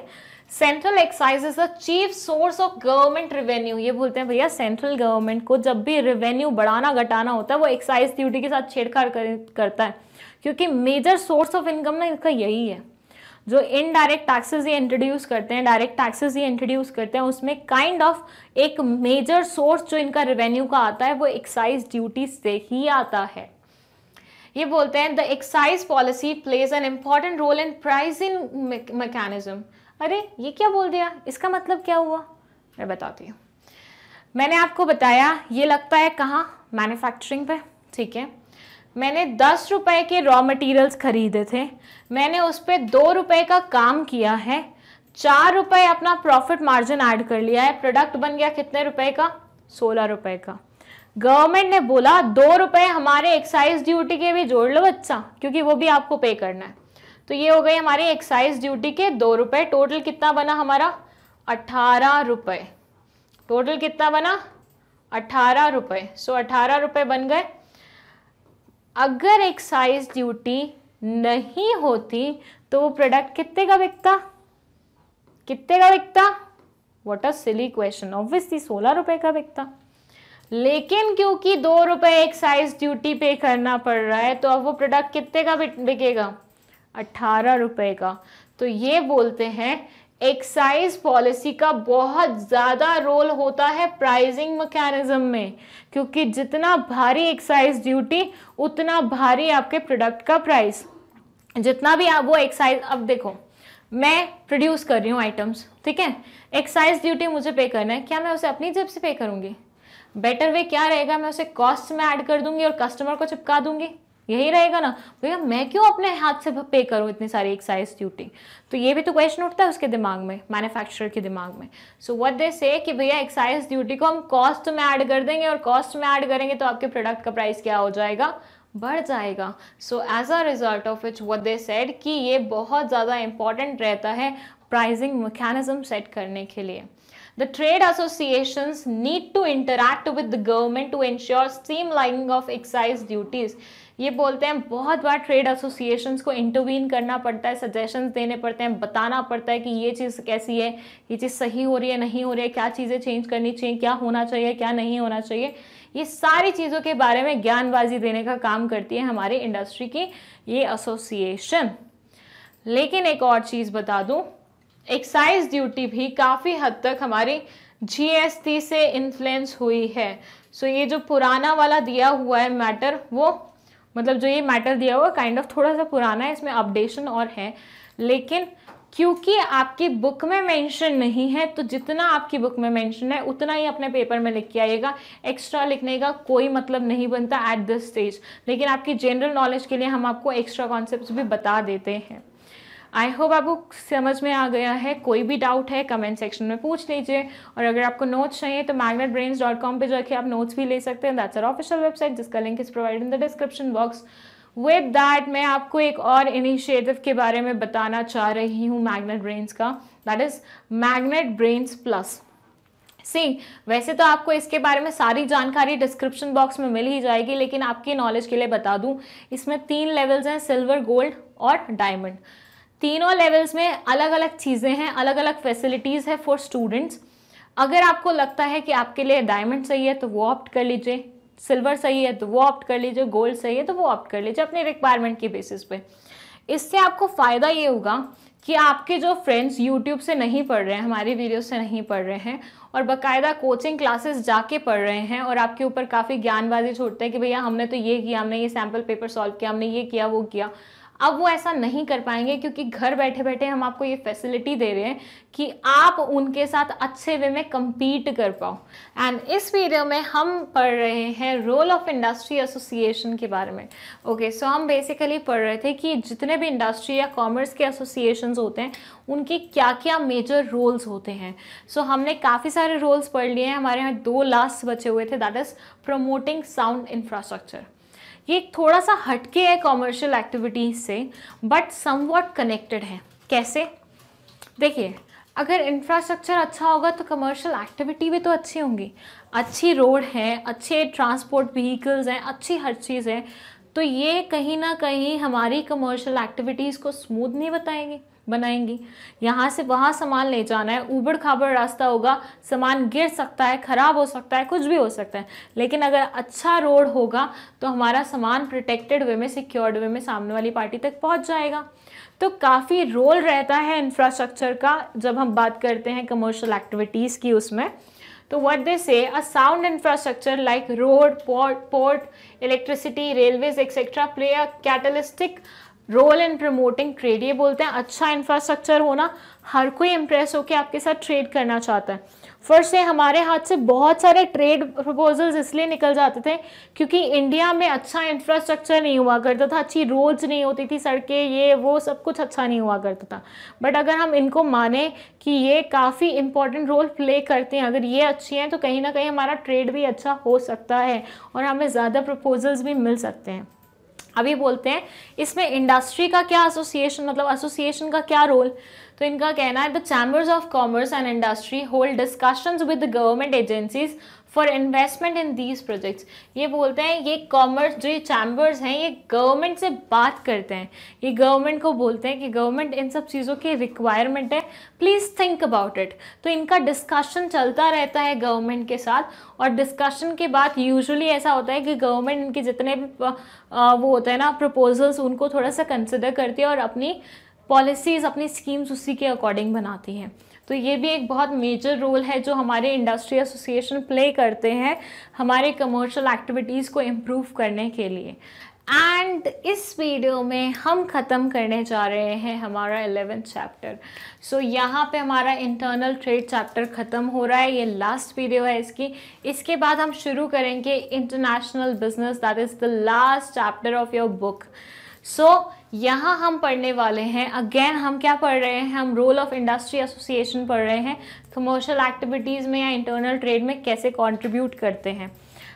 Speaker 1: central excise is the chief source of government revenue ये बोलते हैं भैया सेंट्रल गवर्नमेंट को जब भी रेवेन्यू बढ़ाना घटाना होता है वो एक्साइज ड्यूटी के साथ छेड़छाड़ कर, करता है क्योंकि मेजर सोर्स ऑफ इनकम ना इसका यही है जो इनडायरेक्ट टैक्सेस ये इंट्रोड्यूस करते हैं डायरेक्ट टैक्सेस ये इंट्रोड्यूस करते हैं उसमें काइंड ऑफ एक मेजर सोर्स जो इनका रेवेन्यू का आता है वो एक्साइज ड्यूटी से ही आता है ये बोलते हैं the excise policy plays an important role in pricing mechanism अरे ये क्या बोल दिया इसका मतलब क्या हुआ मैं बताती हूँ मैंने आपको बताया ये लगता है कहाँ मैन्युफैक्चरिंग पे ठीक है मैंने दस रुपए के रॉ मटेरियल्स खरीदे थे मैंने उस पर दो रुपए का काम किया है चार रुपए अपना प्रॉफिट मार्जिन ऐड कर लिया है प्रोडक्ट बन गया कितने रुपए का सोलह रुपए का गवर्नमेंट ने बोला दो रुपए हमारे एक्साइज ड्यूटी के भी जोड़ लो बच्चा क्योंकि वो भी आपको पे करना है तो ये हो गए हमारे एक्साइज ड्यूटी के दो रुपए टोटल कितना बना हमारा अठारह रुपए टोटल कितना बना अठारह रुपए सो अठारह रुपए बन गए अगर एक्साइज ड्यूटी नहीं होती तो वो प्रोडक्ट कितने का बिकता कितने का बिकता what a silly question obviously सोलह रुपए का बिकता लेकिन क्योंकि दो रुपए एक्साइज ड्यूटी पे करना पड़ रहा है तो अब वो प्रोडक्ट कितने का बिकेगा अट्ठारह रुपये का तो ये बोलते हैं एक्साइज पॉलिसी का बहुत ज़्यादा रोल होता है प्राइजिंग मैकेनिज्म में क्योंकि जितना भारी एक्साइज ड्यूटी उतना भारी आपके प्रोडक्ट का प्राइस जितना भी आप वो एक्साइज अब देखो मैं प्रोड्यूस कर रही हूँ आइटम्स ठीक है एक्साइज ड्यूटी मुझे पे करना है क्या मैं उसे अपनी जेब से पे करूँगी बेटर वे क्या रहेगा मैं उसे कॉस्ट में ऐड कर दूंगी और कस्टमर को चिपका दूंगी यही रहेगा ना भैया मैं क्यों अपने हाथ से पे करूँ इतनी सारी एक्साइज ड्यूटी तो ये भी तो क्वेश्चन उठता है उसके दिमाग में मैन्युफैक्चरर के दिमाग में सो व्हाट दे से कि भैया एक्साइज ड्यूटी को हम कॉस्ट में ऐड कर देंगे और कॉस्ट में ऐड करेंगे तो आपके प्रोडक्ट का प्राइस क्या हो जाएगा बढ़ जाएगा so as a result of which what they said कि ये बहुत ज़्यादा इंपॉर्टेंट रहता है प्राइजिंग मैकेनिज़्म सेट करने के लिए The trade associations need to interact with the government to ensure streamlining of excise duties. ये बोलते हैं बहुत बार ट्रेड एसोसिएशंस को इंटरवीन करना पड़ता है सजेशंस देने पड़ते हैं बताना पड़ता है कि ये चीज़ कैसी है ये चीज़ सही हो रही है नहीं हो रही है क्या चीज़ें चेंज करनी चाहिए क्या होना चाहिए क्या नहीं होना चाहिए ये सारी चीज़ों के बारे में ज्ञानबाजी देने का काम करती है हमारी इंडस्ट्री की ये एसोसिएशन लेकिन एक और चीज़ बता दूँ एक्साइज ड्यूटी भी काफ़ी हद तक हमारी जीएसटी से इन्फ्लुएंस हुई है सो so, ये जो पुराना वाला दिया हुआ है मैटर वो मतलब जो ये मैटर दिया हुआ काइंड kind ऑफ of थोड़ा सा पुराना है इसमें अपडेशन और है लेकिन क्योंकि आपकी बुक में मेंशन नहीं है तो जितना आपकी बुक में मेंशन है उतना ही अपने पेपर में लिख के आइएगा एक्स्ट्रा लिखने का कोई मतलब नहीं बनता एट दिस स्टेज लेकिन आपकी जनरल नॉलेज के लिए हम आपको एक्स्ट्रा कॉन्सेप्ट भी बता देते हैं आई होप आपको समझ में आ गया है कोई भी डाउट है कमेंट सेक्शन में पूछ लीजिए और अगर आपको नोट्स चाहिए तो मैगनेट ब्रेन्स डॉट कॉम पर जाके आप नोट्स भी ले सकते हैं दैट्स आर ऑफिशियल वेबसाइट जिसका link is provide in the description box with that मैं आपको एक और इनिशिएटिव के बारे में बताना चाह रही हूँ मैग्नेट ब्रेन्स का that is magnet brains plus सी वैसे तो आपको इसके बारे में सारी जानकारी डिस्क्रिप्शन बॉक्स में मिल ही जाएगी लेकिन आपकी नॉलेज के लिए बता दूं इसमें तीन लेवल्स हैं सिल्वर गोल्ड और डायमंड तीनों लेवल्स में अलग अलग चीज़ें हैं अलग अलग फैसिलिटीज़ है फॉर स्टूडेंट्स अगर आपको लगता है कि आपके लिए डायमंड सही है तो वो ऑप्ट कर लीजिए सिल्वर सही है तो वो ऑप्ट कर लीजिए गोल्ड सही है तो वो ऑप्ट कर लीजिए अपने रिक्वायरमेंट के बेसिस पे इससे आपको फ़ायदा ये होगा कि आपके जो फ्रेंड्स यूट्यूब से नहीं पढ़ रहे हैं हमारी वीडियो से नहीं पढ़ रहे हैं और बाकायदा कोचिंग क्लासेस जाके पढ़ रहे हैं और आपके ऊपर काफ़ी ज्ञानबाजी छोड़ते हैं कि भैया हमने तो ये किया हमने ये सैम्पल पेपर सॉल्व किया हमने ये किया वो किया अब वो ऐसा नहीं कर पाएंगे क्योंकि घर बैठे बैठे हम आपको ये फैसिलिटी दे रहे हैं कि आप उनके साथ अच्छे वे में कम्पीट कर पाओ एंड इस वीडियो में हम पढ़ रहे हैं रोल ऑफ इंडस्ट्री एसोसिएशन के बारे में ओके okay, सो so हम बेसिकली पढ़ रहे थे कि जितने भी इंडस्ट्री या कॉमर्स के एसोसिएशन होते हैं उनके क्या क्या मेजर रोल्स होते हैं सो so, हमने काफ़ी सारे रोल्स पढ़ लिए हैं हमारे यहाँ दो लास्ट बचे हुए थे that is promoting sound infrastructure ये थोड़ा सा हटके है कॉमर्शियल एक्टिविटीज से बट समवॉट कनेक्टेड है कैसे देखिए अगर इंफ्रास्ट्रक्चर अच्छा होगा तो कमर्शियल एक्टिविटी भी तो अच्छी होंगी अच्छी रोड है अच्छे ट्रांसपोर्ट व्हीकल्स हैं अच्छी हर चीज़ है तो ये कहीं ना कहीं हमारी कमर्शियल एक्टिविटीज़ को स्मूथ नहीं बताएंगे बनाएंगी यहाँ से वहाँ सामान ले जाना है उबड़ खाबड़ रास्ता होगा सामान गिर सकता है ख़राब हो सकता है कुछ भी हो सकता है लेकिन अगर अच्छा रोड होगा तो हमारा सामान प्रोटेक्टेड वे में सिक्योर्ड वे में सामने वाली पार्टी तक पहुँच जाएगा तो काफ़ी रोल रहता है इंफ्रास्ट्रक्चर का जब हम बात करते हैं कमर्शल एक्टिविटीज़ की उसमें तो what they say a sound infrastructure like road port port electricity railways etcetera play a catalystic role in promoting trade ये बोलते हैं अच्छा इंफ्रास्ट्रक्चर होना हर कोई इम्प्रेस होकर आपके साथ ट्रेड करना चाहता है फर्स्ट से हमारे हाथ से बहुत सारे ट्रेड प्रपोजल्स इसलिए निकल जाते थे क्योंकि इंडिया में अच्छा इंफ्रास्ट्रक्चर नहीं हुआ करता था अच्छी रोड्स नहीं होती थी सड़कें ये वो सब कुछ अच्छा नहीं हुआ करता था बट अगर हम इनको माने कि ये काफ़ी इंपॉर्टेंट रोल प्ले करते हैं अगर ये अच्छी हैं तो कहीं ना कहीं हमारा ट्रेड भी अच्छा हो सकता है और हमें ज़्यादा प्रपोजल्स भी मिल सकते हैं अभी बोलते हैं इसमें इंडस्ट्री का क्या एसोसिएशन मतलब एसोसिएशन का क्या रोल तो इनका कहना है the chambers of commerce and industry hold discussions with government agencies for investment in these projects ये बोलते हैं ये कॉमर्स जो ये चैम्बर्स हैं ये गवर्नमेंट से बात करते हैं ये गवर्नमेंट को बोलते हैं कि गवर्नमेंट इन सब चीज़ों की रिक्वायरमेंट है प्लीज़ थिंक अबाउट इट तो इनका डिस्कशन चलता रहता है गवर्नमेंट के साथ और डिस्कशन के बाद यूजुअली ऐसा होता है कि गवर्नमेंट इनके जितने भी वो होते हैं ना प्रपोजल्स उनको थोड़ा सा कंसिडर करती है और अपनी पॉलिसीज़ अपनी स्कीम्स उसी के अकॉर्डिंग बनाती हैं तो ये भी एक बहुत मेजर रोल है जो हमारे इंडस्ट्री एसोसिएशन प्ले करते हैं हमारे कमर्शियल एक्टिविटीज़ को इम्प्रूव करने के लिए एंड इस वीडियो में हम ख़त्म करने जा रहे हैं हमारा एलेवेंथ चैप्टर सो यहाँ पे हमारा इंटरनल ट्रेड चैप्टर ख़त्म हो रहा है ये लास्ट वीडियो है इसकी इसके बाद हम शुरू करेंगे international business that is the last chapter of your book so यहाँ हम पढ़ने वाले हैं अगेन हम क्या पढ़ रहे हैं हम रोल ऑफ इंडस्ट्री एसोसिएशन पढ़ रहे हैं कमर्शियल एक्टिविटीज़ में या इंटरनल ट्रेड में कैसे कॉन्ट्रीब्यूट करते हैं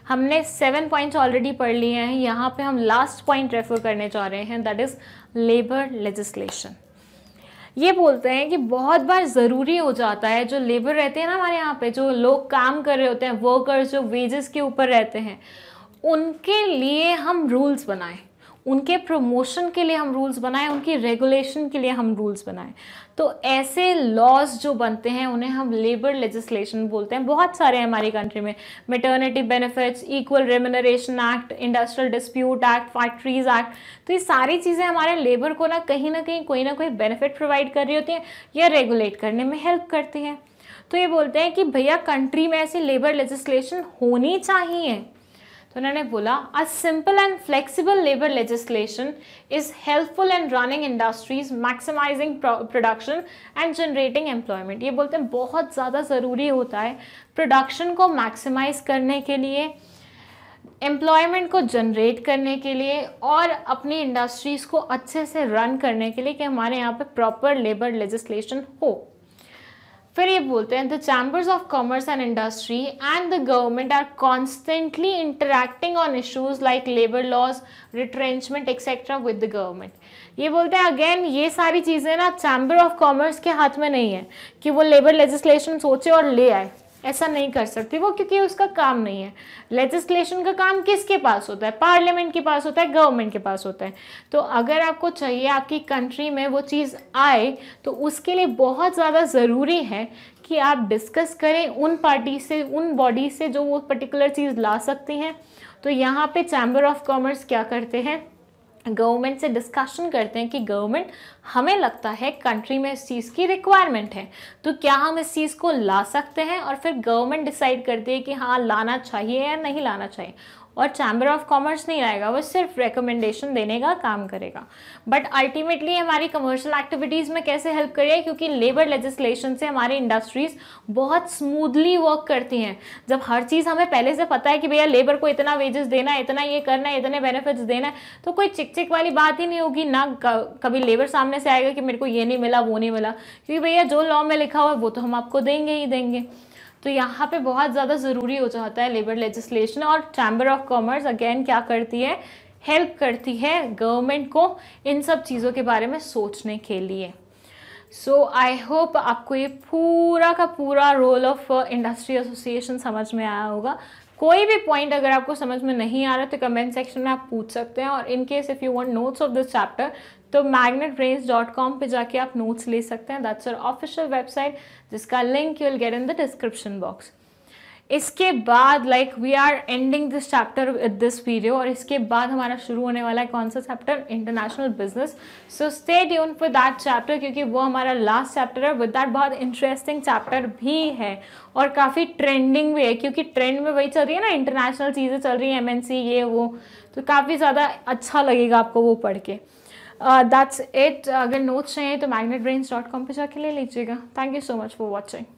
Speaker 1: हमने सेवन पॉइंट्स ऑलरेडी पढ़ लिए हैं यहाँ पे हम लास्ट पॉइंट रेफर करने चाह रहे हैं दैट इज़ लेबर लेजिस्लेशन ये बोलते हैं कि बहुत बार ज़रूरी हो जाता है जो लेबर रहते हैं ना हमारे यहाँ पे जो लोग काम कर रहे होते हैं वर्कर्स जो वेजेस के ऊपर रहते हैं उनके लिए हम रूल्स बनाएं उनके प्रमोशन के लिए हम रूल्स बनाएं उनकी रेगुलेशन के लिए हम रूल्स बनाएं तो ऐसे लॉज जो बनते हैं उन्हें हम लेबर लेजिस्लेशन बोलते हैं बहुत सारे हैं हमारी कंट्री में maternity benefits equal remuneration act industrial dispute act factories act तो ये सारी चीज़ें हमारे लेबर को ना कहीं ना कहीं कोई ना कोई बेनिफिट प्रोवाइड कर रही होती हैं या रेगुलेट करने में हेल्प करती हैं तो ये बोलते हैं कि भैया कंट्री में ऐसी लेबर लेजिस्लेशन होनी चाहिए तो उन्होंने बोला a simple and flexible labour legislation is helpful and running industries maximizing production and generating employment ये बोलते हैं बहुत ज़्यादा ज़रूरी होता है प्रोडक्शन को मैक्सिमाइज करने के लिए एम्प्लॉयमेंट को जनरेट करने के लिए और अपनी इंडस्ट्रीज़ को अच्छे से रन करने के लिए कि हमारे यहाँ पे प्रॉपर लेबर लेजिस्लेशन हो फिर ये बोलते हैं the chambers of commerce and industry and the government are constantly interacting on issues like labour laws retrenchment etcetera with the government ये बोलते हैं अगेन ये सारी चीज़ें ना चैम्बर ऑफ कॉमर्स के हाथ में नहीं है कि वो लेबर लेजिस्लेशन सोचे और ले आए ऐसा नहीं कर सकती वो क्योंकि उसका काम नहीं है लेजिस्लेशन का काम किसके पास होता है पार्लियामेंट के पास होता है गवर्नमेंट के पास होता है तो अगर आपको चाहिए आपकी कंट्री में वो चीज़ आए तो उसके लिए बहुत ज़्यादा ज़रूरी है कि आप डिस्कस करें उन पार्टी से उन बॉडी से जो वो पर्टिकुलर चीज़ ला सकती हैं तो यहाँ पे चैम्बर ऑफ कॉमर्स क्या करते हैं गवर्नमेंट से डिस्कशन करते हैं कि गवर्नमेंट हमें लगता है कंट्री में इस चीज़ की रिक्वायरमेंट है तो क्या हम इस चीज़ को ला सकते हैं और फिर गवर्नमेंट डिसाइड करती है कि हाँ लाना चाहिए या नहीं लाना चाहिए और चैम्बर ऑफ कॉमर्स नहीं आएगा वो सिर्फ रिकमेंडेशन देने का काम करेगा बट अल्टीमेटली हमारी कमर्शियल एक्टिविटीज़ में कैसे हेल्प करेगा क्योंकि लेबर लेजिस्लेशन से हमारी इंडस्ट्रीज़ बहुत स्मूथली वर्क करती हैं जब हर चीज़ हमें पहले से पता है कि भैया लेबर को इतना वेजेस देना है इतना ये करना है इतने बेनिफिट्स देना है तो कोई चिक चिक वाली बात ही नहीं होगी ना कभी लेबर सामने से आएगा कि मेरे को ये नहीं मिला वो नहीं मिला क्योंकि भैया जो लॉ में लिखा हुआ है वो तो हम आपको देंगे ही देंगे तो यहाँ पे बहुत ज़्यादा ज़रूरी हो जाता है लेबर लेजिस्लेशन और चैम्बर ऑफ कॉमर्स अगेन क्या करती है हेल्प करती है गवर्नमेंट को इन सब चीज़ों के बारे में सोचने के लिए सो आई होप आपको ये पूरा का पूरा रोल ऑफ इंडस्ट्री एसोसिएशन समझ में आया होगा कोई भी पॉइंट अगर आपको समझ में नहीं आ रहा तो कमेंट सेक्शन में आप पूछ सकते हैं और in case if you want notes of this chapter तो मैगनेट ब्रेन्स डॉट कॉम पर जाके आप नोट्स ले सकते हैं दैट्स और ऑफिशियल वेबसाइट जिसका link you will get in the description box इसके बाद like we are ending this chapter with this video और इसके बाद हमारा शुरू होने वाला है कौन सा chapter international business so stay tune for that chapter क्योंकि वो हमारा लास्ट चैप्टर है विद दैट बहुत इंटरेस्टिंग चैप्टर भी है और काफ़ी ट्रेंडिंग भी है क्योंकि ट्रेंड में वही चल रही है ना इंटरनेशनल चीज़ें चल रही हैं सी ये वो तो काफ़ी ज़्यादा अच्छा लगेगा आपको वो पढ़ के दैट्स uh, इट अगर नोट्स चाहिए तो मैगनेट ब्रेन्स डॉट कॉम पर जाके ले लीजिएगा thank you so much for watching